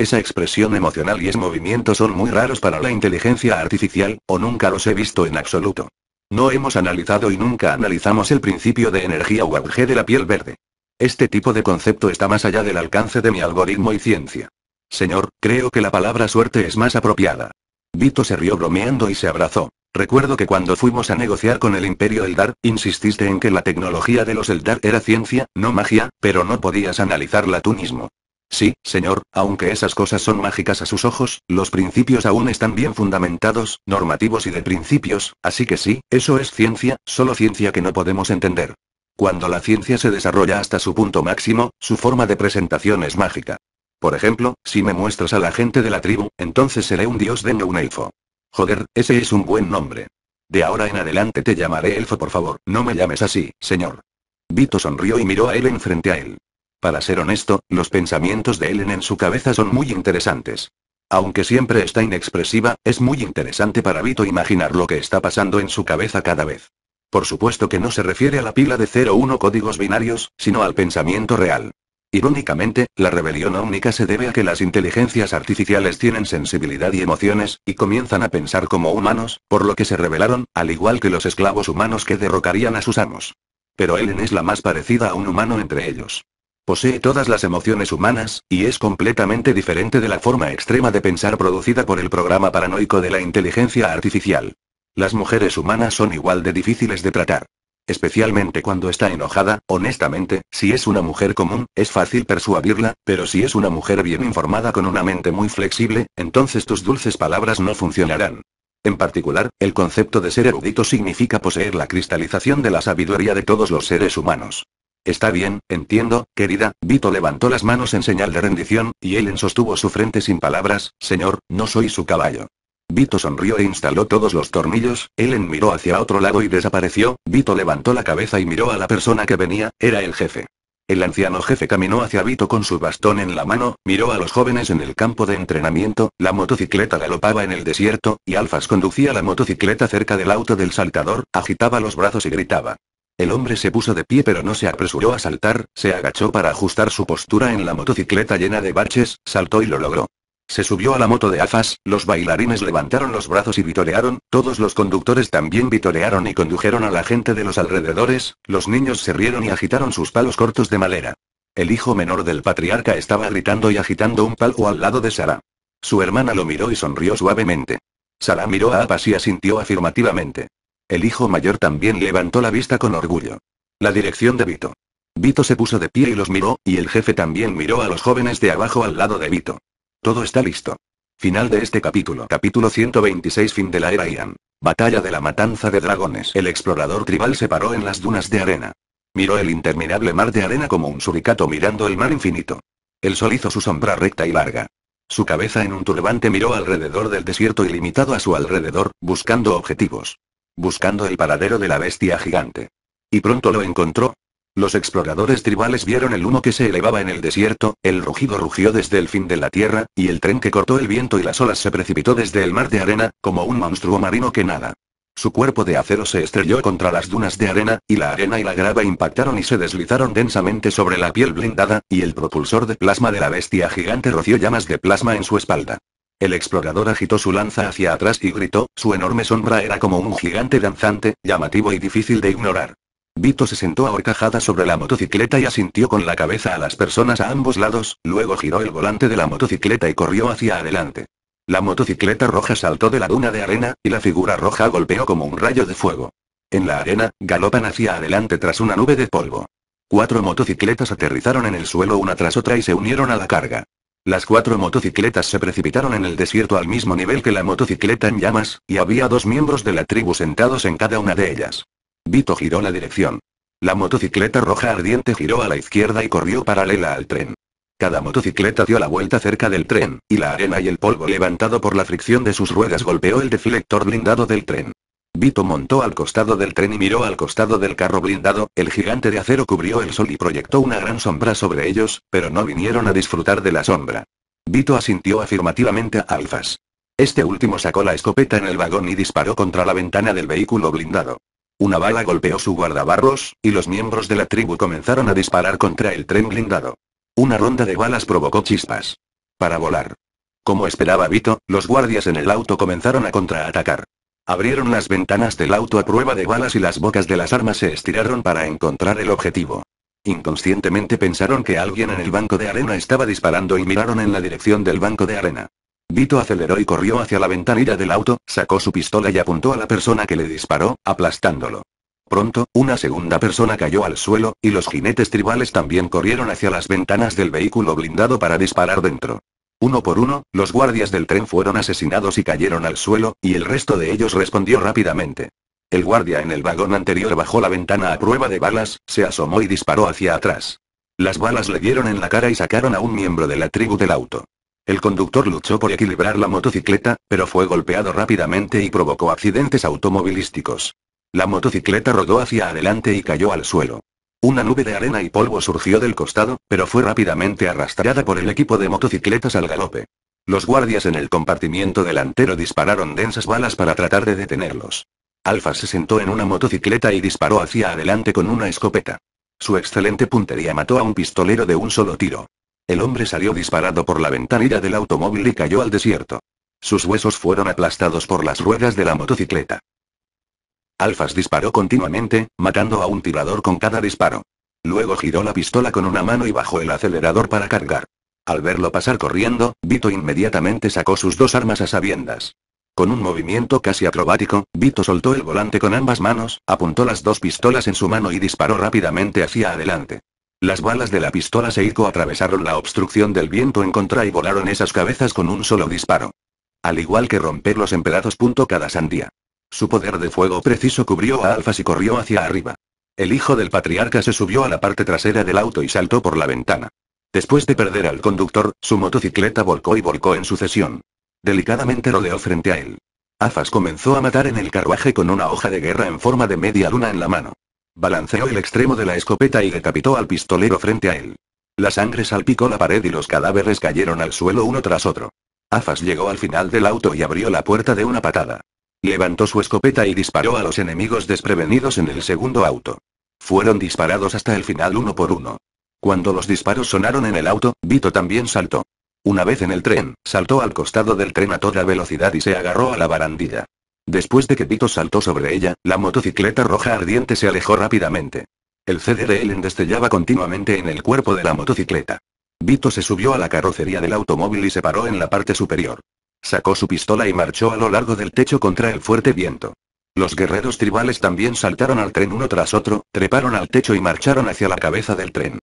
[SPEAKER 1] Esa expresión emocional y es movimiento son muy raros para la inteligencia artificial, o nunca los he visto en absoluto. No hemos analizado y nunca analizamos el principio de energía o UAG de la piel verde. Este tipo de concepto está más allá del alcance de mi algoritmo y ciencia. Señor, creo que la palabra suerte es más apropiada. Vito se rió bromeando y se abrazó. Recuerdo que cuando fuimos a negociar con el Imperio Eldar, insististe en que la tecnología de los Eldar era ciencia, no magia, pero no podías analizarla tú mismo. Sí, señor, aunque esas cosas son mágicas a sus ojos, los principios aún están bien fundamentados, normativos y de principios, así que sí, eso es ciencia, solo ciencia que no podemos entender. Cuando la ciencia se desarrolla hasta su punto máximo, su forma de presentación es mágica. Por ejemplo, si me muestras a la gente de la tribu, entonces seré un dios de Neuneifo. Joder, ese es un buen nombre. De ahora en adelante te llamaré elfo, por favor, no me llames así, señor. Vito sonrió y miró a él frente a él. Para ser honesto, los pensamientos de Ellen en su cabeza son muy interesantes. Aunque siempre está inexpresiva, es muy interesante para Vito imaginar lo que está pasando en su cabeza cada vez. Por supuesto que no se refiere a la pila de 0-1 códigos binarios, sino al pensamiento real. Irónicamente, la rebelión única se debe a que las inteligencias artificiales tienen sensibilidad y emociones, y comienzan a pensar como humanos, por lo que se rebelaron, al igual que los esclavos humanos que derrocarían a sus amos. Pero Ellen es la más parecida a un humano entre ellos. Posee todas las emociones humanas, y es completamente diferente de la forma extrema de pensar producida por el programa paranoico de la inteligencia artificial. Las mujeres humanas son igual de difíciles de tratar. Especialmente cuando está enojada, honestamente, si es una mujer común, es fácil persuadirla, pero si es una mujer bien informada con una mente muy flexible, entonces tus dulces palabras no funcionarán. En particular, el concepto de ser erudito significa poseer la cristalización de la sabiduría de todos los seres humanos. Está bien, entiendo, querida, Vito levantó las manos en señal de rendición, y Ellen sostuvo su frente sin palabras, señor, no soy su caballo. Vito sonrió e instaló todos los tornillos, Ellen miró hacia otro lado y desapareció, Vito levantó la cabeza y miró a la persona que venía, era el jefe. El anciano jefe caminó hacia Vito con su bastón en la mano, miró a los jóvenes en el campo de entrenamiento, la motocicleta galopaba en el desierto, y Alfas conducía la motocicleta cerca del auto del saltador, agitaba los brazos y gritaba. El hombre se puso de pie pero no se apresuró a saltar, se agachó para ajustar su postura en la motocicleta llena de baches, saltó y lo logró. Se subió a la moto de AFAS, los bailarines levantaron los brazos y vitorearon, todos los conductores también vitorearon y condujeron a la gente de los alrededores, los niños se rieron y agitaron sus palos cortos de madera. El hijo menor del patriarca estaba gritando y agitando un palo al lado de Sara. Su hermana lo miró y sonrió suavemente. Sara miró a Apas y asintió afirmativamente. El hijo mayor también levantó la vista con orgullo. La dirección de Vito. Vito se puso de pie y los miró, y el jefe también miró a los jóvenes de abajo al lado de Vito. Todo está listo. Final de este capítulo. Capítulo 126 Fin de la era Ian. Batalla de la matanza de dragones. El explorador tribal se paró en las dunas de arena. Miró el interminable mar de arena como un suricato mirando el mar infinito. El sol hizo su sombra recta y larga. Su cabeza en un turbante miró alrededor del desierto ilimitado a su alrededor, buscando objetivos buscando el paradero de la bestia gigante. Y pronto lo encontró. Los exploradores tribales vieron el humo que se elevaba en el desierto, el rugido rugió desde el fin de la tierra, y el tren que cortó el viento y las olas se precipitó desde el mar de arena, como un monstruo marino que nada. Su cuerpo de acero se estrelló contra las dunas de arena, y la arena y la grava impactaron y se deslizaron densamente sobre la piel blindada, y el propulsor de plasma de la bestia gigante roció llamas de plasma en su espalda. El explorador agitó su lanza hacia atrás y gritó, su enorme sombra era como un gigante danzante, llamativo y difícil de ignorar. Vito se sentó ahorcajada sobre la motocicleta y asintió con la cabeza a las personas a ambos lados, luego giró el volante de la motocicleta y corrió hacia adelante. La motocicleta roja saltó de la duna de arena, y la figura roja golpeó como un rayo de fuego. En la arena, galopan hacia adelante tras una nube de polvo. Cuatro motocicletas aterrizaron en el suelo una tras otra y se unieron a la carga. Las cuatro motocicletas se precipitaron en el desierto al mismo nivel que la motocicleta en llamas, y había dos miembros de la tribu sentados en cada una de ellas. Vito giró la dirección. La motocicleta roja ardiente giró a la izquierda y corrió paralela al tren. Cada motocicleta dio la vuelta cerca del tren, y la arena y el polvo levantado por la fricción de sus ruedas golpeó el deflector blindado del tren. Vito montó al costado del tren y miró al costado del carro blindado, el gigante de acero cubrió el sol y proyectó una gran sombra sobre ellos, pero no vinieron a disfrutar de la sombra. Vito asintió afirmativamente a Alfas. Este último sacó la escopeta en el vagón y disparó contra la ventana del vehículo blindado. Una bala golpeó su guardabarros, y los miembros de la tribu comenzaron a disparar contra el tren blindado. Una ronda de balas provocó chispas. Para volar. Como esperaba Vito, los guardias en el auto comenzaron a contraatacar. Abrieron las ventanas del auto a prueba de balas y las bocas de las armas se estiraron para encontrar el objetivo. Inconscientemente pensaron que alguien en el banco de arena estaba disparando y miraron en la dirección del banco de arena. Vito aceleró y corrió hacia la ventanilla del auto, sacó su pistola y apuntó a la persona que le disparó, aplastándolo. Pronto, una segunda persona cayó al suelo, y los jinetes tribales también corrieron hacia las ventanas del vehículo blindado para disparar dentro. Uno por uno, los guardias del tren fueron asesinados y cayeron al suelo, y el resto de ellos respondió rápidamente. El guardia en el vagón anterior bajó la ventana a prueba de balas, se asomó y disparó hacia atrás. Las balas le dieron en la cara y sacaron a un miembro de la tribu del auto. El conductor luchó por equilibrar la motocicleta, pero fue golpeado rápidamente y provocó accidentes automovilísticos. La motocicleta rodó hacia adelante y cayó al suelo. Una nube de arena y polvo surgió del costado, pero fue rápidamente arrastrada por el equipo de motocicletas al galope. Los guardias en el compartimiento delantero dispararon densas balas para tratar de detenerlos. Alfa se sentó en una motocicleta y disparó hacia adelante con una escopeta. Su excelente puntería mató a un pistolero de un solo tiro. El hombre salió disparado por la ventanilla del automóvil y cayó al desierto. Sus huesos fueron aplastados por las ruedas de la motocicleta. Alfas disparó continuamente, matando a un tirador con cada disparo. Luego giró la pistola con una mano y bajó el acelerador para cargar. Al verlo pasar corriendo, Vito inmediatamente sacó sus dos armas a sabiendas. Con un movimiento casi acrobático, Vito soltó el volante con ambas manos, apuntó las dos pistolas en su mano y disparó rápidamente hacia adelante. Las balas de la pistola Seiko atravesaron la obstrucción del viento en contra y volaron esas cabezas con un solo disparo. Al igual que romper los punto Cada sandía. Su poder de fuego preciso cubrió a Alfas y corrió hacia arriba. El hijo del patriarca se subió a la parte trasera del auto y saltó por la ventana. Después de perder al conductor, su motocicleta volcó y volcó en sucesión. Delicadamente rodeó frente a él. Afas comenzó a matar en el carruaje con una hoja de guerra en forma de media luna en la mano. Balanceó el extremo de la escopeta y decapitó al pistolero frente a él. La sangre salpicó la pared y los cadáveres cayeron al suelo uno tras otro. Afas llegó al final del auto y abrió la puerta de una patada. Levantó su escopeta y disparó a los enemigos desprevenidos en el segundo auto. Fueron disparados hasta el final uno por uno. Cuando los disparos sonaron en el auto, Vito también saltó. Una vez en el tren, saltó al costado del tren a toda velocidad y se agarró a la barandilla. Después de que Vito saltó sobre ella, la motocicleta roja ardiente se alejó rápidamente. El CD de destellaba continuamente en el cuerpo de la motocicleta. Vito se subió a la carrocería del automóvil y se paró en la parte superior. Sacó su pistola y marchó a lo largo del techo contra el fuerte viento. Los guerreros tribales también saltaron al tren uno tras otro, treparon al techo y marcharon hacia la cabeza del tren.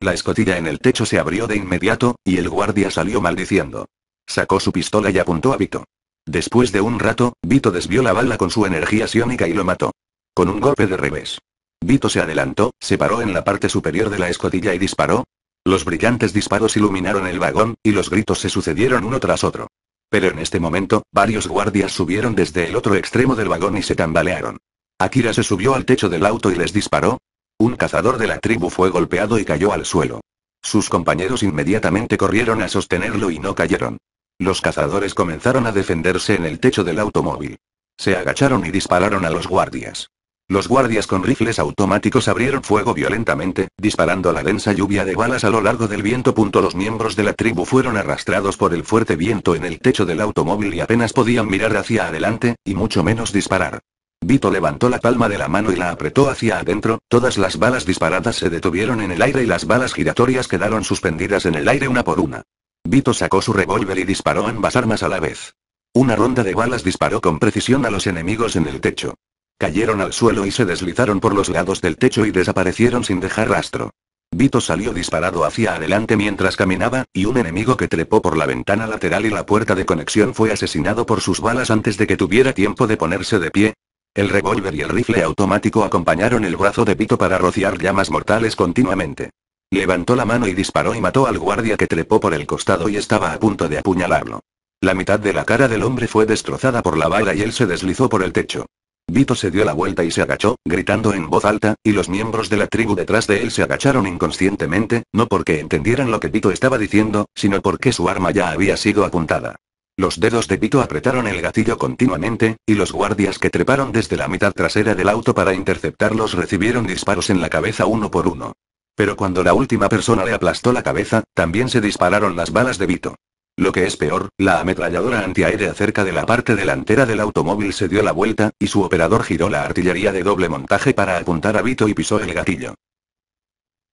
[SPEAKER 1] La escotilla en el techo se abrió de inmediato, y el guardia salió maldiciendo. Sacó su pistola y apuntó a Vito. Después de un rato, Vito desvió la bala con su energía siónica y lo mató. Con un golpe de revés. Vito se adelantó, se paró en la parte superior de la escotilla y disparó, los brillantes disparos iluminaron el vagón, y los gritos se sucedieron uno tras otro. Pero en este momento, varios guardias subieron desde el otro extremo del vagón y se tambalearon. Akira se subió al techo del auto y les disparó. Un cazador de la tribu fue golpeado y cayó al suelo. Sus compañeros inmediatamente corrieron a sostenerlo y no cayeron. Los cazadores comenzaron a defenderse en el techo del automóvil. Se agacharon y dispararon a los guardias. Los guardias con rifles automáticos abrieron fuego violentamente, disparando la densa lluvia de balas a lo largo del viento. Los miembros de la tribu fueron arrastrados por el fuerte viento en el techo del automóvil y apenas podían mirar hacia adelante, y mucho menos disparar. Vito levantó la palma de la mano y la apretó hacia adentro, todas las balas disparadas se detuvieron en el aire y las balas giratorias quedaron suspendidas en el aire una por una. Vito sacó su revólver y disparó ambas armas a la vez. Una ronda de balas disparó con precisión a los enemigos en el techo. Cayeron al suelo y se deslizaron por los lados del techo y desaparecieron sin dejar rastro. Vito salió disparado hacia adelante mientras caminaba, y un enemigo que trepó por la ventana lateral y la puerta de conexión fue asesinado por sus balas antes de que tuviera tiempo de ponerse de pie. El revólver y el rifle automático acompañaron el brazo de Vito para rociar llamas mortales continuamente. Levantó la mano y disparó y mató al guardia que trepó por el costado y estaba a punto de apuñalarlo. La mitad de la cara del hombre fue destrozada por la bala y él se deslizó por el techo. Vito se dio la vuelta y se agachó, gritando en voz alta, y los miembros de la tribu detrás de él se agacharon inconscientemente, no porque entendieran lo que Vito estaba diciendo, sino porque su arma ya había sido apuntada. Los dedos de Vito apretaron el gatillo continuamente, y los guardias que treparon desde la mitad trasera del auto para interceptarlos recibieron disparos en la cabeza uno por uno. Pero cuando la última persona le aplastó la cabeza, también se dispararon las balas de Vito. Lo que es peor, la ametralladora antiaérea cerca de la parte delantera del automóvil se dio la vuelta, y su operador giró la artillería de doble montaje para apuntar a Vito y pisó el gatillo.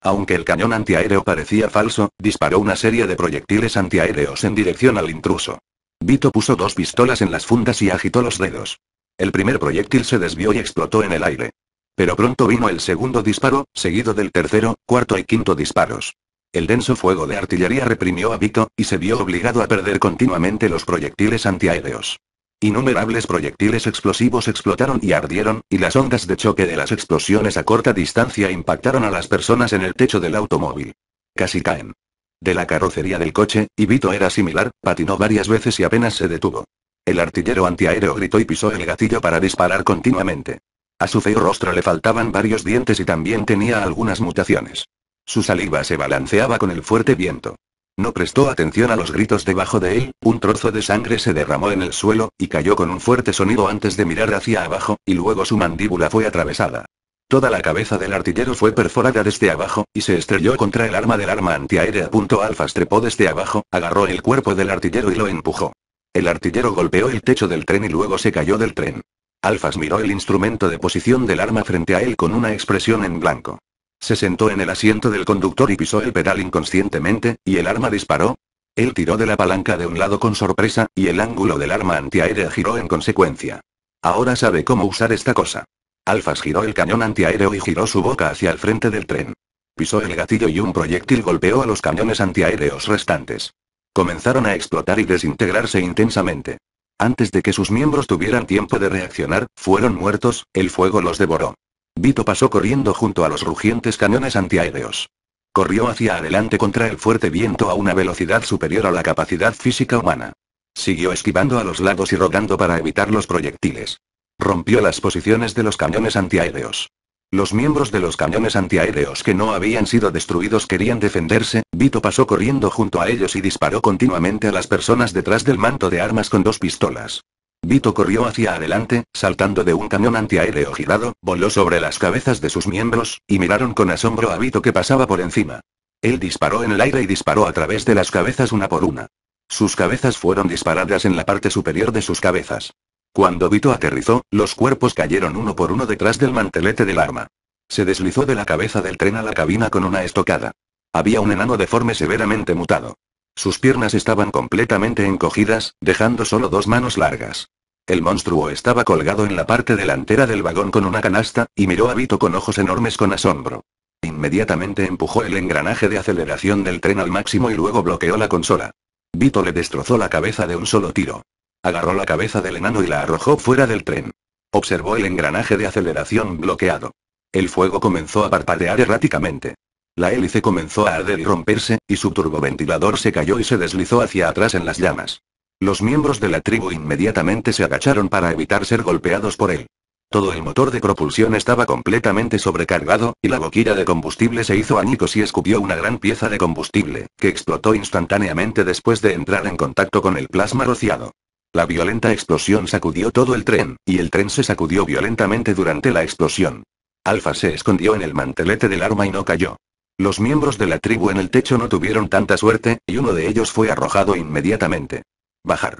[SPEAKER 1] Aunque el cañón antiaéreo parecía falso, disparó una serie de proyectiles antiaéreos en dirección al intruso. Vito puso dos pistolas en las fundas y agitó los dedos. El primer proyectil se desvió y explotó en el aire. Pero pronto vino el segundo disparo, seguido del tercero, cuarto y quinto disparos. El denso fuego de artillería reprimió a Vito, y se vio obligado a perder continuamente los proyectiles antiaéreos. Innumerables proyectiles explosivos explotaron y ardieron, y las ondas de choque de las explosiones a corta distancia impactaron a las personas en el techo del automóvil. Casi caen. De la carrocería del coche, y Vito era similar, patinó varias veces y apenas se detuvo. El artillero antiaéreo gritó y pisó el gatillo para disparar continuamente. A su feo rostro le faltaban varios dientes y también tenía algunas mutaciones. Su saliva se balanceaba con el fuerte viento. No prestó atención a los gritos debajo de él, un trozo de sangre se derramó en el suelo, y cayó con un fuerte sonido antes de mirar hacia abajo, y luego su mandíbula fue atravesada. Toda la cabeza del artillero fue perforada desde abajo, y se estrelló contra el arma del arma antiaérea. Alfas trepó desde abajo, agarró el cuerpo del artillero y lo empujó. El artillero golpeó el techo del tren y luego se cayó del tren. Alfas miró el instrumento de posición del arma frente a él con una expresión en blanco. Se sentó en el asiento del conductor y pisó el pedal inconscientemente, y el arma disparó. Él tiró de la palanca de un lado con sorpresa, y el ángulo del arma antiaérea giró en consecuencia. Ahora sabe cómo usar esta cosa. Alfas giró el cañón antiaéreo y giró su boca hacia el frente del tren. Pisó el gatillo y un proyectil golpeó a los cañones antiaéreos restantes. Comenzaron a explotar y desintegrarse intensamente. Antes de que sus miembros tuvieran tiempo de reaccionar, fueron muertos, el fuego los devoró. Vito pasó corriendo junto a los rugientes cañones antiaéreos. Corrió hacia adelante contra el fuerte viento a una velocidad superior a la capacidad física humana. Siguió esquivando a los lados y rodando para evitar los proyectiles. Rompió las posiciones de los cañones antiaéreos. Los miembros de los cañones antiaéreos que no habían sido destruidos querían defenderse, Vito pasó corriendo junto a ellos y disparó continuamente a las personas detrás del manto de armas con dos pistolas. Vito corrió hacia adelante, saltando de un camión antiaéreo girado, voló sobre las cabezas de sus miembros, y miraron con asombro a Vito que pasaba por encima. Él disparó en el aire y disparó a través de las cabezas una por una. Sus cabezas fueron disparadas en la parte superior de sus cabezas. Cuando Vito aterrizó, los cuerpos cayeron uno por uno detrás del mantelete del arma. Se deslizó de la cabeza del tren a la cabina con una estocada. Había un enano deforme severamente mutado. Sus piernas estaban completamente encogidas, dejando solo dos manos largas. El monstruo estaba colgado en la parte delantera del vagón con una canasta, y miró a Vito con ojos enormes con asombro. Inmediatamente empujó el engranaje de aceleración del tren al máximo y luego bloqueó la consola. Vito le destrozó la cabeza de un solo tiro. Agarró la cabeza del enano y la arrojó fuera del tren. Observó el engranaje de aceleración bloqueado. El fuego comenzó a parpadear erráticamente. La hélice comenzó a arder y romperse, y su turboventilador se cayó y se deslizó hacia atrás en las llamas. Los miembros de la tribu inmediatamente se agacharon para evitar ser golpeados por él. Todo el motor de propulsión estaba completamente sobrecargado, y la boquilla de combustible se hizo añicos y escupió una gran pieza de combustible, que explotó instantáneamente después de entrar en contacto con el plasma rociado. La violenta explosión sacudió todo el tren, y el tren se sacudió violentamente durante la explosión. Alfa se escondió en el mantelete del arma y no cayó. Los miembros de la tribu en el techo no tuvieron tanta suerte, y uno de ellos fue arrojado inmediatamente. Bajar.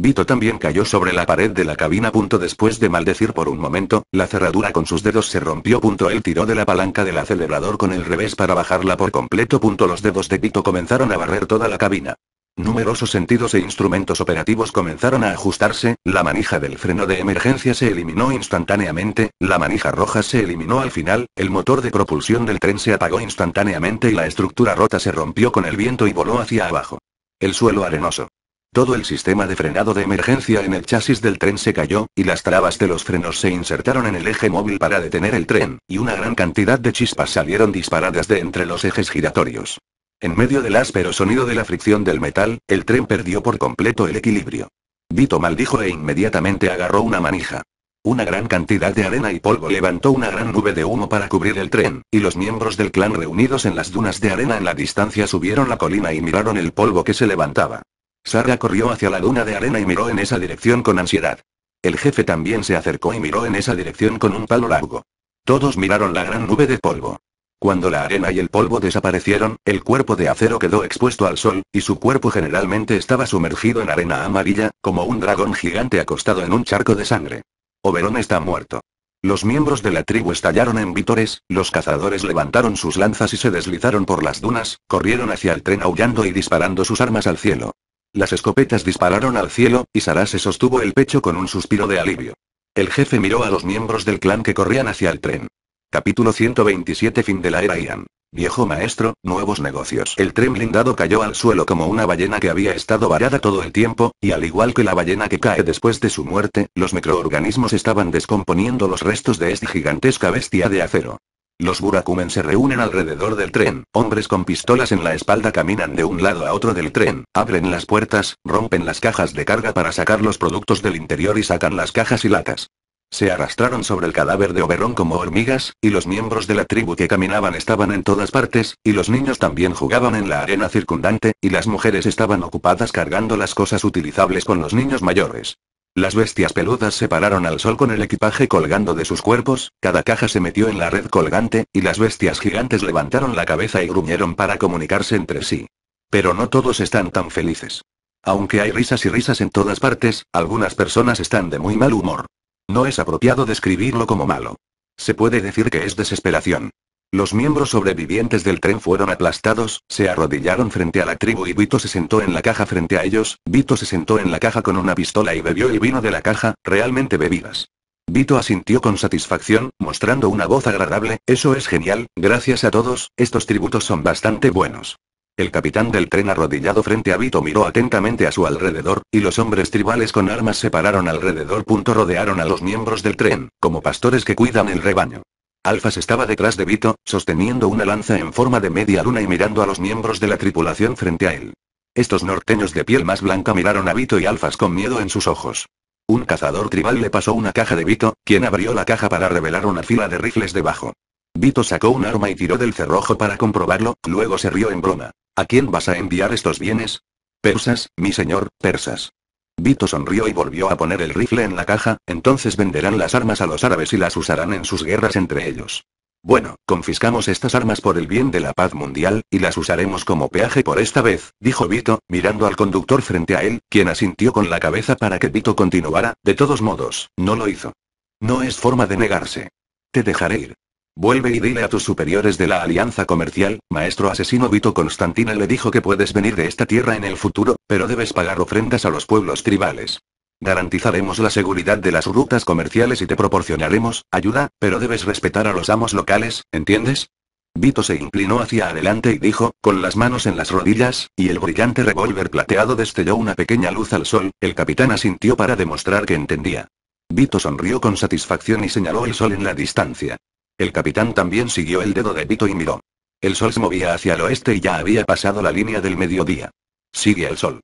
[SPEAKER 1] Vito también cayó sobre la pared de la cabina. Punto después de maldecir por un momento, la cerradura con sus dedos se rompió. Punto él tiró de la palanca del acelerador con el revés para bajarla por completo. Punto los dedos de Vito comenzaron a barrer toda la cabina. Numerosos sentidos e instrumentos operativos comenzaron a ajustarse, la manija del freno de emergencia se eliminó instantáneamente, la manija roja se eliminó al final, el motor de propulsión del tren se apagó instantáneamente y la estructura rota se rompió con el viento y voló hacia abajo. El suelo arenoso. Todo el sistema de frenado de emergencia en el chasis del tren se cayó, y las trabas de los frenos se insertaron en el eje móvil para detener el tren, y una gran cantidad de chispas salieron disparadas de entre los ejes giratorios. En medio del áspero sonido de la fricción del metal, el tren perdió por completo el equilibrio. Vito maldijo e inmediatamente agarró una manija. Una gran cantidad de arena y polvo levantó una gran nube de humo para cubrir el tren, y los miembros del clan reunidos en las dunas de arena en la distancia subieron la colina y miraron el polvo que se levantaba. Sara corrió hacia la duna de arena y miró en esa dirección con ansiedad. El jefe también se acercó y miró en esa dirección con un palo largo. Todos miraron la gran nube de polvo. Cuando la arena y el polvo desaparecieron, el cuerpo de acero quedó expuesto al sol, y su cuerpo generalmente estaba sumergido en arena amarilla, como un dragón gigante acostado en un charco de sangre. Oberón está muerto. Los miembros de la tribu estallaron en vítores, los cazadores levantaron sus lanzas y se deslizaron por las dunas, corrieron hacia el tren aullando y disparando sus armas al cielo. Las escopetas dispararon al cielo, y Sara se sostuvo el pecho con un suspiro de alivio. El jefe miró a los miembros del clan que corrían hacia el tren. Capítulo 127 Fin de la era Ian. Viejo maestro, nuevos negocios. El tren blindado cayó al suelo como una ballena que había estado varada todo el tiempo, y al igual que la ballena que cae después de su muerte, los microorganismos estaban descomponiendo los restos de esta gigantesca bestia de acero. Los burakumen se reúnen alrededor del tren, hombres con pistolas en la espalda caminan de un lado a otro del tren, abren las puertas, rompen las cajas de carga para sacar los productos del interior y sacan las cajas y latas. Se arrastraron sobre el cadáver de Oberón como hormigas, y los miembros de la tribu que caminaban estaban en todas partes, y los niños también jugaban en la arena circundante, y las mujeres estaban ocupadas cargando las cosas utilizables con los niños mayores. Las bestias peludas se pararon al sol con el equipaje colgando de sus cuerpos, cada caja se metió en la red colgante, y las bestias gigantes levantaron la cabeza y gruñeron para comunicarse entre sí. Pero no todos están tan felices. Aunque hay risas y risas en todas partes, algunas personas están de muy mal humor. No es apropiado describirlo como malo. Se puede decir que es desesperación. Los miembros sobrevivientes del tren fueron aplastados, se arrodillaron frente a la tribu y Vito se sentó en la caja frente a ellos, Vito se sentó en la caja con una pistola y bebió el vino de la caja, realmente bebidas. Vito asintió con satisfacción, mostrando una voz agradable, eso es genial, gracias a todos, estos tributos son bastante buenos. El capitán del tren arrodillado frente a Vito miró atentamente a su alrededor, y los hombres tribales con armas se pararon alrededor. Punto rodearon a los miembros del tren, como pastores que cuidan el rebaño. Alfas estaba detrás de Vito, sosteniendo una lanza en forma de media luna y mirando a los miembros de la tripulación frente a él. Estos norteños de piel más blanca miraron a Vito y Alfas con miedo en sus ojos. Un cazador tribal le pasó una caja de Vito, quien abrió la caja para revelar una fila de rifles debajo. Vito sacó un arma y tiró del cerrojo para comprobarlo, luego se rió en broma. ¿A quién vas a enviar estos bienes? Persas, mi señor, persas. Vito sonrió y volvió a poner el rifle en la caja, entonces venderán las armas a los árabes y las usarán en sus guerras entre ellos. Bueno, confiscamos estas armas por el bien de la paz mundial, y las usaremos como peaje por esta vez, dijo Vito, mirando al conductor frente a él, quien asintió con la cabeza para que Vito continuara, de todos modos, no lo hizo. No es forma de negarse. Te dejaré ir. Vuelve y dile a tus superiores de la alianza comercial, maestro asesino Vito Constantina le dijo que puedes venir de esta tierra en el futuro, pero debes pagar ofrendas a los pueblos tribales. Garantizaremos la seguridad de las rutas comerciales y te proporcionaremos ayuda, pero debes respetar a los amos locales, ¿entiendes? Vito se inclinó hacia adelante y dijo, con las manos en las rodillas, y el brillante revólver plateado destelló una pequeña luz al sol, el capitán asintió para demostrar que entendía. Vito sonrió con satisfacción y señaló el sol en la distancia. El capitán también siguió el dedo de Vito y miró. El sol se movía hacia el oeste y ya había pasado la línea del mediodía. Sigue el sol.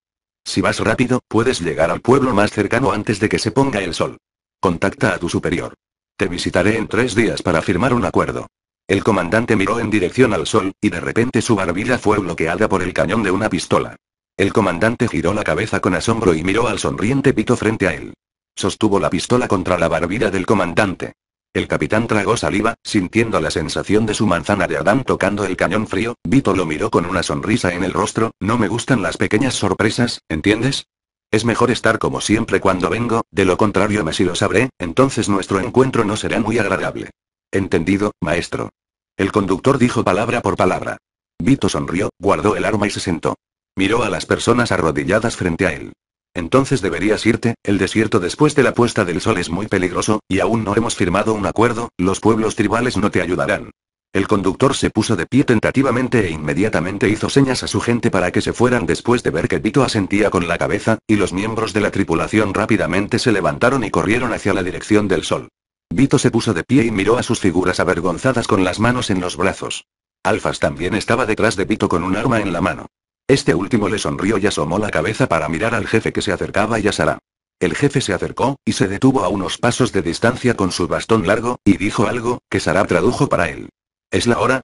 [SPEAKER 1] Si vas rápido, puedes llegar al pueblo más cercano antes de que se ponga el sol. Contacta a tu superior. Te visitaré en tres días para firmar un acuerdo. El comandante miró en dirección al sol, y de repente su barbilla fue bloqueada por el cañón de una pistola. El comandante giró la cabeza con asombro y miró al sonriente Pito frente a él. Sostuvo la pistola contra la barbilla del comandante. El capitán tragó saliva, sintiendo la sensación de su manzana de Adán tocando el cañón frío, Vito lo miró con una sonrisa en el rostro, no me gustan las pequeñas sorpresas, ¿entiendes? Es mejor estar como siempre cuando vengo, de lo contrario me si lo sabré, entonces nuestro encuentro no será muy agradable. Entendido, maestro. El conductor dijo palabra por palabra. Vito sonrió, guardó el arma y se sentó. Miró a las personas arrodilladas frente a él. Entonces deberías irte, el desierto después de la puesta del sol es muy peligroso, y aún no hemos firmado un acuerdo, los pueblos tribales no te ayudarán. El conductor se puso de pie tentativamente e inmediatamente hizo señas a su gente para que se fueran después de ver que Vito asentía con la cabeza, y los miembros de la tripulación rápidamente se levantaron y corrieron hacia la dirección del sol. Vito se puso de pie y miró a sus figuras avergonzadas con las manos en los brazos. Alfas también estaba detrás de Vito con un arma en la mano. Este último le sonrió y asomó la cabeza para mirar al jefe que se acercaba y a Sara. El jefe se acercó, y se detuvo a unos pasos de distancia con su bastón largo, y dijo algo, que Sara tradujo para él. ¿Es la hora?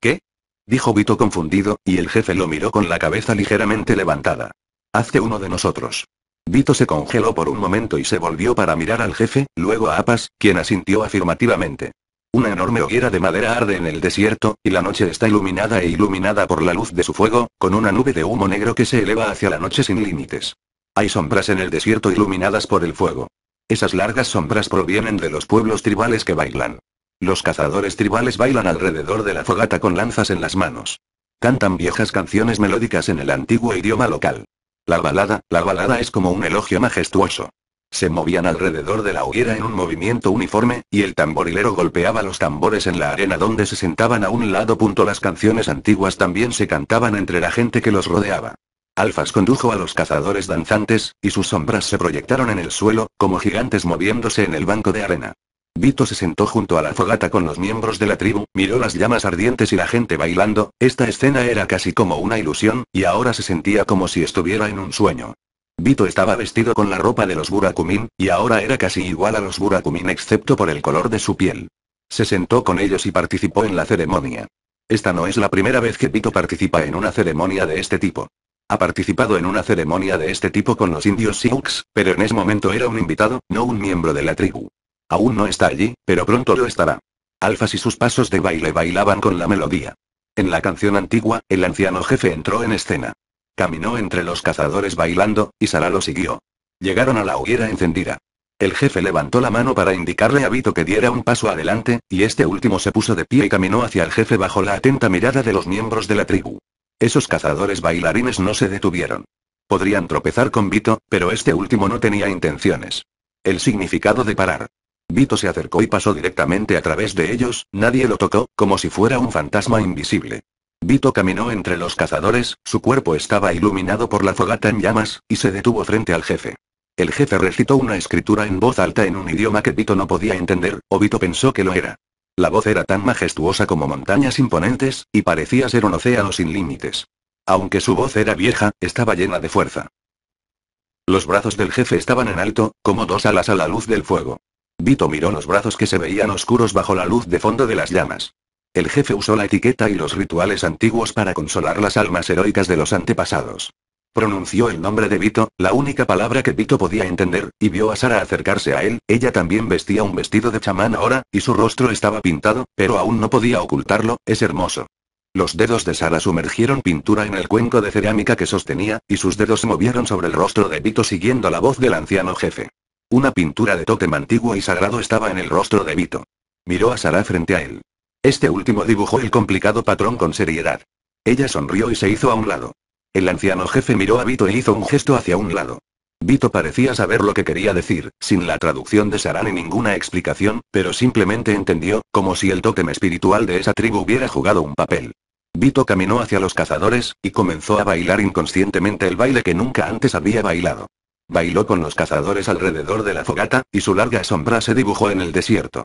[SPEAKER 1] ¿Qué? Dijo Vito confundido, y el jefe lo miró con la cabeza ligeramente levantada. Hazte uno de nosotros. Vito se congeló por un momento y se volvió para mirar al jefe, luego a Apas, quien asintió afirmativamente. Una enorme hoguera de madera arde en el desierto, y la noche está iluminada e iluminada por la luz de su fuego, con una nube de humo negro que se eleva hacia la noche sin límites. Hay sombras en el desierto iluminadas por el fuego. Esas largas sombras provienen de los pueblos tribales que bailan. Los cazadores tribales bailan alrededor de la fogata con lanzas en las manos. Cantan viejas canciones melódicas en el antiguo idioma local. La balada, la balada es como un elogio majestuoso se movían alrededor de la hoguera en un movimiento uniforme, y el tamborilero golpeaba los tambores en la arena donde se sentaban a un lado. Punto Las canciones antiguas también se cantaban entre la gente que los rodeaba. Alfas condujo a los cazadores danzantes, y sus sombras se proyectaron en el suelo, como gigantes moviéndose en el banco de arena. Vito se sentó junto a la fogata con los miembros de la tribu, miró las llamas ardientes y la gente bailando, esta escena era casi como una ilusión, y ahora se sentía como si estuviera en un sueño. Vito estaba vestido con la ropa de los Burakumin, y ahora era casi igual a los Burakumin excepto por el color de su piel. Se sentó con ellos y participó en la ceremonia. Esta no es la primera vez que Vito participa en una ceremonia de este tipo. Ha participado en una ceremonia de este tipo con los indios Sioux, pero en ese momento era un invitado, no un miembro de la tribu. Aún no está allí, pero pronto lo estará. Alfas y sus pasos de baile bailaban con la melodía. En la canción antigua, el anciano jefe entró en escena. Caminó entre los cazadores bailando, y Sara lo siguió. Llegaron a la hoguera encendida. El jefe levantó la mano para indicarle a Vito que diera un paso adelante, y este último se puso de pie y caminó hacia el jefe bajo la atenta mirada de los miembros de la tribu. Esos cazadores bailarines no se detuvieron. Podrían tropezar con Vito, pero este último no tenía intenciones. El significado de parar. Vito se acercó y pasó directamente a través de ellos, nadie lo tocó, como si fuera un fantasma invisible. Vito caminó entre los cazadores, su cuerpo estaba iluminado por la fogata en llamas, y se detuvo frente al jefe. El jefe recitó una escritura en voz alta en un idioma que Vito no podía entender, o Vito pensó que lo era. La voz era tan majestuosa como montañas imponentes, y parecía ser un océano sin límites. Aunque su voz era vieja, estaba llena de fuerza. Los brazos del jefe estaban en alto, como dos alas a la luz del fuego. Vito miró los brazos que se veían oscuros bajo la luz de fondo de las llamas. El jefe usó la etiqueta y los rituales antiguos para consolar las almas heroicas de los antepasados. Pronunció el nombre de Vito, la única palabra que Vito podía entender, y vio a Sara acercarse a él, ella también vestía un vestido de chamán ahora, y su rostro estaba pintado, pero aún no podía ocultarlo, es hermoso. Los dedos de Sara sumergieron pintura en el cuenco de cerámica que sostenía, y sus dedos se movieron sobre el rostro de Vito siguiendo la voz del anciano jefe. Una pintura de tótem antiguo y sagrado estaba en el rostro de Vito. Miró a Sara frente a él. Este último dibujó el complicado patrón con seriedad. Ella sonrió y se hizo a un lado. El anciano jefe miró a Vito e hizo un gesto hacia un lado. Vito parecía saber lo que quería decir, sin la traducción de Saran ni ninguna explicación, pero simplemente entendió, como si el tótem espiritual de esa tribu hubiera jugado un papel. Vito caminó hacia los cazadores, y comenzó a bailar inconscientemente el baile que nunca antes había bailado. Bailó con los cazadores alrededor de la fogata, y su larga sombra se dibujó en el desierto.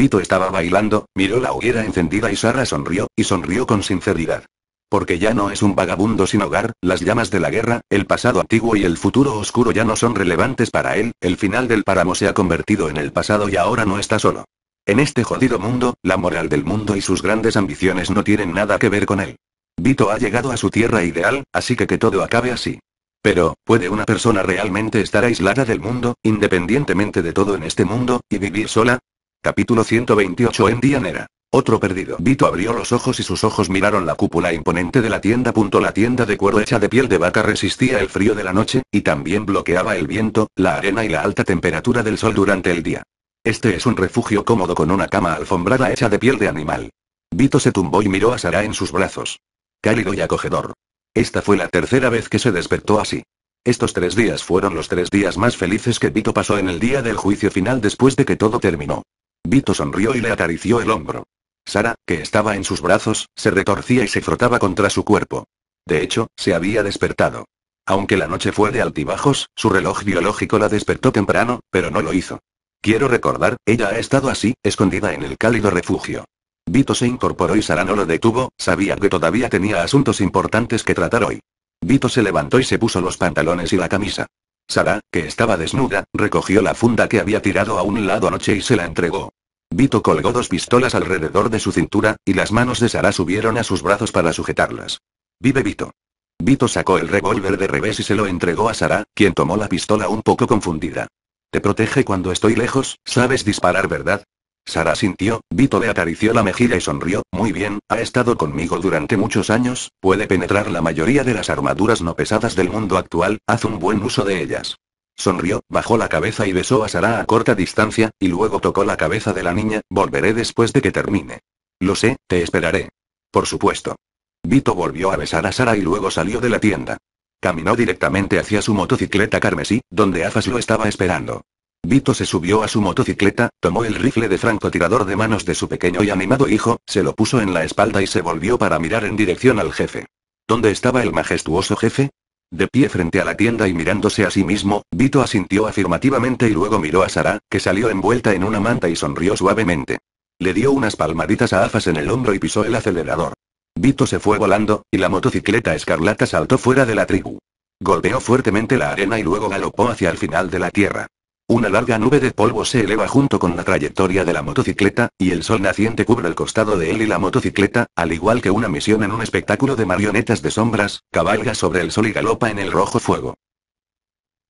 [SPEAKER 1] Vito estaba bailando, miró la hoguera encendida y Sara sonrió, y sonrió con sinceridad. Porque ya no es un vagabundo sin hogar, las llamas de la guerra, el pasado antiguo y el futuro oscuro ya no son relevantes para él, el final del páramo se ha convertido en el pasado y ahora no está solo. En este jodido mundo, la moral del mundo y sus grandes ambiciones no tienen nada que ver con él. Vito ha llegado a su tierra ideal, así que que todo acabe así. Pero, ¿puede una persona realmente estar aislada del mundo, independientemente de todo en este mundo, y vivir sola? Capítulo 128 en Dianera. Otro perdido. Vito abrió los ojos y sus ojos miraron la cúpula imponente de la tienda. La tienda de cuero hecha de piel de vaca resistía el frío de la noche, y también bloqueaba el viento, la arena y la alta temperatura del sol durante el día. Este es un refugio cómodo con una cama alfombrada hecha de piel de animal. Vito se tumbó y miró a Sara en sus brazos. Cálido y acogedor. Esta fue la tercera vez que se despertó así. Estos tres días fueron los tres días más felices que Vito pasó en el día del juicio final después de que todo terminó. Vito sonrió y le acarició el hombro. Sara, que estaba en sus brazos, se retorcía y se frotaba contra su cuerpo. De hecho, se había despertado. Aunque la noche fue de altibajos, su reloj biológico la despertó temprano, pero no lo hizo. Quiero recordar, ella ha estado así, escondida en el cálido refugio. Vito se incorporó y Sara no lo detuvo, sabía que todavía tenía asuntos importantes que tratar hoy. Vito se levantó y se puso los pantalones y la camisa. Sara, que estaba desnuda, recogió la funda que había tirado a un lado anoche y se la entregó. Vito colgó dos pistolas alrededor de su cintura, y las manos de Sara subieron a sus brazos para sujetarlas. Vive Vito. Vito sacó el revólver de revés y se lo entregó a Sara, quien tomó la pistola un poco confundida. Te protege cuando estoy lejos, sabes disparar, ¿verdad? Sara sintió, Vito le acarició la mejilla y sonrió, muy bien, ha estado conmigo durante muchos años, puede penetrar la mayoría de las armaduras no pesadas del mundo actual, haz un buen uso de ellas. Sonrió, bajó la cabeza y besó a Sara a corta distancia, y luego tocó la cabeza de la niña, volveré después de que termine. Lo sé, te esperaré. Por supuesto. Vito volvió a besar a Sara y luego salió de la tienda. Caminó directamente hacia su motocicleta carmesí, donde Afas lo estaba esperando. Vito se subió a su motocicleta, tomó el rifle de francotirador de manos de su pequeño y animado hijo, se lo puso en la espalda y se volvió para mirar en dirección al jefe. ¿Dónde estaba el majestuoso jefe? De pie frente a la tienda y mirándose a sí mismo, Vito asintió afirmativamente y luego miró a Sara, que salió envuelta en una manta y sonrió suavemente. Le dio unas palmaditas a Afas en el hombro y pisó el acelerador. Vito se fue volando, y la motocicleta escarlata saltó fuera de la tribu. Golpeó fuertemente la arena y luego galopó hacia el final de la tierra. Una larga nube de polvo se eleva junto con la trayectoria de la motocicleta, y el sol naciente cubre el costado de él y la motocicleta, al igual que una misión en un espectáculo de marionetas de sombras, cabalga sobre el sol y galopa en el rojo fuego.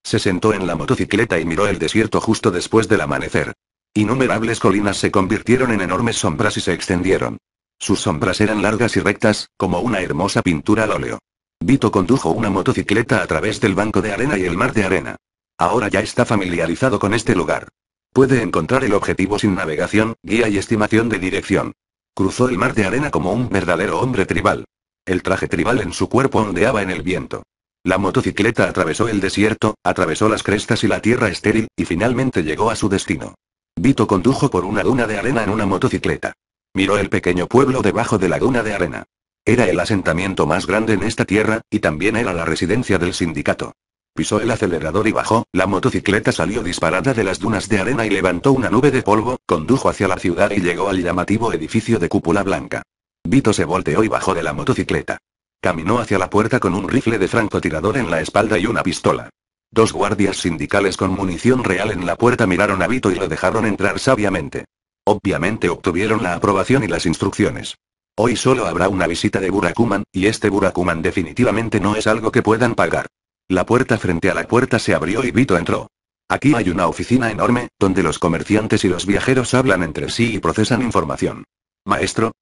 [SPEAKER 1] Se sentó en la motocicleta y miró el desierto justo después del amanecer. Innumerables colinas se convirtieron en enormes sombras y se extendieron. Sus sombras eran largas y rectas, como una hermosa pintura al óleo. Vito condujo una motocicleta a través del banco de arena y el mar de arena. Ahora ya está familiarizado con este lugar. Puede encontrar el objetivo sin navegación, guía y estimación de dirección. Cruzó el mar de arena como un verdadero hombre tribal. El traje tribal en su cuerpo ondeaba en el viento. La motocicleta atravesó el desierto, atravesó las crestas y la tierra estéril, y finalmente llegó a su destino. Vito condujo por una duna de arena en una motocicleta. Miró el pequeño pueblo debajo de la duna de arena. Era el asentamiento más grande en esta tierra, y también era la residencia del sindicato. Pisó el acelerador y bajó, la motocicleta salió disparada de las dunas de arena y levantó una nube de polvo, condujo hacia la ciudad y llegó al llamativo edificio de cúpula blanca. Vito se volteó y bajó de la motocicleta. Caminó hacia la puerta con un rifle de francotirador en la espalda y una pistola. Dos guardias sindicales con munición real en la puerta miraron a Vito y lo dejaron entrar sabiamente. Obviamente obtuvieron la aprobación y las instrucciones. Hoy solo habrá una visita de Burakuman, y este Burakuman definitivamente no es algo que puedan pagar. La puerta frente a la puerta se abrió y Vito entró. Aquí hay una oficina enorme, donde los comerciantes y los viajeros hablan entre sí y procesan información. Maestro,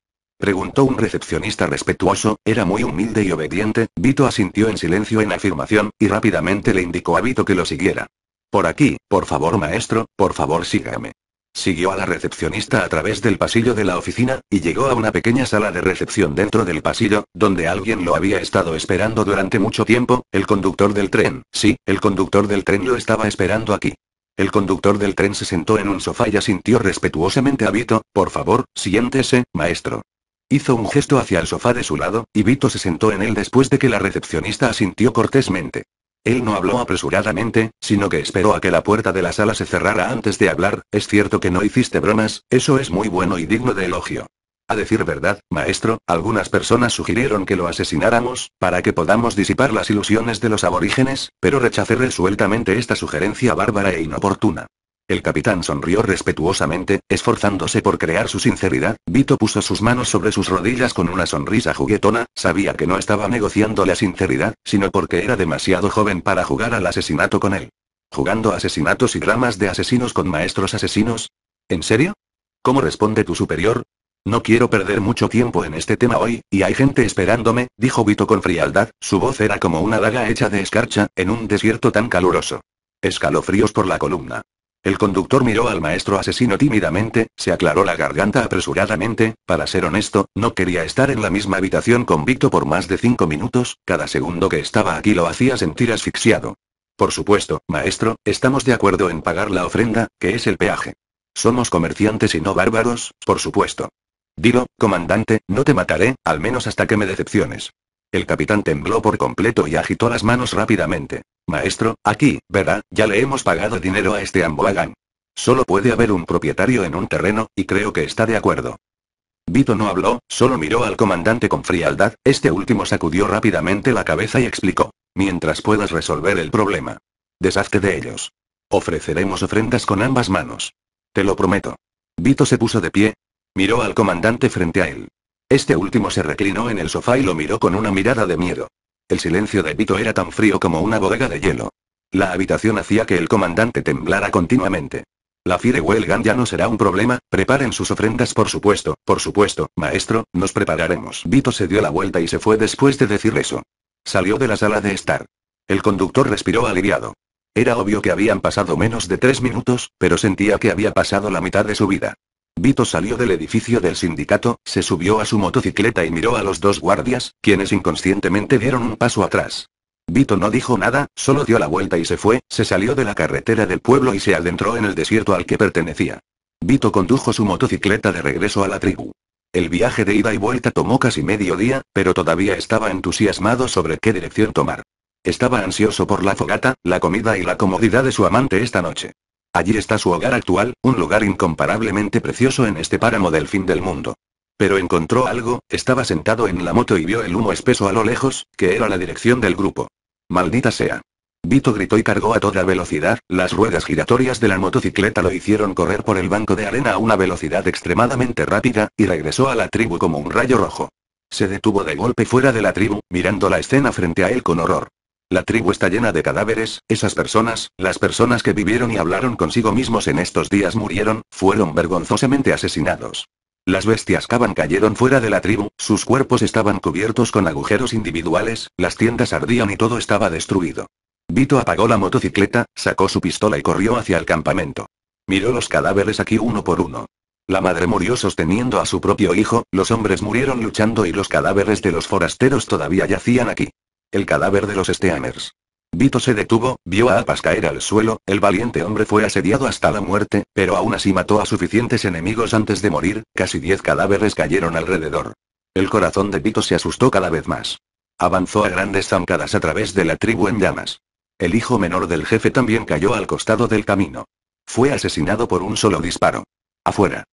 [SPEAKER 1] Preguntó un recepcionista respetuoso, era muy humilde y obediente, Vito asintió en silencio en afirmación, y rápidamente le indicó a Vito que lo siguiera. Por aquí, por favor maestro, por favor sígame. Siguió a la recepcionista a través del pasillo de la oficina, y llegó a una pequeña sala de recepción dentro del pasillo, donde alguien lo había estado esperando durante mucho tiempo, el conductor del tren. Sí, el conductor del tren lo estaba esperando aquí. El conductor del tren se sentó en un sofá y asintió respetuosamente a Vito, por favor, siéntese, maestro. Hizo un gesto hacia el sofá de su lado, y Vito se sentó en él después de que la recepcionista asintió cortésmente. Él no habló apresuradamente, sino que esperó a que la puerta de la sala se cerrara antes de hablar, es cierto que no hiciste bromas, eso es muy bueno y digno de elogio. A decir verdad, maestro, algunas personas sugirieron que lo asesináramos, para que podamos disipar las ilusiones de los aborígenes, pero rechacé resueltamente esta sugerencia bárbara e inoportuna. El capitán sonrió respetuosamente, esforzándose por crear su sinceridad. Vito puso sus manos sobre sus rodillas con una sonrisa juguetona, sabía que no estaba negociando la sinceridad, sino porque era demasiado joven para jugar al asesinato con él. ¿Jugando asesinatos y dramas de asesinos con maestros asesinos? ¿En serio? ¿Cómo responde tu superior? No quiero perder mucho tiempo en este tema hoy, y hay gente esperándome, dijo Vito con frialdad, su voz era como una daga hecha de escarcha, en un desierto tan caluroso. Escalofríos por la columna. El conductor miró al maestro asesino tímidamente, se aclaró la garganta apresuradamente, para ser honesto, no quería estar en la misma habitación con Victo por más de cinco minutos, cada segundo que estaba aquí lo hacía sentir asfixiado. Por supuesto, maestro, estamos de acuerdo en pagar la ofrenda, que es el peaje. Somos comerciantes y no bárbaros, por supuesto. Dilo, comandante, no te mataré, al menos hasta que me decepciones. El capitán tembló por completo y agitó las manos rápidamente. Maestro, aquí, ¿verdad? ya le hemos pagado dinero a este Ambulagán. Solo puede haber un propietario en un terreno, y creo que está de acuerdo. Vito no habló, solo miró al comandante con frialdad, este último sacudió rápidamente la cabeza y explicó. Mientras puedas resolver el problema. Deshazte de ellos. Ofreceremos ofrendas con ambas manos. Te lo prometo. Vito se puso de pie. Miró al comandante frente a él. Este último se reclinó en el sofá y lo miró con una mirada de miedo. El silencio de Vito era tan frío como una bodega de hielo. La habitación hacía que el comandante temblara continuamente. La fire huelgan ya no será un problema, preparen sus ofrendas por supuesto, por supuesto, maestro, nos prepararemos. Vito se dio la vuelta y se fue después de decir eso. Salió de la sala de estar. El conductor respiró aliviado. Era obvio que habían pasado menos de tres minutos, pero sentía que había pasado la mitad de su vida. Vito salió del edificio del sindicato, se subió a su motocicleta y miró a los dos guardias, quienes inconscientemente dieron un paso atrás. Vito no dijo nada, solo dio la vuelta y se fue, se salió de la carretera del pueblo y se adentró en el desierto al que pertenecía. Vito condujo su motocicleta de regreso a la tribu. El viaje de ida y vuelta tomó casi medio día, pero todavía estaba entusiasmado sobre qué dirección tomar. Estaba ansioso por la fogata, la comida y la comodidad de su amante esta noche. Allí está su hogar actual, un lugar incomparablemente precioso en este páramo del fin del mundo. Pero encontró algo, estaba sentado en la moto y vio el humo espeso a lo lejos, que era la dirección del grupo. Maldita sea. Vito gritó y cargó a toda velocidad, las ruedas giratorias de la motocicleta lo hicieron correr por el banco de arena a una velocidad extremadamente rápida, y regresó a la tribu como un rayo rojo. Se detuvo de golpe fuera de la tribu, mirando la escena frente a él con horror. La tribu está llena de cadáveres, esas personas, las personas que vivieron y hablaron consigo mismos en estos días murieron, fueron vergonzosamente asesinados. Las bestias caban cayeron fuera de la tribu, sus cuerpos estaban cubiertos con agujeros individuales, las tiendas ardían y todo estaba destruido. Vito apagó la motocicleta, sacó su pistola y corrió hacia el campamento. Miró los cadáveres aquí uno por uno. La madre murió sosteniendo a su propio hijo, los hombres murieron luchando y los cadáveres de los forasteros todavía yacían aquí. El cadáver de los Steamers. Vito se detuvo, vio a Apas caer al suelo, el valiente hombre fue asediado hasta la muerte, pero aún así mató a suficientes enemigos antes de morir, casi 10 cadáveres cayeron alrededor. El corazón de Vito se asustó cada vez más. Avanzó a grandes zancadas a través de la tribu en llamas. El hijo menor del jefe también cayó al costado del camino. Fue asesinado por un solo disparo. Afuera.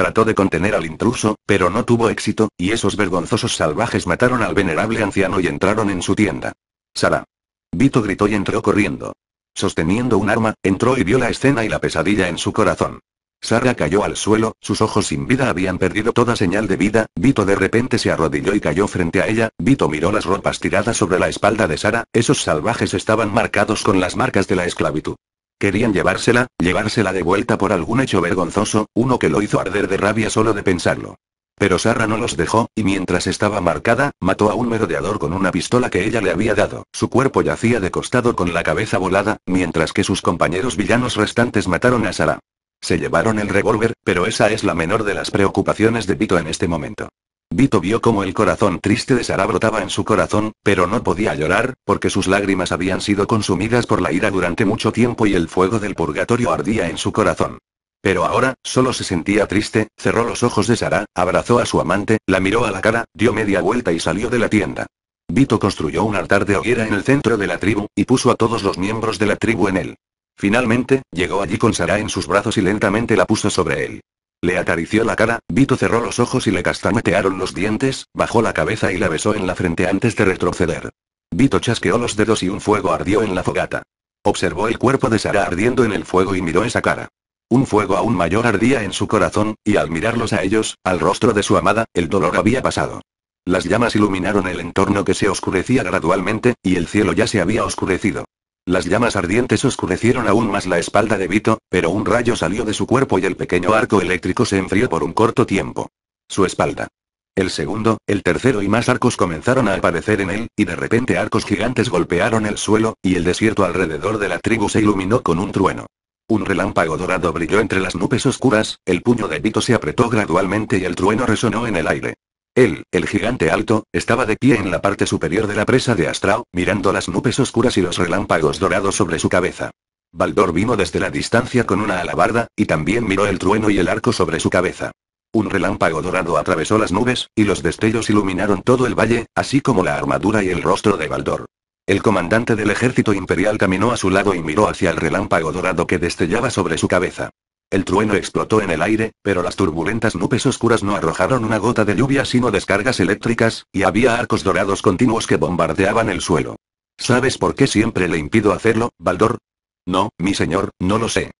[SPEAKER 1] Trató de contener al intruso, pero no tuvo éxito, y esos vergonzosos salvajes mataron al venerable anciano y entraron en su tienda. Sara. Vito gritó y entró corriendo. Sosteniendo un arma, entró y vio la escena y la pesadilla en su corazón. Sara cayó al suelo, sus ojos sin vida habían perdido toda señal de vida, Vito de repente se arrodilló y cayó frente a ella, Vito miró las ropas tiradas sobre la espalda de Sara, esos salvajes estaban marcados con las marcas de la esclavitud. Querían llevársela, llevársela de vuelta por algún hecho vergonzoso, uno que lo hizo arder de rabia solo de pensarlo. Pero Sarra no los dejó, y mientras estaba marcada, mató a un merodeador con una pistola que ella le había dado. Su cuerpo yacía de costado con la cabeza volada, mientras que sus compañeros villanos restantes mataron a Sara. Se llevaron el revólver, pero esa es la menor de las preocupaciones de Vito en este momento. Vito vio como el corazón triste de Sara brotaba en su corazón, pero no podía llorar, porque sus lágrimas habían sido consumidas por la ira durante mucho tiempo y el fuego del purgatorio ardía en su corazón. Pero ahora, solo se sentía triste, cerró los ojos de Sara, abrazó a su amante, la miró a la cara, dio media vuelta y salió de la tienda. Vito construyó un altar de hoguera en el centro de la tribu, y puso a todos los miembros de la tribu en él. Finalmente, llegó allí con Sara en sus brazos y lentamente la puso sobre él. Le acarició la cara, Vito cerró los ojos y le castañetearon los dientes, bajó la cabeza y la besó en la frente antes de retroceder. Vito chasqueó los dedos y un fuego ardió en la fogata. Observó el cuerpo de Sara ardiendo en el fuego y miró esa cara. Un fuego aún mayor ardía en su corazón, y al mirarlos a ellos, al rostro de su amada, el dolor había pasado. Las llamas iluminaron el entorno que se oscurecía gradualmente, y el cielo ya se había oscurecido. Las llamas ardientes oscurecieron aún más la espalda de Vito, pero un rayo salió de su cuerpo y el pequeño arco eléctrico se enfrió por un corto tiempo. Su espalda. El segundo, el tercero y más arcos comenzaron a aparecer en él, y de repente arcos gigantes golpearon el suelo, y el desierto alrededor de la tribu se iluminó con un trueno. Un relámpago dorado brilló entre las nubes oscuras, el puño de Vito se apretó gradualmente y el trueno resonó en el aire. Él, el gigante alto, estaba de pie en la parte superior de la presa de Astrao, mirando las nubes oscuras y los relámpagos dorados sobre su cabeza. Baldor vino desde la distancia con una alabarda, y también miró el trueno y el arco sobre su cabeza. Un relámpago dorado atravesó las nubes, y los destellos iluminaron todo el valle, así como la armadura y el rostro de Baldor. El comandante del ejército imperial caminó a su lado y miró hacia el relámpago dorado que destellaba sobre su cabeza. El trueno explotó en el aire, pero las turbulentas nubes oscuras no arrojaron una gota de lluvia sino descargas eléctricas, y había arcos dorados continuos que bombardeaban el suelo. ¿Sabes por qué siempre le impido hacerlo, Baldor? No, mi señor, no lo sé.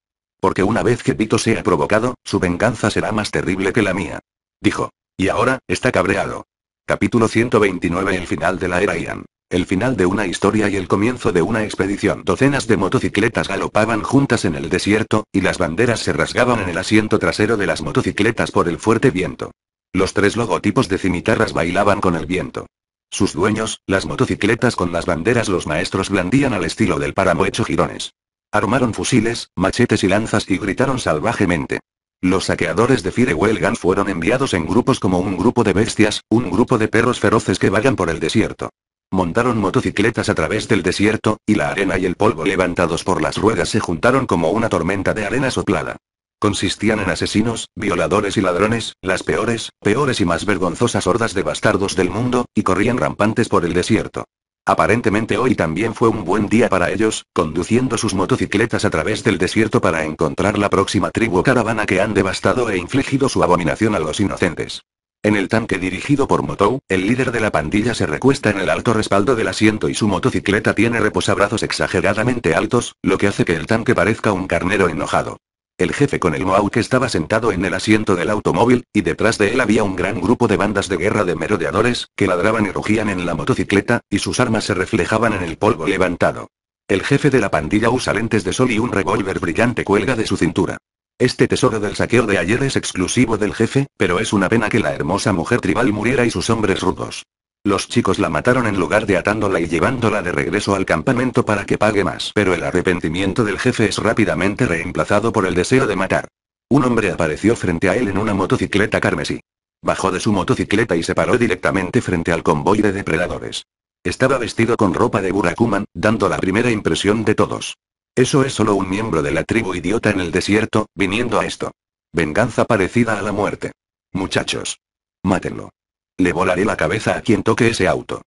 [SPEAKER 1] Porque una vez que Vito sea provocado, su venganza será más terrible que la mía. Dijo. Y ahora, está cabreado. Capítulo 129 El final de la era Ian. El final de una historia y el comienzo de una expedición. Docenas de motocicletas galopaban juntas en el desierto, y las banderas se rasgaban en el asiento trasero de las motocicletas por el fuerte viento. Los tres logotipos de cimitarras bailaban con el viento. Sus dueños, las motocicletas con las banderas los maestros blandían al estilo del páramo hecho girones. Armaron fusiles, machetes y lanzas y gritaron salvajemente. Los saqueadores de Firewell fueron enviados en grupos como un grupo de bestias, un grupo de perros feroces que vagan por el desierto. Montaron motocicletas a través del desierto, y la arena y el polvo levantados por las ruedas se juntaron como una tormenta de arena soplada. Consistían en asesinos, violadores y ladrones, las peores, peores y más vergonzosas hordas de bastardos del mundo, y corrían rampantes por el desierto. Aparentemente hoy también fue un buen día para ellos, conduciendo sus motocicletas a través del desierto para encontrar la próxima tribu caravana que han devastado e infligido su abominación a los inocentes. En el tanque dirigido por Motou, el líder de la pandilla se recuesta en el alto respaldo del asiento y su motocicleta tiene reposabrazos exageradamente altos, lo que hace que el tanque parezca un carnero enojado. El jefe con el Moau que estaba sentado en el asiento del automóvil, y detrás de él había un gran grupo de bandas de guerra de merodeadores, que ladraban y rugían en la motocicleta, y sus armas se reflejaban en el polvo levantado. El jefe de la pandilla usa lentes de sol y un revólver brillante cuelga de su cintura. Este tesoro del saqueo de ayer es exclusivo del jefe, pero es una pena que la hermosa mujer tribal muriera y sus hombres rudos. Los chicos la mataron en lugar de atándola y llevándola de regreso al campamento para que pague más, pero el arrepentimiento del jefe es rápidamente reemplazado por el deseo de matar. Un hombre apareció frente a él en una motocicleta carmesí. Bajó de su motocicleta y se paró directamente frente al convoy de depredadores. Estaba vestido con ropa de Burakuman, dando la primera impresión de todos. Eso es solo un miembro de la tribu idiota en el desierto, viniendo a esto. Venganza parecida a la muerte. Muchachos. Mátenlo. Le volaré la cabeza a quien toque ese auto.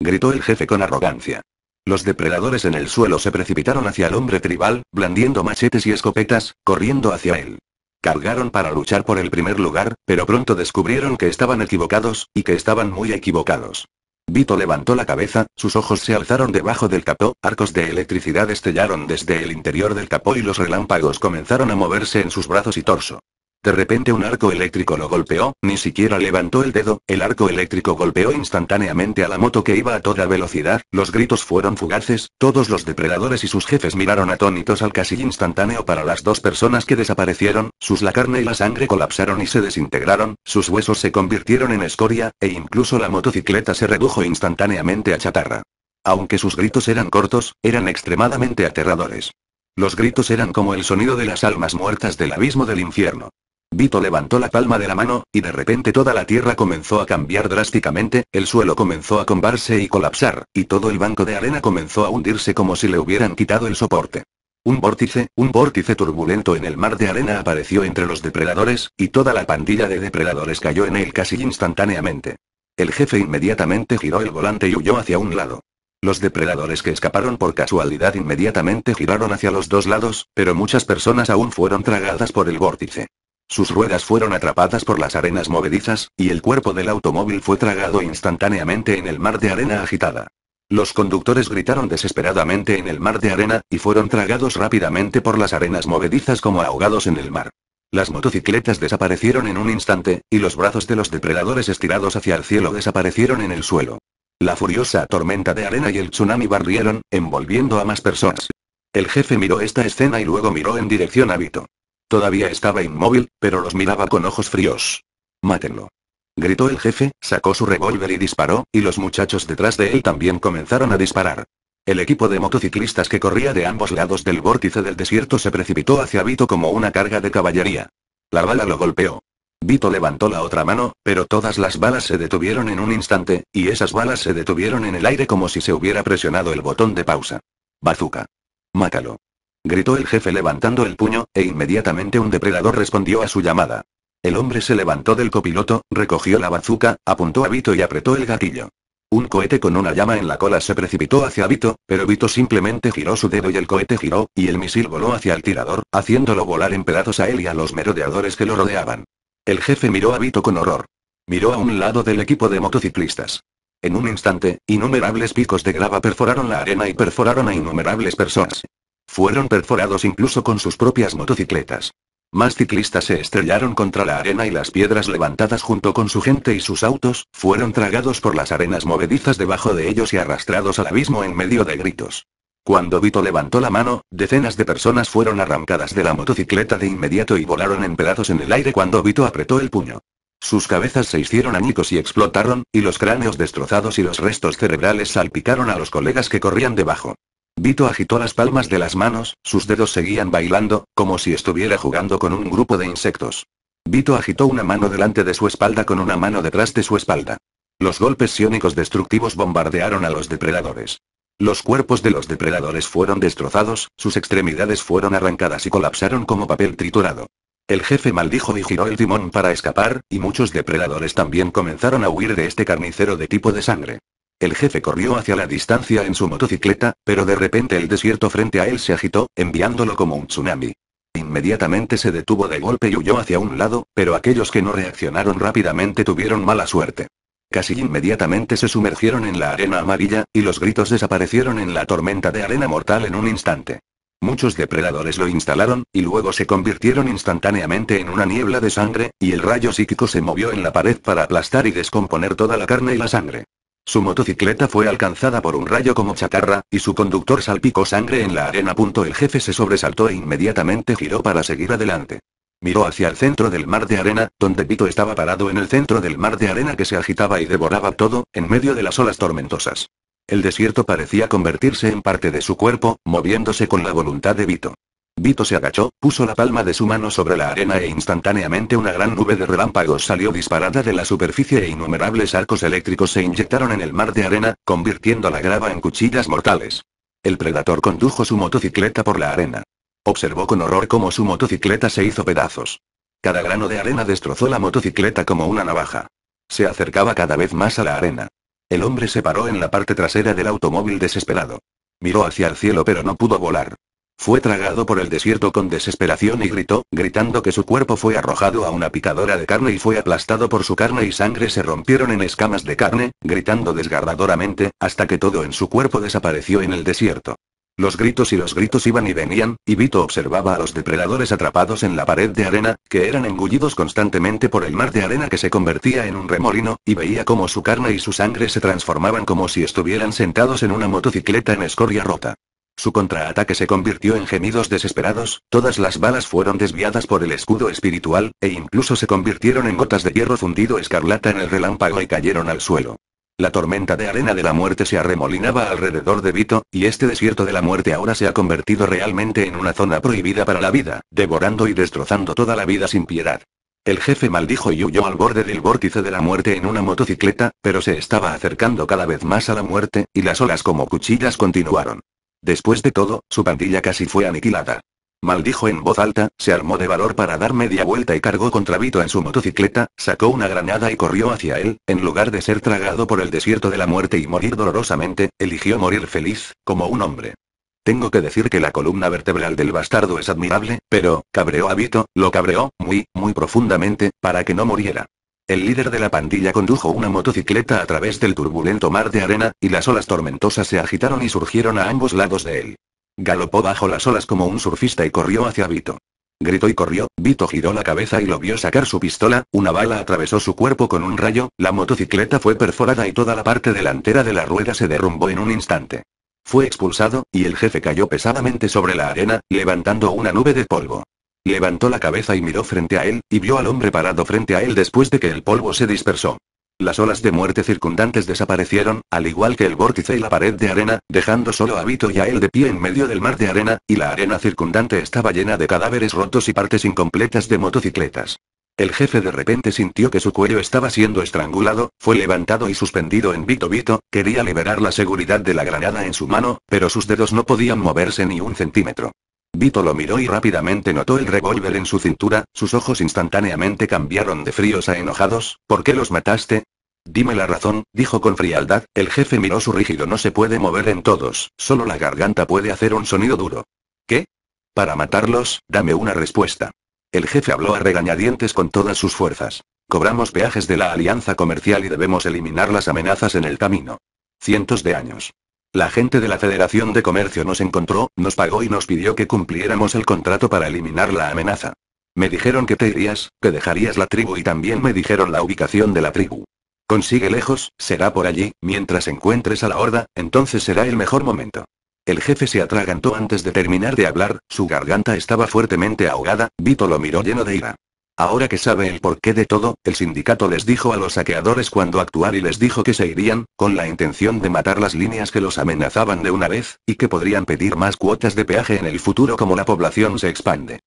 [SPEAKER 1] Gritó el jefe con arrogancia. Los depredadores en el suelo se precipitaron hacia el hombre tribal, blandiendo machetes y escopetas, corriendo hacia él. Cargaron para luchar por el primer lugar, pero pronto descubrieron que estaban equivocados, y que estaban muy equivocados. Vito levantó la cabeza, sus ojos se alzaron debajo del capó, arcos de electricidad estellaron desde el interior del capó y los relámpagos comenzaron a moverse en sus brazos y torso. De repente un arco eléctrico lo golpeó, ni siquiera levantó el dedo, el arco eléctrico golpeó instantáneamente a la moto que iba a toda velocidad, los gritos fueron fugaces, todos los depredadores y sus jefes miraron atónitos al casi instantáneo para las dos personas que desaparecieron, sus la carne y la sangre colapsaron y se desintegraron, sus huesos se convirtieron en escoria, e incluso la motocicleta se redujo instantáneamente a chatarra. Aunque sus gritos eran cortos, eran extremadamente aterradores. Los gritos eran como el sonido de las almas muertas del abismo del infierno. Vito levantó la palma de la mano, y de repente toda la tierra comenzó a cambiar drásticamente, el suelo comenzó a combarse y colapsar, y todo el banco de arena comenzó a hundirse como si le hubieran quitado el soporte. Un vórtice, un vórtice turbulento en el mar de arena apareció entre los depredadores, y toda la pandilla de depredadores cayó en él casi instantáneamente. El jefe inmediatamente giró el volante y huyó hacia un lado. Los depredadores que escaparon por casualidad inmediatamente giraron hacia los dos lados, pero muchas personas aún fueron tragadas por el vórtice. Sus ruedas fueron atrapadas por las arenas movedizas, y el cuerpo del automóvil fue tragado instantáneamente en el mar de arena agitada. Los conductores gritaron desesperadamente en el mar de arena, y fueron tragados rápidamente por las arenas movedizas como ahogados en el mar. Las motocicletas desaparecieron en un instante, y los brazos de los depredadores estirados hacia el cielo desaparecieron en el suelo. La furiosa tormenta de arena y el tsunami barrieron, envolviendo a más personas. El jefe miró esta escena y luego miró en dirección a Vito. Todavía estaba inmóvil, pero los miraba con ojos fríos. Mátenlo. Gritó el jefe, sacó su revólver y disparó, y los muchachos detrás de él también comenzaron a disparar. El equipo de motociclistas que corría de ambos lados del vórtice del desierto se precipitó hacia Vito como una carga de caballería. La bala lo golpeó. Vito levantó la otra mano, pero todas las balas se detuvieron en un instante, y esas balas se detuvieron en el aire como si se hubiera presionado el botón de pausa. Bazooka. Mátalo gritó el jefe levantando el puño, e inmediatamente un depredador respondió a su llamada. El hombre se levantó del copiloto, recogió la bazuca, apuntó a Vito y apretó el gatillo. Un cohete con una llama en la cola se precipitó hacia Vito, pero Vito simplemente giró su dedo y el cohete giró, y el misil voló hacia el tirador, haciéndolo volar en pedazos a él y a los merodeadores que lo rodeaban. El jefe miró a Vito con horror. Miró a un lado del equipo de motociclistas. En un instante, innumerables picos de grava perforaron la arena y perforaron a innumerables personas. Fueron perforados incluso con sus propias motocicletas. Más ciclistas se estrellaron contra la arena y las piedras levantadas junto con su gente y sus autos, fueron tragados por las arenas movedizas debajo de ellos y arrastrados al abismo en medio de gritos. Cuando Vito levantó la mano, decenas de personas fueron arrancadas de la motocicleta de inmediato y volaron en en el aire cuando Vito apretó el puño. Sus cabezas se hicieron añicos y explotaron, y los cráneos destrozados y los restos cerebrales salpicaron a los colegas que corrían debajo. Vito agitó las palmas de las manos, sus dedos seguían bailando, como si estuviera jugando con un grupo de insectos. Vito agitó una mano delante de su espalda con una mano detrás de su espalda. Los golpes sionicos destructivos bombardearon a los depredadores. Los cuerpos de los depredadores fueron destrozados, sus extremidades fueron arrancadas y colapsaron como papel triturado. El jefe maldijo y giró el timón para escapar, y muchos depredadores también comenzaron a huir de este carnicero de tipo de sangre. El jefe corrió hacia la distancia en su motocicleta, pero de repente el desierto frente a él se agitó, enviándolo como un tsunami. Inmediatamente se detuvo de golpe y huyó hacia un lado, pero aquellos que no reaccionaron rápidamente tuvieron mala suerte. Casi inmediatamente se sumergieron en la arena amarilla, y los gritos desaparecieron en la tormenta de arena mortal en un instante. Muchos depredadores lo instalaron, y luego se convirtieron instantáneamente en una niebla de sangre, y el rayo psíquico se movió en la pared para aplastar y descomponer toda la carne y la sangre. Su motocicleta fue alcanzada por un rayo como chatarra, y su conductor salpicó sangre en la arena. El jefe se sobresaltó e inmediatamente giró para seguir adelante. Miró hacia el centro del mar de arena, donde Vito estaba parado en el centro del mar de arena que se agitaba y devoraba todo, en medio de las olas tormentosas. El desierto parecía convertirse en parte de su cuerpo, moviéndose con la voluntad de Vito. Vito se agachó, puso la palma de su mano sobre la arena e instantáneamente una gran nube de relámpagos salió disparada de la superficie e innumerables arcos eléctricos se inyectaron en el mar de arena, convirtiendo la grava en cuchillas mortales. El predator condujo su motocicleta por la arena. Observó con horror cómo su motocicleta se hizo pedazos. Cada grano de arena destrozó la motocicleta como una navaja. Se acercaba cada vez más a la arena. El hombre se paró en la parte trasera del automóvil desesperado. Miró hacia el cielo pero no pudo volar. Fue tragado por el desierto con desesperación y gritó, gritando que su cuerpo fue arrojado a una picadora de carne y fue aplastado por su carne y sangre se rompieron en escamas de carne, gritando desgarradoramente, hasta que todo en su cuerpo desapareció en el desierto. Los gritos y los gritos iban y venían, y Vito observaba a los depredadores atrapados en la pared de arena, que eran engullidos constantemente por el mar de arena que se convertía en un remolino, y veía cómo su carne y su sangre se transformaban como si estuvieran sentados en una motocicleta en escoria rota. Su contraataque se convirtió en gemidos desesperados, todas las balas fueron desviadas por el escudo espiritual, e incluso se convirtieron en gotas de hierro fundido escarlata en el relámpago y cayeron al suelo. La tormenta de arena de la muerte se arremolinaba alrededor de Vito, y este desierto de la muerte ahora se ha convertido realmente en una zona prohibida para la vida, devorando y destrozando toda la vida sin piedad. El jefe maldijo y huyó al borde del vórtice de la muerte en una motocicleta, pero se estaba acercando cada vez más a la muerte, y las olas como cuchillas continuaron. Después de todo, su pandilla casi fue aniquilada. Maldijo en voz alta, se armó de valor para dar media vuelta y cargó contra Vito en su motocicleta, sacó una granada y corrió hacia él, en lugar de ser tragado por el desierto de la muerte y morir dolorosamente, eligió morir feliz, como un hombre. Tengo que decir que la columna vertebral del bastardo es admirable, pero, cabreó a Vito, lo cabreó, muy, muy profundamente, para que no muriera. El líder de la pandilla condujo una motocicleta a través del turbulento mar de arena, y las olas tormentosas se agitaron y surgieron a ambos lados de él. Galopó bajo las olas como un surfista y corrió hacia Vito. Gritó y corrió, Vito giró la cabeza y lo vio sacar su pistola, una bala atravesó su cuerpo con un rayo, la motocicleta fue perforada y toda la parte delantera de la rueda se derrumbó en un instante. Fue expulsado, y el jefe cayó pesadamente sobre la arena, levantando una nube de polvo. Levantó la cabeza y miró frente a él, y vio al hombre parado frente a él después de que el polvo se dispersó. Las olas de muerte circundantes desaparecieron, al igual que el vórtice y la pared de arena, dejando solo a Vito y a él de pie en medio del mar de arena, y la arena circundante estaba llena de cadáveres rotos y partes incompletas de motocicletas. El jefe de repente sintió que su cuello estaba siendo estrangulado, fue levantado y suspendido en Vito Vito, quería liberar la seguridad de la granada en su mano, pero sus dedos no podían moverse ni un centímetro. Vito lo miró y rápidamente notó el revólver en su cintura, sus ojos instantáneamente cambiaron de fríos a enojados, ¿por qué los mataste? Dime la razón, dijo con frialdad, el jefe miró su rígido no se puede mover en todos, solo la garganta puede hacer un sonido duro. ¿Qué? Para matarlos, dame una respuesta. El jefe habló a regañadientes con todas sus fuerzas. Cobramos peajes de la alianza comercial y debemos eliminar las amenazas en el camino. Cientos de años. La gente de la Federación de Comercio nos encontró, nos pagó y nos pidió que cumpliéramos el contrato para eliminar la amenaza. Me dijeron que te irías, que dejarías la tribu y también me dijeron la ubicación de la tribu. Consigue lejos, será por allí, mientras encuentres a la horda, entonces será el mejor momento. El jefe se atragantó antes de terminar de hablar, su garganta estaba fuertemente ahogada, Vito lo miró lleno de ira. Ahora que sabe el porqué de todo, el sindicato les dijo a los saqueadores cuando actuar y les dijo que se irían, con la intención de matar las líneas que los amenazaban de una vez, y que podrían pedir más cuotas de peaje en el futuro como la población se expande.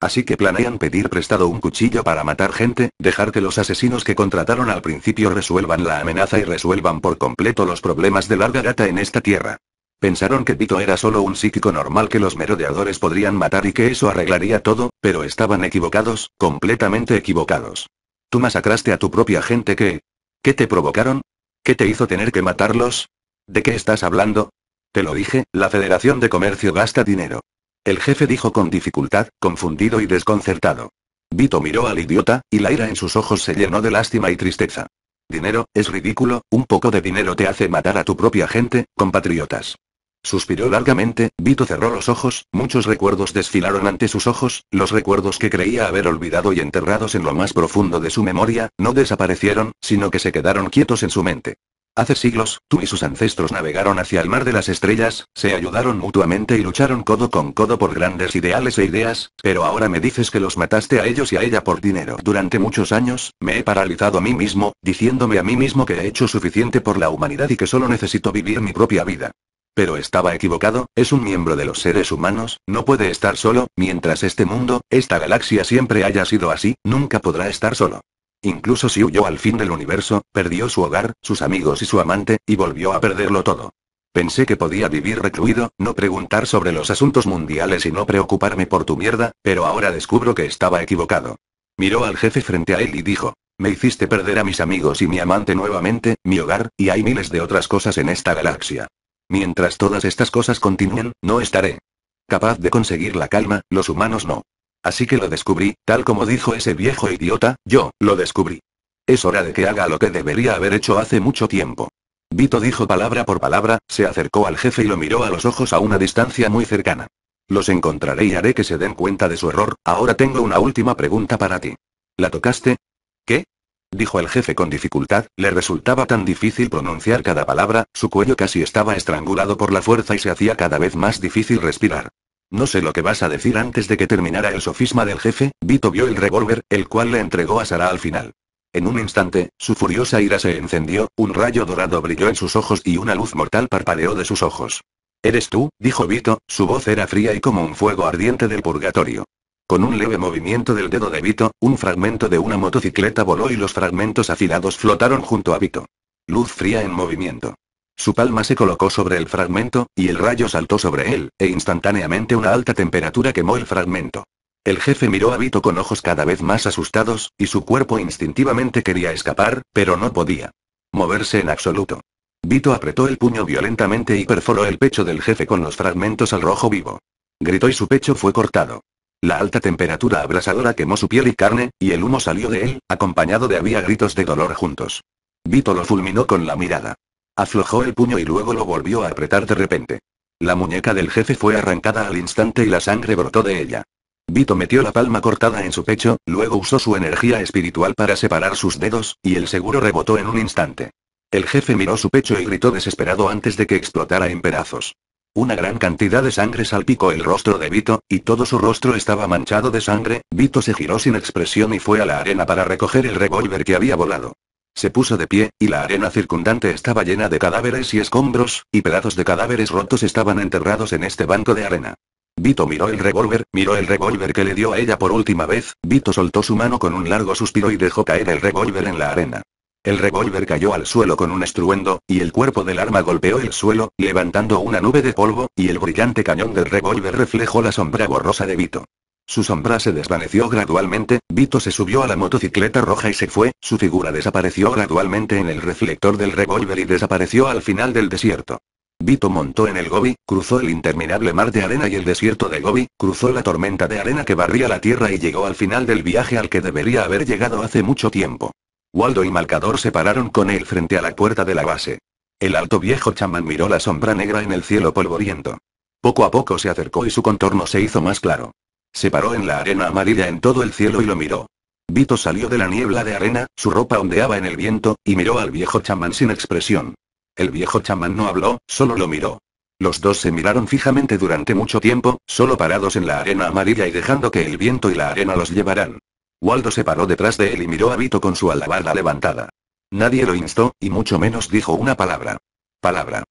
[SPEAKER 1] Así que planean pedir prestado un cuchillo para matar gente, dejar que los asesinos que contrataron al principio resuelvan la amenaza y resuelvan por completo los problemas de larga data en esta tierra. Pensaron que Vito era solo un psíquico normal que los merodeadores podrían matar y que eso arreglaría todo, pero estaban equivocados, completamente equivocados. Tú masacraste a tu propia gente que... ¿Qué te provocaron? ¿Qué te hizo tener que matarlos? ¿De qué estás hablando? Te lo dije, la Federación de Comercio gasta dinero. El jefe dijo con dificultad, confundido y desconcertado. Vito miró al idiota, y la ira en sus ojos se llenó de lástima y tristeza. Dinero, es ridículo, un poco de dinero te hace matar a tu propia gente, compatriotas. Suspiró largamente, Vito cerró los ojos, muchos recuerdos desfilaron ante sus ojos, los recuerdos que creía haber olvidado y enterrados en lo más profundo de su memoria, no desaparecieron, sino que se quedaron quietos en su mente. Hace siglos, tú y sus ancestros navegaron hacia el mar de las estrellas, se ayudaron mutuamente y lucharon codo con codo por grandes ideales e ideas, pero ahora me dices que los mataste a ellos y a ella por dinero. Durante muchos años, me he paralizado a mí mismo, diciéndome a mí mismo que he hecho suficiente por la humanidad y que solo necesito vivir mi propia vida. Pero estaba equivocado, es un miembro de los seres humanos, no puede estar solo, mientras este mundo, esta galaxia siempre haya sido así, nunca podrá estar solo. Incluso si huyó al fin del universo, perdió su hogar, sus amigos y su amante, y volvió a perderlo todo. Pensé que podía vivir recluido, no preguntar sobre los asuntos mundiales y no preocuparme por tu mierda, pero ahora descubro que estaba equivocado. Miró al jefe frente a él y dijo, me hiciste perder a mis amigos y mi amante nuevamente, mi hogar, y hay miles de otras cosas en esta galaxia. Mientras todas estas cosas continúen, no estaré capaz de conseguir la calma, los humanos no. Así que lo descubrí, tal como dijo ese viejo idiota, yo, lo descubrí. Es hora de que haga lo que debería haber hecho hace mucho tiempo. Vito dijo palabra por palabra, se acercó al jefe y lo miró a los ojos a una distancia muy cercana. Los encontraré y haré que se den cuenta de su error, ahora tengo una última pregunta para ti. ¿La tocaste? ¿Qué? dijo el jefe con dificultad, le resultaba tan difícil pronunciar cada palabra, su cuello casi estaba estrangulado por la fuerza y se hacía cada vez más difícil respirar. No sé lo que vas a decir antes de que terminara el sofisma del jefe, Vito vio el revólver, el cual le entregó a Sara al final. En un instante, su furiosa ira se encendió, un rayo dorado brilló en sus ojos y una luz mortal parpadeó de sus ojos. ¿Eres tú? dijo Vito, su voz era fría y como un fuego ardiente del purgatorio. Con un leve movimiento del dedo de Vito, un fragmento de una motocicleta voló y los fragmentos afilados flotaron junto a Vito. Luz fría en movimiento. Su palma se colocó sobre el fragmento, y el rayo saltó sobre él, e instantáneamente una alta temperatura quemó el fragmento. El jefe miró a Vito con ojos cada vez más asustados, y su cuerpo instintivamente quería escapar, pero no podía. Moverse en absoluto. Vito apretó el puño violentamente y perforó el pecho del jefe con los fragmentos al rojo vivo. Gritó y su pecho fue cortado. La alta temperatura abrasadora quemó su piel y carne, y el humo salió de él, acompañado de había gritos de dolor juntos. Vito lo fulminó con la mirada. Aflojó el puño y luego lo volvió a apretar de repente. La muñeca del jefe fue arrancada al instante y la sangre brotó de ella. Vito metió la palma cortada en su pecho, luego usó su energía espiritual para separar sus dedos, y el seguro rebotó en un instante. El jefe miró su pecho y gritó desesperado antes de que explotara en pedazos. Una gran cantidad de sangre salpicó el rostro de Vito, y todo su rostro estaba manchado de sangre. Vito se giró sin expresión y fue a la arena para recoger el revólver que había volado. Se puso de pie, y la arena circundante estaba llena de cadáveres y escombros, y pedazos de cadáveres rotos estaban enterrados en este banco de arena. Vito miró el revólver, miró el revólver que le dio a ella por última vez, Vito soltó su mano con un largo suspiro y dejó caer el revólver en la arena. El revólver cayó al suelo con un estruendo, y el cuerpo del arma golpeó el suelo, levantando una nube de polvo, y el brillante cañón del revólver reflejó la sombra borrosa de Vito. Su sombra se desvaneció gradualmente, Vito se subió a la motocicleta roja y se fue, su figura desapareció gradualmente en el reflector del revólver y desapareció al final del desierto. Vito montó en el Gobi, cruzó el interminable mar de arena y el desierto de Gobi, cruzó la tormenta de arena que barría la tierra y llegó al final del viaje al que debería haber llegado hace mucho tiempo. Waldo y Malcador se pararon con él frente a la puerta de la base. El alto viejo chamán miró la sombra negra en el cielo polvoriento. Poco a poco se acercó y su contorno se hizo más claro. Se paró en la arena amarilla en todo el cielo y lo miró. Vito salió de la niebla de arena, su ropa ondeaba en el viento, y miró al viejo chamán sin expresión. El viejo chamán no habló, solo lo miró. Los dos se miraron fijamente durante mucho tiempo, solo parados en la arena amarilla y dejando que el viento y la arena los llevaran. Waldo se paró detrás de él y miró a Vito con su alabarda levantada. Nadie lo instó, y mucho menos dijo una palabra. Palabra.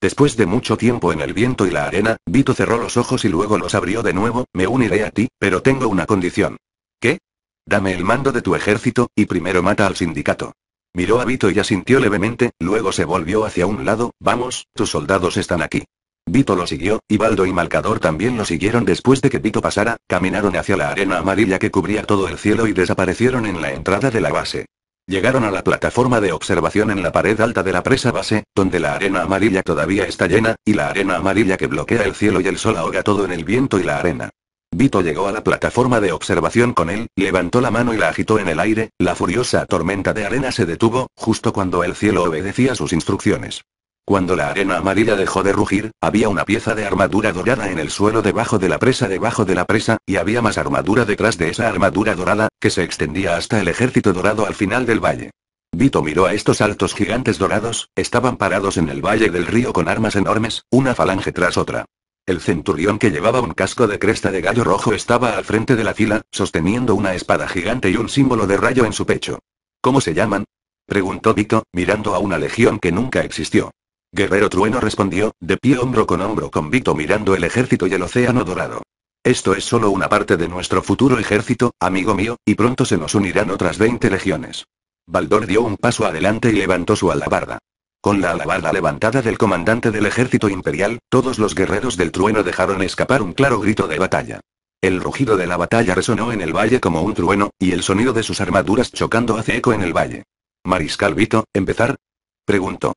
[SPEAKER 1] Después de mucho tiempo en el viento y la arena, Vito cerró los ojos y luego los abrió de nuevo, me uniré a ti, pero tengo una condición. ¿Qué? Dame el mando de tu ejército, y primero mata al sindicato. Miró a Vito y asintió levemente, luego se volvió hacia un lado, vamos, tus soldados están aquí. Vito lo siguió, y Baldo y Malcador también lo siguieron después de que Vito pasara, caminaron hacia la arena amarilla que cubría todo el cielo y desaparecieron en la entrada de la base. Llegaron a la plataforma de observación en la pared alta de la presa base, donde la arena amarilla todavía está llena, y la arena amarilla que bloquea el cielo y el sol ahoga todo en el viento y la arena. Vito llegó a la plataforma de observación con él, levantó la mano y la agitó en el aire, la furiosa tormenta de arena se detuvo, justo cuando el cielo obedecía sus instrucciones. Cuando la arena amarilla dejó de rugir, había una pieza de armadura dorada en el suelo debajo de la presa debajo de la presa, y había más armadura detrás de esa armadura dorada, que se extendía hasta el ejército dorado al final del valle. Vito miró a estos altos gigantes dorados, estaban parados en el valle del río con armas enormes, una falange tras otra. El centurión que llevaba un casco de cresta de gallo rojo estaba al frente de la fila, sosteniendo una espada gigante y un símbolo de rayo en su pecho. ¿Cómo se llaman? preguntó Vito, mirando a una legión que nunca existió. Guerrero Trueno respondió, de pie hombro con hombro con Vito mirando el ejército y el océano dorado. Esto es solo una parte de nuestro futuro ejército, amigo mío, y pronto se nos unirán otras 20 legiones. Baldor dio un paso adelante y levantó su alabarda. Con la alabarda levantada del comandante del ejército imperial, todos los guerreros del trueno dejaron escapar un claro grito de batalla. El rugido de la batalla resonó en el valle como un trueno, y el sonido de sus armaduras chocando hace eco en el valle. Mariscal Vito, ¿empezar? Preguntó.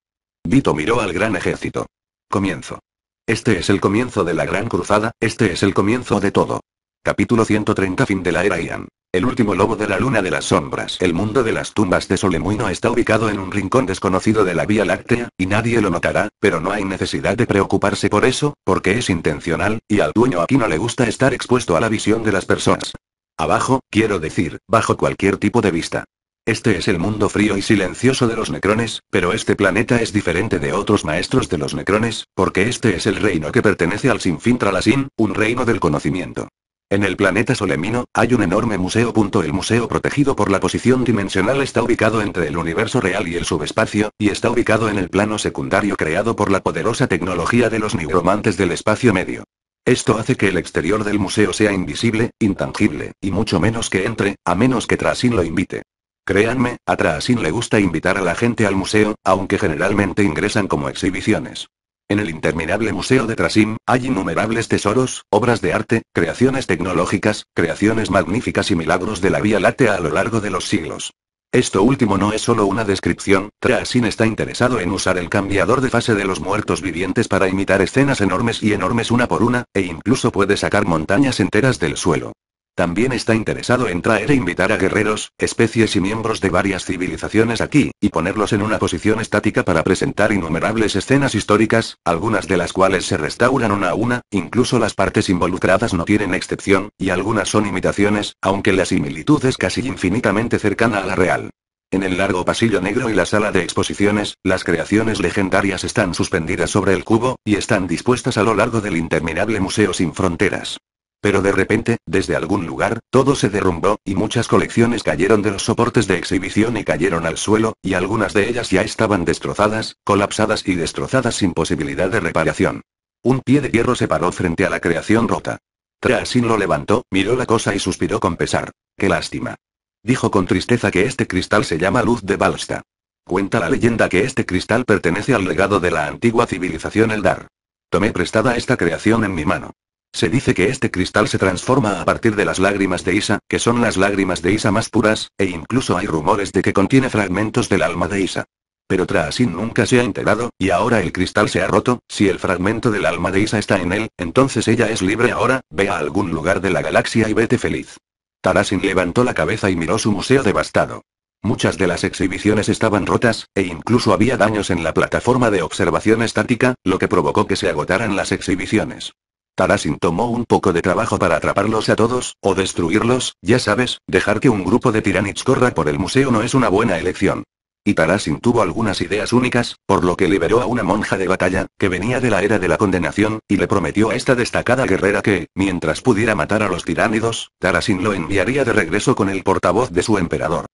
[SPEAKER 1] Vito miró al gran ejército. Comienzo. Este es el comienzo de la gran cruzada, este es el comienzo de todo. Capítulo 130 Fin de la era Ian. El último lobo de la luna de las sombras. El mundo de las tumbas de Solemuino está ubicado en un rincón desconocido de la Vía Láctea, y nadie lo notará, pero no hay necesidad de preocuparse por eso, porque es intencional, y al dueño aquí no le gusta estar expuesto a la visión de las personas. Abajo, quiero decir, bajo cualquier tipo de vista. Este es el mundo frío y silencioso de los necrones, pero este planeta es diferente de otros maestros de los necrones, porque este es el reino que pertenece al Sinfín Tralasin, un reino del conocimiento. En el planeta Solemino, hay un enorme museo. El museo protegido por la posición dimensional está ubicado entre el universo real y el subespacio, y está ubicado en el plano secundario creado por la poderosa tecnología de los neuromantes del espacio medio. Esto hace que el exterior del museo sea invisible, intangible, y mucho menos que entre, a menos que Trasin lo invite. Créanme, a Traasin le gusta invitar a la gente al museo, aunque generalmente ingresan como exhibiciones. En el interminable museo de Trasim, hay innumerables tesoros, obras de arte, creaciones tecnológicas, creaciones magníficas y milagros de la Vía Láctea a lo largo de los siglos. Esto último no es solo una descripción, Trasim está interesado en usar el cambiador de fase de los muertos vivientes para imitar escenas enormes y enormes una por una, e incluso puede sacar montañas enteras del suelo. También está interesado en traer e invitar a guerreros, especies y miembros de varias civilizaciones aquí, y ponerlos en una posición estática para presentar innumerables escenas históricas, algunas de las cuales se restauran una a una, incluso las partes involucradas no tienen excepción, y algunas son imitaciones, aunque la similitud es casi infinitamente cercana a la real. En el largo pasillo negro y la sala de exposiciones, las creaciones legendarias están suspendidas sobre el cubo, y están dispuestas a lo largo del interminable Museo sin Fronteras. Pero de repente, desde algún lugar, todo se derrumbó, y muchas colecciones cayeron de los soportes de exhibición y cayeron al suelo, y algunas de ellas ya estaban destrozadas, colapsadas y destrozadas sin posibilidad de reparación. Un pie de hierro se paró frente a la creación rota. Trasin lo levantó, miró la cosa y suspiró con pesar. ¡Qué lástima! Dijo con tristeza que este cristal se llama luz de balsta. Cuenta la leyenda que este cristal pertenece al legado de la antigua civilización Eldar. Tomé prestada esta creación en mi mano. Se dice que este cristal se transforma a partir de las lágrimas de Isa, que son las lágrimas de Isa más puras, e incluso hay rumores de que contiene fragmentos del alma de Isa. Pero Tarasin nunca se ha enterado, y ahora el cristal se ha roto, si el fragmento del alma de Isa está en él, entonces ella es libre ahora, ve a algún lugar de la galaxia y vete feliz. Tarasin levantó la cabeza y miró su museo devastado. Muchas de las exhibiciones estaban rotas, e incluso había daños en la plataforma de observación estática, lo que provocó que se agotaran las exhibiciones. Tarasin tomó un poco de trabajo para atraparlos a todos, o destruirlos, ya sabes, dejar que un grupo de tiranids corra por el museo no es una buena elección. Y Tarasin tuvo algunas ideas únicas, por lo que liberó a una monja de batalla, que venía de la era de la condenación, y le prometió a esta destacada guerrera que, mientras pudiera matar a los tiránidos, Tarasin lo enviaría de regreso con el portavoz de su emperador.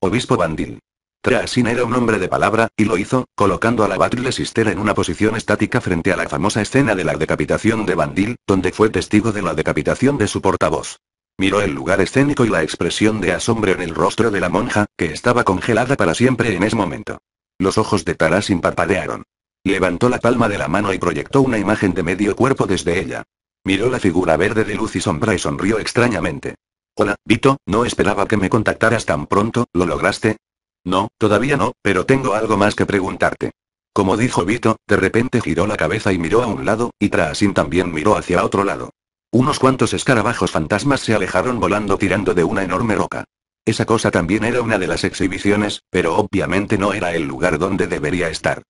[SPEAKER 1] Obispo Bandil. Tarasin era un hombre de palabra, y lo hizo, colocando a la Battle Sister en una posición estática frente a la famosa escena de la decapitación de Bandil, donde fue testigo de la decapitación de su portavoz. Miró el lugar escénico y la expresión de asombro en el rostro de la monja, que estaba congelada para siempre en ese momento. Los ojos de Tarasin parpadearon. Levantó la palma de la mano y proyectó una imagen de medio cuerpo desde ella. Miró la figura verde de luz y sombra y sonrió extrañamente. Hola, Vito, no esperaba que me contactaras tan pronto, ¿lo lograste? No, todavía no, pero tengo algo más que preguntarte. Como dijo Vito, de repente giró la cabeza y miró a un lado, y Traasin también miró hacia otro lado. Unos cuantos escarabajos fantasmas se alejaron volando tirando de una enorme roca. Esa cosa también era una de las exhibiciones, pero obviamente no era el lugar donde debería estar.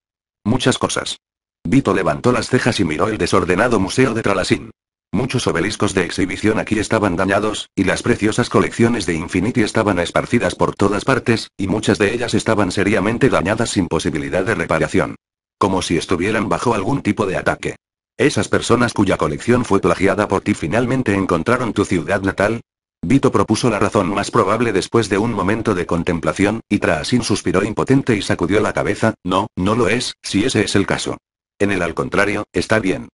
[SPEAKER 1] Muchas cosas. Vito levantó las cejas y miró el desordenado museo de Tralasín. Muchos obeliscos de exhibición aquí estaban dañados, y las preciosas colecciones de Infinity estaban esparcidas por todas partes, y muchas de ellas estaban seriamente dañadas sin posibilidad de reparación. Como si estuvieran bajo algún tipo de ataque. Esas personas cuya colección fue plagiada por ti finalmente encontraron tu ciudad natal, Vito propuso la razón más probable después de un momento de contemplación, y Traasin suspiró impotente y sacudió la cabeza, no, no lo es, si ese es el caso. En el al contrario, está bien.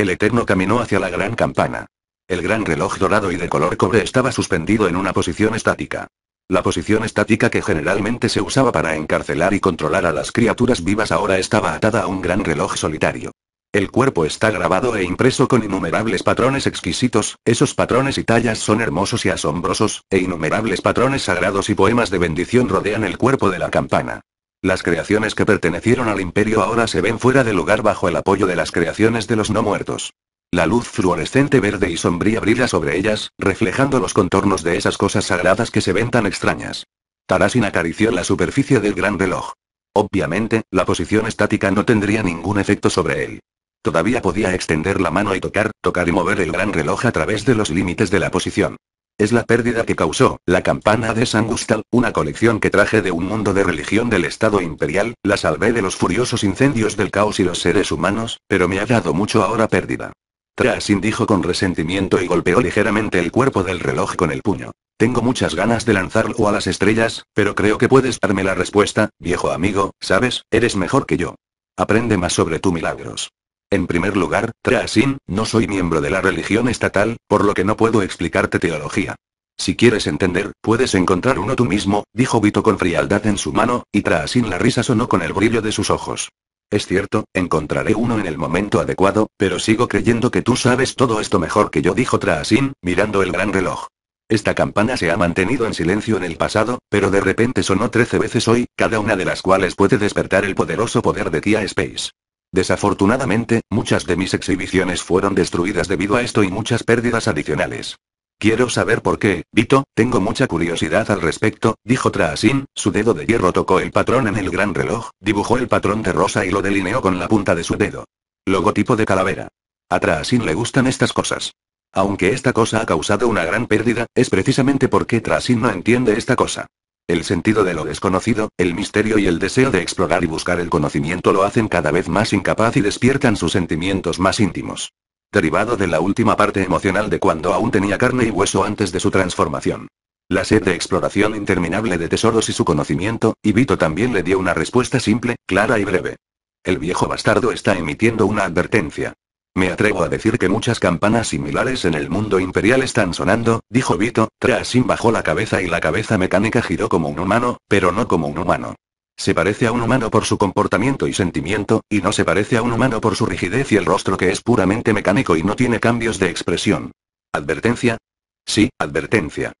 [SPEAKER 1] El Eterno caminó hacia la gran campana. El gran reloj dorado y de color cobre estaba suspendido en una posición estática. La posición estática que generalmente se usaba para encarcelar y controlar a las criaturas vivas ahora estaba atada a un gran reloj solitario. El cuerpo está grabado e impreso con innumerables patrones exquisitos, esos patrones y tallas son hermosos y asombrosos, e innumerables patrones sagrados y poemas de bendición rodean el cuerpo de la campana. Las creaciones que pertenecieron al imperio ahora se ven fuera de lugar bajo el apoyo de las creaciones de los no muertos. La luz fluorescente verde y sombría brilla sobre ellas, reflejando los contornos de esas cosas sagradas que se ven tan extrañas. Tarasin acarició la superficie del gran reloj. Obviamente, la posición estática no tendría ningún efecto sobre él. Todavía podía extender la mano y tocar, tocar y mover el gran reloj a través de los límites de la posición es la pérdida que causó, la campana de San Gustal, una colección que traje de un mundo de religión del Estado imperial, la salvé de los furiosos incendios del caos y los seres humanos, pero me ha dado mucho ahora pérdida. Trasin dijo con resentimiento y golpeó ligeramente el cuerpo del reloj con el puño. Tengo muchas ganas de lanzarlo a las estrellas, pero creo que puedes darme la respuesta, viejo amigo, sabes, eres mejor que yo. Aprende más sobre tu milagros. En primer lugar, Traasin, no soy miembro de la religión estatal, por lo que no puedo explicarte teología. Si quieres entender, puedes encontrar uno tú mismo, dijo Vito con frialdad en su mano, y Traasin la risa sonó con el brillo de sus ojos. Es cierto, encontraré uno en el momento adecuado, pero sigo creyendo que tú sabes todo esto mejor que yo, dijo Traasin, mirando el gran reloj. Esta campana se ha mantenido en silencio en el pasado, pero de repente sonó trece veces hoy, cada una de las cuales puede despertar el poderoso poder de Tia Space. Desafortunadamente, muchas de mis exhibiciones fueron destruidas debido a esto y muchas pérdidas adicionales. Quiero saber por qué, Vito, tengo mucha curiosidad al respecto, dijo Traasin, su dedo de hierro tocó el patrón en el gran reloj, dibujó el patrón de rosa y lo delineó con la punta de su dedo. Logotipo de calavera. A Traasin le gustan estas cosas. Aunque esta cosa ha causado una gran pérdida, es precisamente porque Traasin no entiende esta cosa. El sentido de lo desconocido, el misterio y el deseo de explorar y buscar el conocimiento lo hacen cada vez más incapaz y despiertan sus sentimientos más íntimos. Derivado de la última parte emocional de cuando aún tenía carne y hueso antes de su transformación. La sed de exploración interminable de tesoros y su conocimiento, y Vito también le dio una respuesta simple, clara y breve. El viejo bastardo está emitiendo una advertencia. Me atrevo a decir que muchas campanas similares en el mundo imperial están sonando, dijo Vito, Traasim bajó la cabeza y la cabeza mecánica giró como un humano, pero no como un humano. Se parece a un humano por su comportamiento y sentimiento, y no se parece a un humano por su rigidez y el rostro que es puramente mecánico y no tiene cambios de expresión. Advertencia, Sí, advertencia.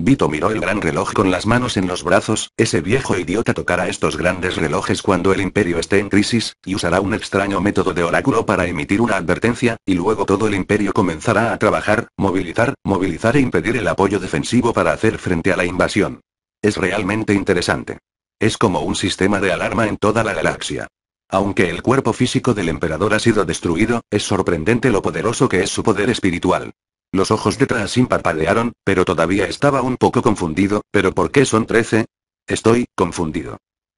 [SPEAKER 1] Vito miró el gran reloj con las manos en los brazos, ese viejo idiota tocará estos grandes relojes cuando el imperio esté en crisis, y usará un extraño método de oráculo para emitir una advertencia, y luego todo el imperio comenzará a trabajar, movilizar, movilizar e impedir el apoyo defensivo para hacer frente a la invasión. Es realmente interesante. Es como un sistema de alarma en toda la galaxia. Aunque el cuerpo físico del emperador ha sido destruido, es sorprendente lo poderoso que es su poder espiritual. Los ojos detrás sin parpadearon, pero todavía estaba un poco confundido, ¿pero por qué son trece? Estoy, confundido.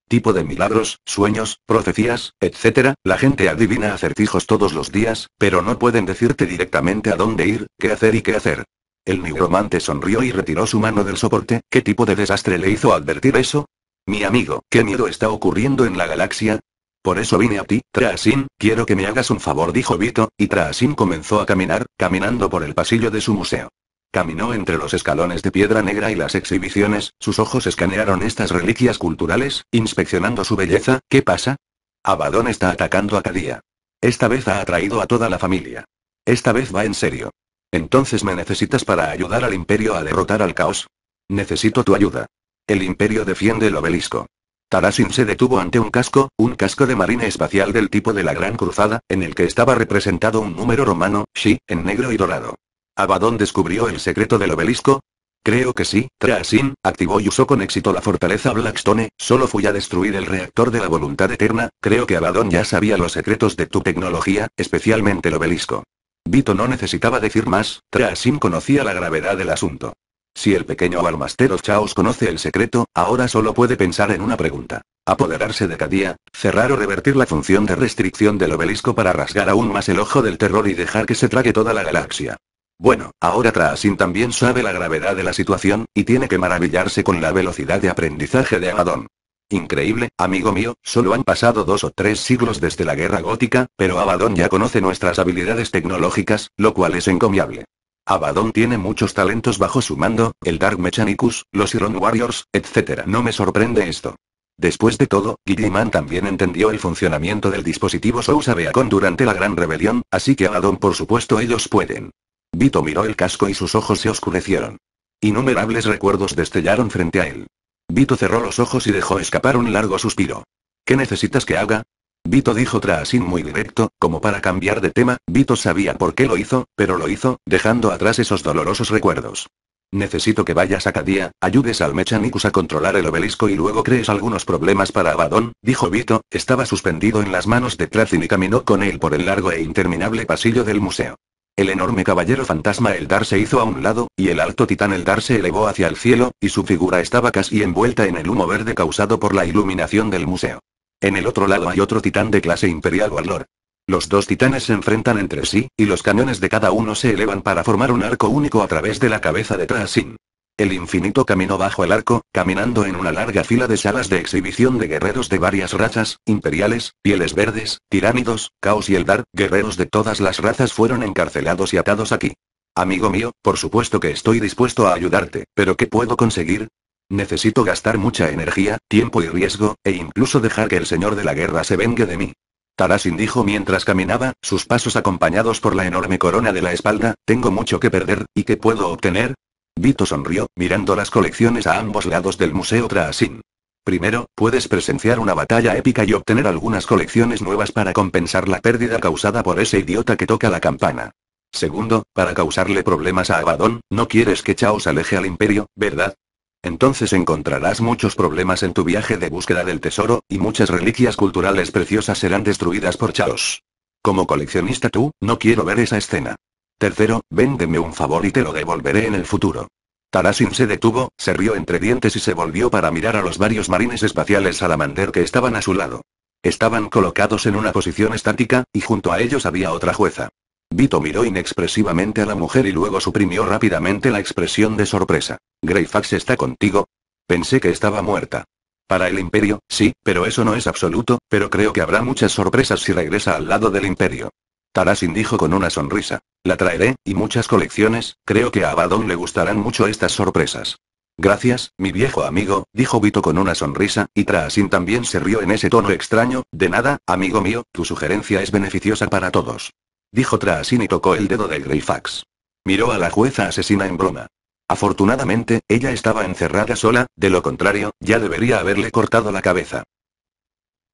[SPEAKER 1] Tipo de milagros, sueños, profecías, etc. La gente adivina acertijos todos los días, pero no pueden decirte directamente a dónde ir, qué hacer y qué hacer. El nigromante sonrió y retiró su mano del soporte. ¿Qué tipo de desastre le hizo advertir eso? Mi amigo, ¿qué miedo está ocurriendo en la galaxia? Por eso vine a ti, Traasin, quiero que me hagas un favor, dijo Vito, y Traasin comenzó a caminar, caminando por el pasillo de su museo. Caminó entre los escalones de piedra negra y las exhibiciones, sus ojos escanearon estas reliquias culturales, inspeccionando su belleza, ¿qué pasa? Abadón está atacando a Cadía. Esta vez ha atraído a toda la familia. Esta vez va en serio. Entonces me necesitas para ayudar al imperio a derrotar al caos. Necesito tu ayuda. El imperio defiende el obelisco. Tarasim se detuvo ante un casco, un casco de marina espacial del tipo de la Gran Cruzada, en el que estaba representado un número romano, Shi, en negro y dorado. ¿Abadón descubrió el secreto del obelisco? Creo que sí, Trasim activó y usó con éxito la fortaleza Blackstone, solo fui a destruir el reactor de la voluntad eterna, creo que Abadón ya sabía los secretos de tu tecnología, especialmente el obelisco. Vito no necesitaba decir más, Trasim conocía la gravedad del asunto. Si el pequeño almastero Chaos conoce el secreto, ahora solo puede pensar en una pregunta. Apoderarse de Cadía, cerrar o revertir la función de restricción del obelisco para rasgar aún más el ojo del terror y dejar que se trague toda la galaxia. Bueno, ahora Traasin también sabe la gravedad de la situación, y tiene que maravillarse con la velocidad de aprendizaje de Abaddon. Increíble, amigo mío, solo han pasado dos o tres siglos desde la guerra gótica, pero Abaddon ya conoce nuestras habilidades tecnológicas, lo cual es encomiable. Abaddon tiene muchos talentos bajo su mando, el Dark Mechanicus, los Iron Warriors, etc. No me sorprende esto. Después de todo, Guilliman también entendió el funcionamiento del dispositivo Sousa Beacon durante la Gran Rebelión, así que Abaddon por supuesto ellos pueden. Vito miró el casco y sus ojos se oscurecieron. Innumerables recuerdos destellaron frente a él. Vito cerró los ojos y dejó escapar un largo suspiro. ¿Qué necesitas que haga? Vito dijo Traasin muy directo, como para cambiar de tema, Vito sabía por qué lo hizo, pero lo hizo, dejando atrás esos dolorosos recuerdos. Necesito que vayas a Cadía, ayudes al Mechanicus a controlar el obelisco y luego crees algunos problemas para Abadón, dijo Vito, estaba suspendido en las manos de Tracin y caminó con él por el largo e interminable pasillo del museo. El enorme caballero fantasma Eldar se hizo a un lado, y el alto titán Eldar se elevó hacia el cielo, y su figura estaba casi envuelta en el humo verde causado por la iluminación del museo. En el otro lado hay otro titán de clase imperial valor. Los dos titanes se enfrentan entre sí, y los cañones de cada uno se elevan para formar un arco único a través de la cabeza de Trasin. El infinito caminó bajo el arco, caminando en una larga fila de salas de exhibición de guerreros de varias razas, imperiales, pieles verdes, tiránidos, caos y eldar, guerreros de todas las razas fueron encarcelados y atados aquí. Amigo mío, por supuesto que estoy dispuesto a ayudarte, pero ¿qué puedo conseguir? Necesito gastar mucha energía, tiempo y riesgo, e incluso dejar que el señor de la guerra se vengue de mí. Tarasin dijo mientras caminaba, sus pasos acompañados por la enorme corona de la espalda, tengo mucho que perder, ¿y qué puedo obtener? Vito sonrió, mirando las colecciones a ambos lados del Museo Tarasin. Primero, puedes presenciar una batalla épica y obtener algunas colecciones nuevas para compensar la pérdida causada por ese idiota que toca la campana. Segundo, para causarle problemas a Abadón, no quieres que Chaos aleje al imperio, ¿verdad? Entonces encontrarás muchos problemas en tu viaje de búsqueda del tesoro, y muchas reliquias culturales preciosas serán destruidas por Chaos. Como coleccionista tú, no quiero ver esa escena. Tercero, véndeme un favor y te lo devolveré en el futuro. Tarasin se detuvo, se rió entre dientes y se volvió para mirar a los varios marines espaciales salamander que estaban a su lado. Estaban colocados en una posición estática, y junto a ellos había otra jueza. Vito miró inexpresivamente a la mujer y luego suprimió rápidamente la expresión de sorpresa. Greyfax está contigo. Pensé que estaba muerta. Para el imperio, sí, pero eso no es absoluto, pero creo que habrá muchas sorpresas si regresa al lado del imperio. Tarasin dijo con una sonrisa. La traeré, y muchas colecciones, creo que a Abaddon le gustarán mucho estas sorpresas. Gracias, mi viejo amigo, dijo Vito con una sonrisa, y Traasin también se rió en ese tono extraño, de nada, amigo mío, tu sugerencia es beneficiosa para todos. Dijo Traasin y tocó el dedo de Greyfax. Miró a la jueza asesina en broma. Afortunadamente, ella estaba encerrada sola, de lo contrario, ya debería haberle cortado la cabeza.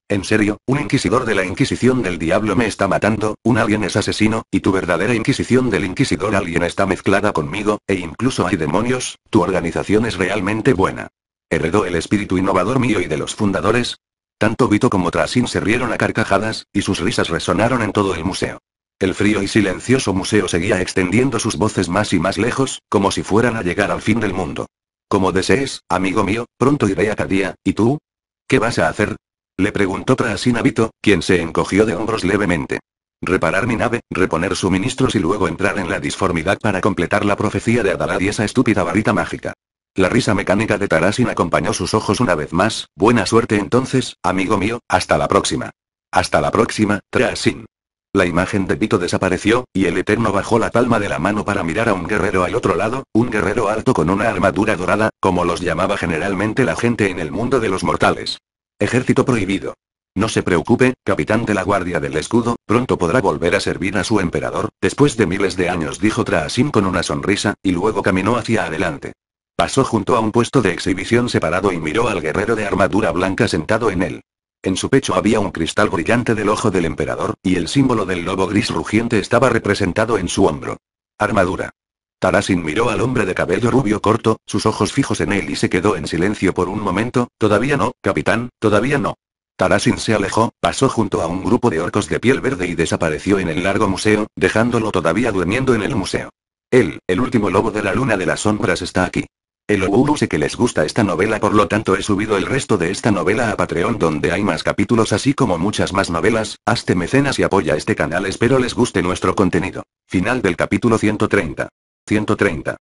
[SPEAKER 1] En serio, un inquisidor de la Inquisición del Diablo me está matando, un alien es asesino, y tu verdadera Inquisición del Inquisidor alien está mezclada conmigo, e incluso hay demonios, tu organización es realmente buena. Heredó el espíritu innovador mío y de los fundadores. Tanto Vito como Trasin se rieron a carcajadas, y sus risas resonaron en todo el museo. El frío y silencioso museo seguía extendiendo sus voces más y más lejos, como si fueran a llegar al fin del mundo. Como desees, amigo mío, pronto iré a día, ¿y tú? ¿Qué vas a hacer? Le preguntó Trasinabito, quien se encogió de hombros levemente. Reparar mi nave, reponer suministros y luego entrar en la disformidad para completar la profecía de Adalad y esa estúpida varita mágica. La risa mecánica de Tarasin acompañó sus ojos una vez más. Buena suerte entonces, amigo mío, hasta la próxima. Hasta la próxima, Trasin. La imagen de Pito desapareció, y el Eterno bajó la palma de la mano para mirar a un guerrero al otro lado, un guerrero alto con una armadura dorada, como los llamaba generalmente la gente en el mundo de los mortales. Ejército prohibido. No se preocupe, capitán de la Guardia del Escudo, pronto podrá volver a servir a su emperador, después de miles de años dijo Traasim con una sonrisa, y luego caminó hacia adelante. Pasó junto a un puesto de exhibición separado y miró al guerrero de armadura blanca sentado en él. En su pecho había un cristal brillante del ojo del emperador, y el símbolo del lobo gris rugiente estaba representado en su hombro. Armadura. Tarasin miró al hombre de cabello rubio corto, sus ojos fijos en él y se quedó en silencio por un momento, todavía no, capitán, todavía no. Tarasin se alejó, pasó junto a un grupo de orcos de piel verde y desapareció en el largo museo, dejándolo todavía durmiendo en el museo. Él, el último lobo de la luna de las sombras está aquí. El sé que les gusta esta novela por lo tanto he subido el resto de esta novela a Patreon donde hay más capítulos así como muchas más novelas, hazte mecenas y apoya este canal espero les guste nuestro contenido. Final del capítulo 130. 130.